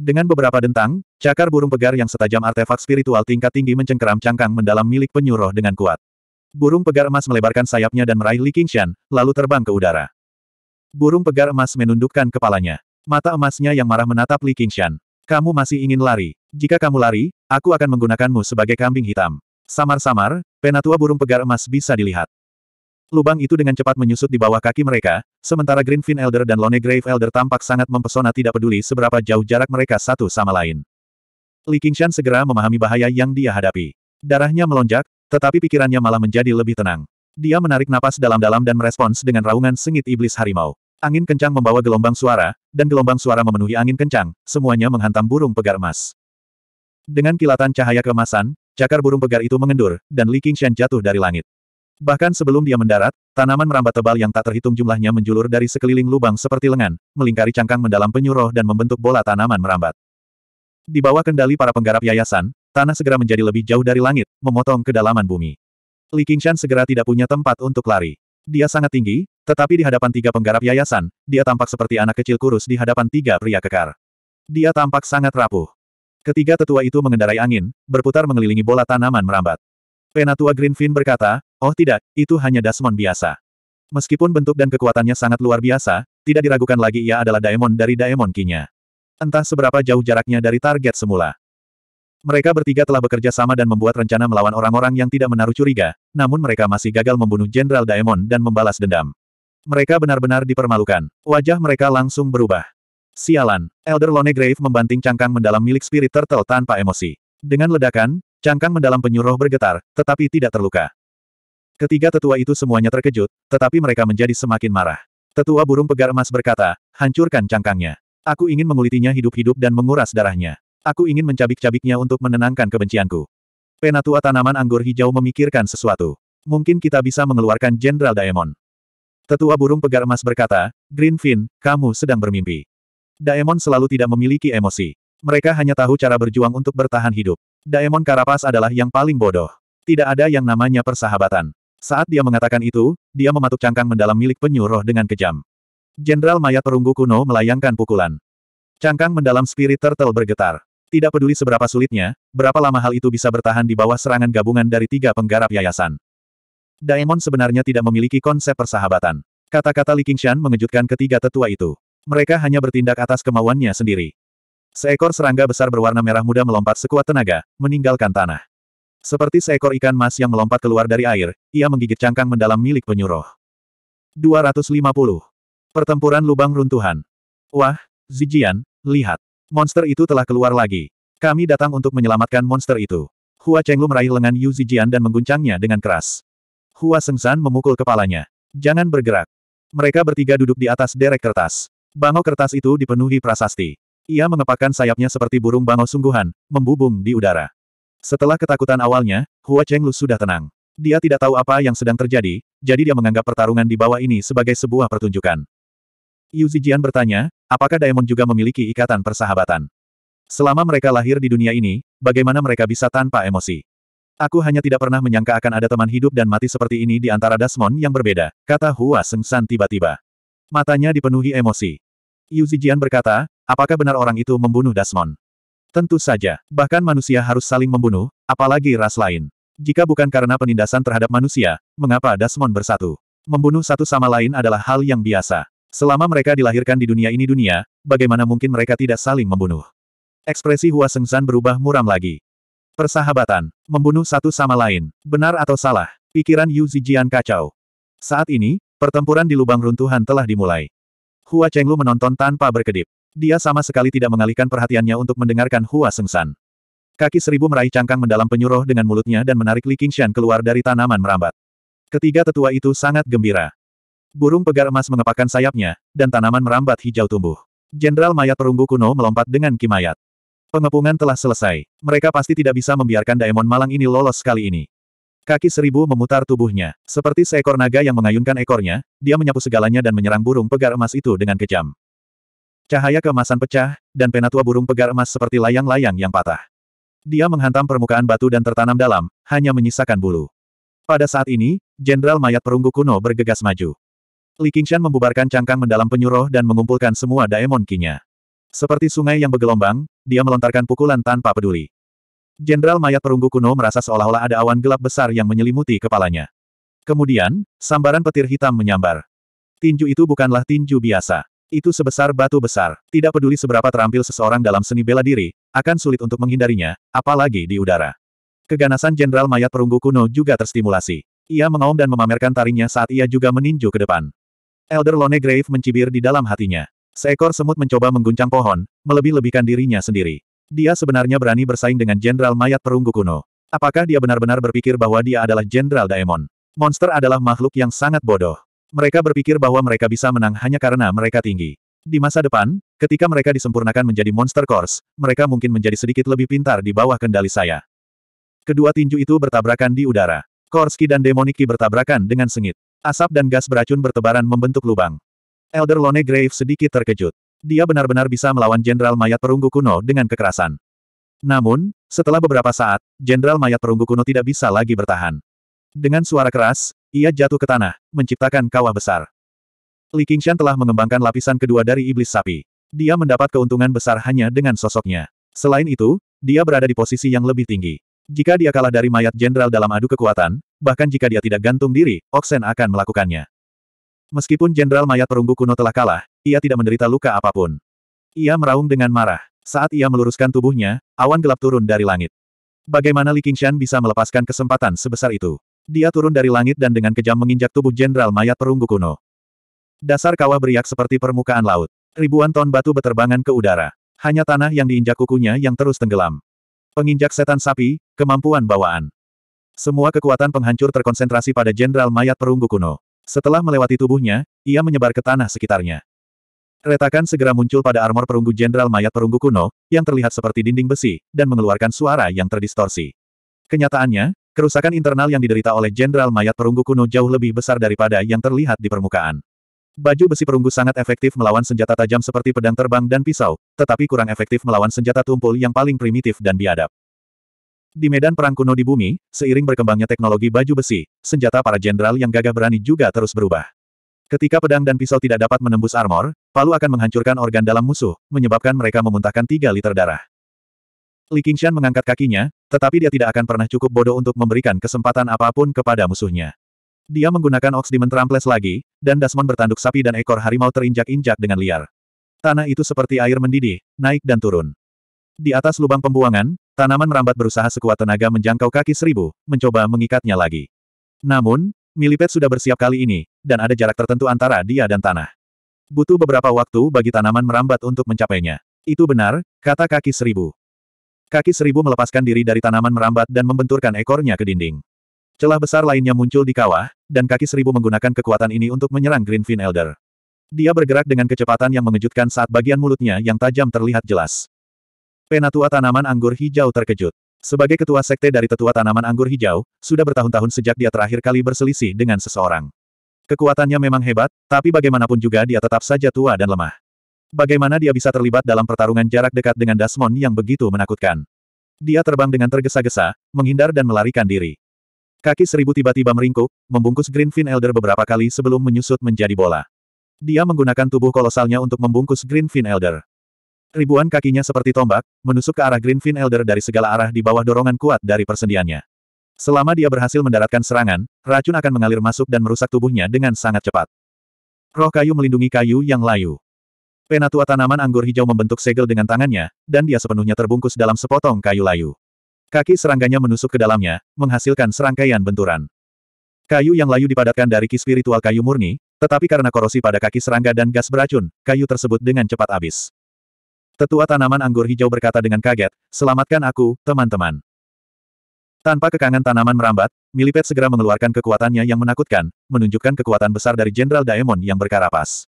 Dengan beberapa dentang, cakar burung pegar yang setajam artefak spiritual tingkat tinggi mencengkeram cangkang mendalam milik penyuruh dengan kuat. Burung pegar emas melebarkan sayapnya dan meraih Li Qingshan, lalu terbang ke udara. Burung pegar emas menundukkan kepalanya. Mata emasnya yang marah menatap Li Qingshan. Kamu masih ingin lari. Jika kamu lari, aku akan menggunakanmu sebagai kambing hitam. Samar-samar, penatua burung pegar emas bisa dilihat. Lubang itu dengan cepat menyusut di bawah kaki mereka, sementara Greenfin Elder dan Lone Grave Elder tampak sangat mempesona tidak peduli seberapa jauh jarak mereka satu sama lain. Li Qingshan segera memahami bahaya yang dia hadapi. Darahnya melonjak, tetapi pikirannya malah menjadi lebih tenang. Dia menarik napas dalam-dalam dan merespons dengan raungan sengit iblis harimau. Angin kencang membawa gelombang suara, dan gelombang suara memenuhi angin kencang, semuanya menghantam burung pegar emas. Dengan kilatan cahaya kemasan, cakar burung pegar itu mengendur, dan Li Qingshan jatuh dari langit. Bahkan sebelum dia mendarat, tanaman merambat tebal yang tak terhitung jumlahnya menjulur dari sekeliling lubang seperti lengan, melingkari cangkang mendalam penyuruh dan membentuk bola tanaman merambat. Di bawah kendali para penggarap yayasan, tanah segera menjadi lebih jauh dari langit, memotong kedalaman bumi. Li Qingshan segera tidak punya tempat untuk lari. Dia sangat tinggi, tetapi di hadapan tiga penggarap yayasan, dia tampak seperti anak kecil kurus di hadapan tiga pria kekar. Dia tampak sangat rapuh. Ketiga tetua itu mengendarai angin, berputar mengelilingi bola tanaman merambat. Penatua Greenfin berkata, Oh tidak, itu hanya Dasmon biasa. Meskipun bentuk dan kekuatannya sangat luar biasa, tidak diragukan lagi ia adalah Daemon dari Daemon Kinya. Entah seberapa jauh jaraknya dari target semula. Mereka bertiga telah bekerja sama dan membuat rencana melawan orang-orang yang tidak menaruh curiga, namun mereka masih gagal membunuh Jenderal Daemon dan membalas dendam. Mereka benar-benar dipermalukan. Wajah mereka langsung berubah. Sialan, Elder Lonegrave membanting cangkang mendalam milik Spirit Turtle tanpa emosi. Dengan ledakan, cangkang mendalam penyuruh bergetar, tetapi tidak terluka. Ketiga tetua itu semuanya terkejut, tetapi mereka menjadi semakin marah. Tetua burung pegar emas berkata, hancurkan cangkangnya. Aku ingin mengulitinya hidup-hidup dan menguras darahnya. Aku ingin mencabik-cabiknya untuk menenangkan kebencianku. Penatua tanaman anggur hijau memikirkan sesuatu. Mungkin kita bisa mengeluarkan Jenderal Daemon. Tetua burung pegar emas berkata, Greenfin, kamu sedang bermimpi. Daemon selalu tidak memiliki emosi. Mereka hanya tahu cara berjuang untuk bertahan hidup. Daemon Karapas adalah yang paling bodoh. Tidak ada yang namanya persahabatan. Saat dia mengatakan itu, dia mematuk cangkang mendalam milik penyuruh roh dengan kejam. Jenderal mayat perunggu kuno melayangkan pukulan. Cangkang mendalam spirit turtle bergetar. Tidak peduli seberapa sulitnya, berapa lama hal itu bisa bertahan di bawah serangan gabungan dari tiga penggarap yayasan. Daemon sebenarnya tidak memiliki konsep persahabatan. Kata-kata Li Qingshan mengejutkan ketiga tetua itu. Mereka hanya bertindak atas kemauannya sendiri. Seekor serangga besar berwarna merah muda melompat sekuat tenaga, meninggalkan tanah. Seperti seekor ikan mas yang melompat keluar dari air, ia menggigit cangkang mendalam milik penyuruh. 250. Pertempuran lubang runtuhan. Wah, Zijian, lihat. Monster itu telah keluar lagi. Kami datang untuk menyelamatkan monster itu. Hua Chenglu meraih lengan Yu Zijian dan mengguncangnya dengan keras. Hua Sengsan memukul kepalanya. Jangan bergerak. Mereka bertiga duduk di atas derek kertas. Bango kertas itu dipenuhi prasasti. Ia mengepakkan sayapnya seperti burung bango sungguhan, membubung di udara. Setelah ketakutan awalnya, Hua Chenglu sudah tenang. Dia tidak tahu apa yang sedang terjadi, jadi dia menganggap pertarungan di bawah ini sebagai sebuah pertunjukan. Yu Zijian bertanya, apakah Daemon juga memiliki ikatan persahabatan? Selama mereka lahir di dunia ini, bagaimana mereka bisa tanpa emosi? Aku hanya tidak pernah menyangka akan ada teman hidup dan mati seperti ini di antara Dasmon yang berbeda, kata Hua Sengsan tiba-tiba. Matanya dipenuhi emosi. Yu Zijian berkata, apakah benar orang itu membunuh Dasmon? Tentu saja, bahkan manusia harus saling membunuh, apalagi ras lain. Jika bukan karena penindasan terhadap manusia, mengapa Dasmon bersatu? Membunuh satu sama lain adalah hal yang biasa. Selama mereka dilahirkan di dunia ini dunia, bagaimana mungkin mereka tidak saling membunuh? Ekspresi Hua Sengzan berubah muram lagi. Persahabatan, membunuh satu sama lain, benar atau salah, pikiran Yu Zijian kacau. Saat ini, pertempuran di lubang runtuhan telah dimulai. Hua Chenglu menonton tanpa berkedip. Dia sama sekali tidak mengalihkan perhatiannya untuk mendengarkan Hua Sengsan. Kaki seribu meraih cangkang mendalam penyuruh dengan mulutnya dan menarik Li Qingshan keluar dari tanaman merambat. Ketiga tetua itu sangat gembira. Burung pegar emas mengepakkan sayapnya, dan tanaman merambat hijau tumbuh. Jenderal mayat perunggu kuno melompat dengan kimayat. Pengepungan telah selesai. Mereka pasti tidak bisa membiarkan Daemon Malang ini lolos kali ini. Kaki seribu memutar tubuhnya. Seperti seekor naga yang mengayunkan ekornya, dia menyapu segalanya dan menyerang burung pegar emas itu dengan kejam. Cahaya kemasan pecah, dan penatua burung pegar emas seperti layang-layang yang patah. Dia menghantam permukaan batu dan tertanam dalam, hanya menyisakan bulu. Pada saat ini, Jenderal Mayat Perunggu Kuno bergegas maju. Li Qingshan membubarkan cangkang mendalam penyuruh dan mengumpulkan semua daemon kinya. Seperti sungai yang bergelombang, dia melontarkan pukulan tanpa peduli. Jenderal Mayat Perunggu Kuno merasa seolah-olah ada awan gelap besar yang menyelimuti kepalanya. Kemudian, sambaran petir hitam menyambar. Tinju itu bukanlah tinju biasa. Itu sebesar batu besar. Tidak peduli seberapa terampil seseorang dalam seni bela diri, akan sulit untuk menghindarinya, apalagi di udara. Keganasan Jenderal Mayat Perunggu kuno juga terstimulasi. Ia mengaum dan memamerkan taringnya saat ia juga meninju ke depan. Elder Lone Grave mencibir di dalam hatinya. Seekor semut mencoba mengguncang pohon, melebih-lebihkan dirinya sendiri. Dia sebenarnya berani bersaing dengan Jenderal Mayat Perunggu kuno. Apakah dia benar-benar berpikir bahwa dia adalah Jenderal Daemon? Monster adalah makhluk yang sangat bodoh. Mereka berpikir bahwa mereka bisa menang hanya karena mereka tinggi. Di masa depan, ketika mereka disempurnakan menjadi monster course, mereka mungkin menjadi sedikit lebih pintar di bawah kendali saya. Kedua tinju itu bertabrakan di udara. Korski dan Demoniki bertabrakan dengan sengit. Asap dan gas beracun bertebaran membentuk lubang. Elder Lone Grave sedikit terkejut. Dia benar-benar bisa melawan Jenderal Mayat Perunggu Kuno dengan kekerasan. Namun, setelah beberapa saat, Jenderal Mayat Perunggu Kuno tidak bisa lagi bertahan. Dengan suara keras, ia jatuh ke tanah, menciptakan kawah besar. Li Qingshan telah mengembangkan lapisan kedua dari iblis sapi. Dia mendapat keuntungan besar hanya dengan sosoknya. Selain itu, dia berada di posisi yang lebih tinggi. Jika dia kalah dari mayat jenderal dalam adu kekuatan, bahkan jika dia tidak gantung diri, Oksen akan melakukannya. Meskipun jenderal mayat perunggu kuno telah kalah, ia tidak menderita luka apapun. Ia meraung dengan marah. Saat ia meluruskan tubuhnya, awan gelap turun dari langit. Bagaimana Li Qingshan bisa melepaskan kesempatan sebesar itu? Dia turun dari langit dan dengan kejam menginjak tubuh jenderal mayat perunggu kuno. Dasar kawah beriak seperti permukaan laut. Ribuan ton batu beterbangan ke udara. Hanya tanah yang diinjak kukunya yang terus tenggelam. Penginjak setan sapi, kemampuan bawaan. Semua kekuatan penghancur terkonsentrasi pada jenderal mayat perunggu kuno. Setelah melewati tubuhnya, ia menyebar ke tanah sekitarnya. Retakan segera muncul pada armor perunggu jenderal mayat perunggu kuno, yang terlihat seperti dinding besi, dan mengeluarkan suara yang terdistorsi. Kenyataannya, Kerusakan internal yang diderita oleh Jenderal Mayat Perunggu kuno jauh lebih besar daripada yang terlihat di permukaan. Baju besi perunggu sangat efektif melawan senjata tajam seperti pedang terbang dan pisau, tetapi kurang efektif melawan senjata tumpul yang paling primitif dan biadab. Di medan perang kuno di bumi, seiring berkembangnya teknologi baju besi, senjata para jenderal yang gagah berani juga terus berubah. Ketika pedang dan pisau tidak dapat menembus armor, palu akan menghancurkan organ dalam musuh, menyebabkan mereka memuntahkan tiga liter darah. Li Qingshan mengangkat kakinya, tetapi dia tidak akan pernah cukup bodoh untuk memberikan kesempatan apapun kepada musuhnya. Dia menggunakan Ox Demon Trampless lagi, dan Dasmon bertanduk sapi dan ekor harimau terinjak-injak dengan liar. Tanah itu seperti air mendidih, naik dan turun. Di atas lubang pembuangan, tanaman merambat berusaha sekuat tenaga menjangkau kaki seribu, mencoba mengikatnya lagi. Namun, Milipet sudah bersiap kali ini, dan ada jarak tertentu antara dia dan tanah. Butuh beberapa waktu bagi tanaman merambat untuk mencapainya. Itu benar, kata kaki seribu. Kaki seribu melepaskan diri dari tanaman merambat dan membenturkan ekornya ke dinding. Celah besar lainnya muncul di kawah, dan kaki seribu menggunakan kekuatan ini untuk menyerang Greenfin Elder. Dia bergerak dengan kecepatan yang mengejutkan saat bagian mulutnya yang tajam terlihat jelas. Penatua tanaman anggur hijau terkejut. Sebagai ketua sekte dari tetua tanaman anggur hijau, sudah bertahun-tahun sejak dia terakhir kali berselisih dengan seseorang. Kekuatannya memang hebat, tapi bagaimanapun juga dia tetap saja tua dan lemah. Bagaimana dia bisa terlibat dalam pertarungan jarak dekat dengan Dasmon yang begitu menakutkan? Dia terbang dengan tergesa-gesa, menghindar dan melarikan diri. Kaki seribu tiba-tiba meringkuk, membungkus Greenfin Elder beberapa kali sebelum menyusut menjadi bola. Dia menggunakan tubuh kolosalnya untuk membungkus Greenfin Elder. Ribuan kakinya seperti tombak, menusuk ke arah Greenfin Elder dari segala arah di bawah dorongan kuat dari persendiannya. Selama dia berhasil mendaratkan serangan, racun akan mengalir masuk dan merusak tubuhnya dengan sangat cepat. Roh kayu melindungi kayu yang layu. Penatua tanaman anggur hijau membentuk segel dengan tangannya, dan dia sepenuhnya terbungkus dalam sepotong kayu layu. Kaki serangganya menusuk ke dalamnya, menghasilkan serangkaian benturan. Kayu yang layu dipadatkan dari ki spiritual kayu murni, tetapi karena korosi pada kaki serangga dan gas beracun, kayu tersebut dengan cepat habis. Tetua tanaman anggur hijau berkata dengan kaget, selamatkan aku, teman-teman. Tanpa kekangan tanaman merambat, Milipet segera mengeluarkan kekuatannya yang menakutkan, menunjukkan kekuatan besar dari Jenderal Daemon yang berkarapas.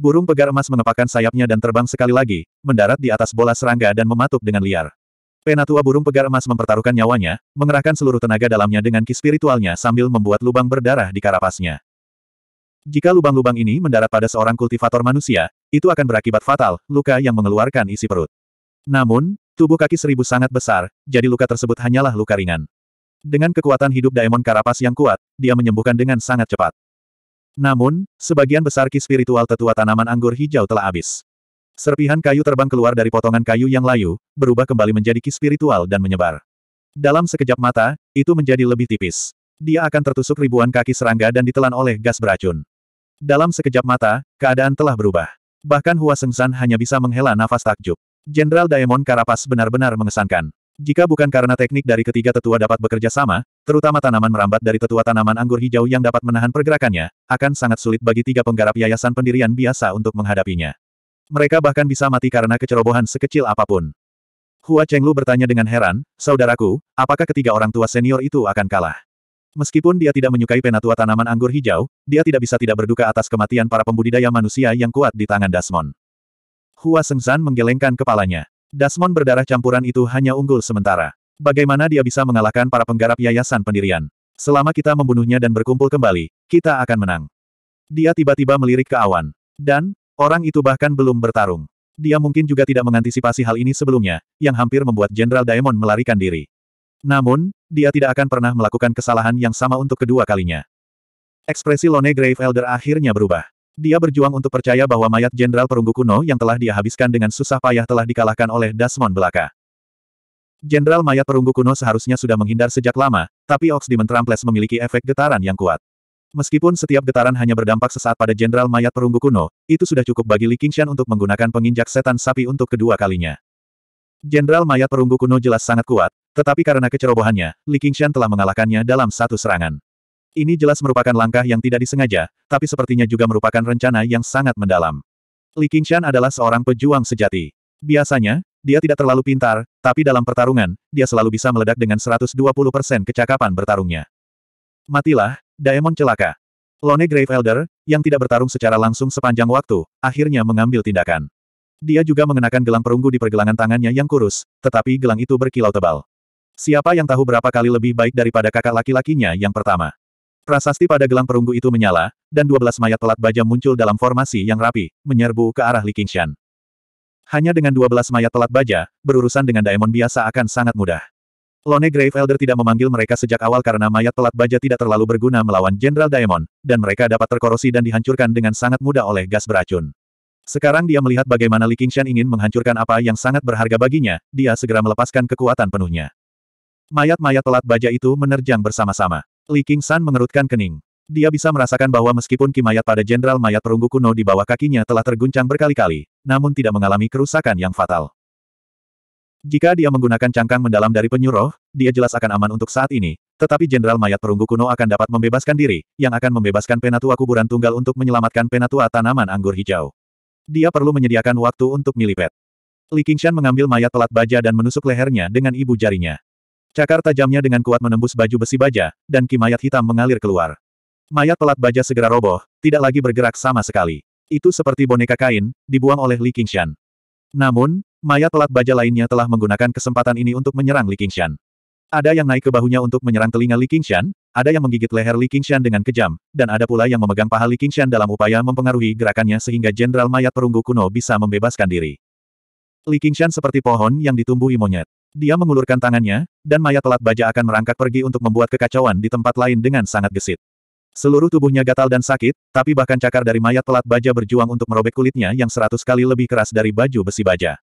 Burung pegar emas mengepakkan sayapnya dan terbang sekali lagi, mendarat di atas bola serangga dan mematuk dengan liar. Penatua burung pegar emas mempertaruhkan nyawanya, mengerahkan seluruh tenaga dalamnya dengan ki spiritualnya sambil membuat lubang berdarah di karapasnya. Jika lubang-lubang ini mendarat pada seorang kultivator manusia, itu akan berakibat fatal, luka yang mengeluarkan isi perut. Namun, tubuh kaki seribu sangat besar, jadi luka tersebut hanyalah luka ringan. Dengan kekuatan hidup Daemon Karapas yang kuat, dia menyembuhkan dengan sangat cepat. Namun, sebagian besar ki spiritual tetua tanaman anggur hijau telah habis. Serpihan kayu terbang keluar dari potongan kayu yang layu, berubah kembali menjadi ki spiritual dan menyebar. Dalam sekejap mata, itu menjadi lebih tipis. Dia akan tertusuk ribuan kaki serangga dan ditelan oleh gas beracun. Dalam sekejap mata, keadaan telah berubah. Bahkan Hua Sengsan hanya bisa menghela nafas takjub. Jenderal Daemon Karapas benar-benar mengesankan. Jika bukan karena teknik dari ketiga tetua dapat bekerja sama, terutama tanaman merambat dari tetua tanaman anggur hijau yang dapat menahan pergerakannya, akan sangat sulit bagi tiga penggarap yayasan pendirian biasa untuk menghadapinya. Mereka bahkan bisa mati karena kecerobohan sekecil apapun. Hua Chenglu bertanya dengan heran, Saudaraku, apakah ketiga orang tua senior itu akan kalah? Meskipun dia tidak menyukai penatua tanaman anggur hijau, dia tidak bisa tidak berduka atas kematian para pembudidaya manusia yang kuat di tangan Dasmon. Hua Sengsan menggelengkan kepalanya. Dasmon berdarah campuran itu hanya unggul sementara. Bagaimana dia bisa mengalahkan para penggarap yayasan pendirian? Selama kita membunuhnya dan berkumpul kembali, kita akan menang. Dia tiba-tiba melirik ke awan. Dan, orang itu bahkan belum bertarung. Dia mungkin juga tidak mengantisipasi hal ini sebelumnya, yang hampir membuat Jenderal Daemon melarikan diri. Namun, dia tidak akan pernah melakukan kesalahan yang sama untuk kedua kalinya. Ekspresi Lone Grave Elder akhirnya berubah. Dia berjuang untuk percaya bahwa mayat Jenderal Perunggu kuno yang telah dia habiskan dengan susah payah telah dikalahkan oleh Dasmon belaka. Jenderal mayat Perunggu kuno seharusnya sudah menghindar sejak lama, tapi Ox Demon Trampless memiliki efek getaran yang kuat. Meskipun setiap getaran hanya berdampak sesaat pada Jenderal mayat Perunggu kuno, itu sudah cukup bagi Li Qingshan untuk menggunakan penginjak setan sapi untuk kedua kalinya. Jenderal mayat Perunggu kuno jelas sangat kuat, tetapi karena kecerobohannya, Li Qingshan telah mengalahkannya dalam satu serangan. Ini jelas merupakan langkah yang tidak disengaja, tapi sepertinya juga merupakan rencana yang sangat mendalam. Li Qingshan adalah seorang pejuang sejati. Biasanya, dia tidak terlalu pintar, tapi dalam pertarungan, dia selalu bisa meledak dengan 120% kecakapan bertarungnya. Matilah, Daemon celaka. Lone Grave Elder, yang tidak bertarung secara langsung sepanjang waktu, akhirnya mengambil tindakan. Dia juga mengenakan gelang perunggu di pergelangan tangannya yang kurus, tetapi gelang itu berkilau tebal. Siapa yang tahu berapa kali lebih baik daripada kakak laki-lakinya yang pertama? Prasasti pada gelang perunggu itu menyala, dan dua belas mayat pelat baja muncul dalam formasi yang rapi, menyerbu ke arah Li Qingshan. Hanya dengan dua belas mayat pelat baja, berurusan dengan daemon biasa akan sangat mudah. Lone Grave Elder tidak memanggil mereka sejak awal karena mayat pelat baja tidak terlalu berguna melawan Jenderal Daemon, dan mereka dapat terkorosi dan dihancurkan dengan sangat mudah oleh gas beracun. Sekarang dia melihat bagaimana Li Qingshan ingin menghancurkan apa yang sangat berharga baginya, dia segera melepaskan kekuatan penuhnya. Mayat-mayat pelat baja itu menerjang bersama-sama. Li San mengerutkan kening. Dia bisa merasakan bahwa meskipun kimayat pada jenderal mayat perunggu kuno di bawah kakinya telah terguncang berkali-kali, namun tidak mengalami kerusakan yang fatal. Jika dia menggunakan cangkang mendalam dari penyuruh, dia jelas akan aman untuk saat ini, tetapi jenderal mayat perunggu kuno akan dapat membebaskan diri, yang akan membebaskan penatua kuburan tunggal untuk menyelamatkan penatua tanaman anggur hijau. Dia perlu menyediakan waktu untuk milipet. Li Qingshan mengambil mayat pelat baja dan menusuk lehernya dengan ibu jarinya. Cakar tajamnya dengan kuat menembus baju besi baja, dan kimayat hitam mengalir keluar. Mayat pelat baja segera roboh, tidak lagi bergerak sama sekali. Itu seperti boneka kain, dibuang oleh Li Qingshan. Namun, mayat pelat baja lainnya telah menggunakan kesempatan ini untuk menyerang Li Qingshan. Ada yang naik ke bahunya untuk menyerang telinga Li Qingshan, ada yang menggigit leher Li Qingshan dengan kejam, dan ada pula yang memegang paha Li Qingshan dalam upaya mempengaruhi gerakannya sehingga jenderal mayat perunggu kuno bisa membebaskan diri. Li Qingshan seperti pohon yang ditumbuhi monyet. Dia mengulurkan tangannya, dan mayat telat baja akan merangkak pergi untuk membuat kekacauan di tempat lain dengan sangat gesit. Seluruh tubuhnya gatal dan sakit, tapi bahkan cakar dari mayat pelat baja berjuang untuk merobek kulitnya yang seratus kali lebih keras dari baju besi baja.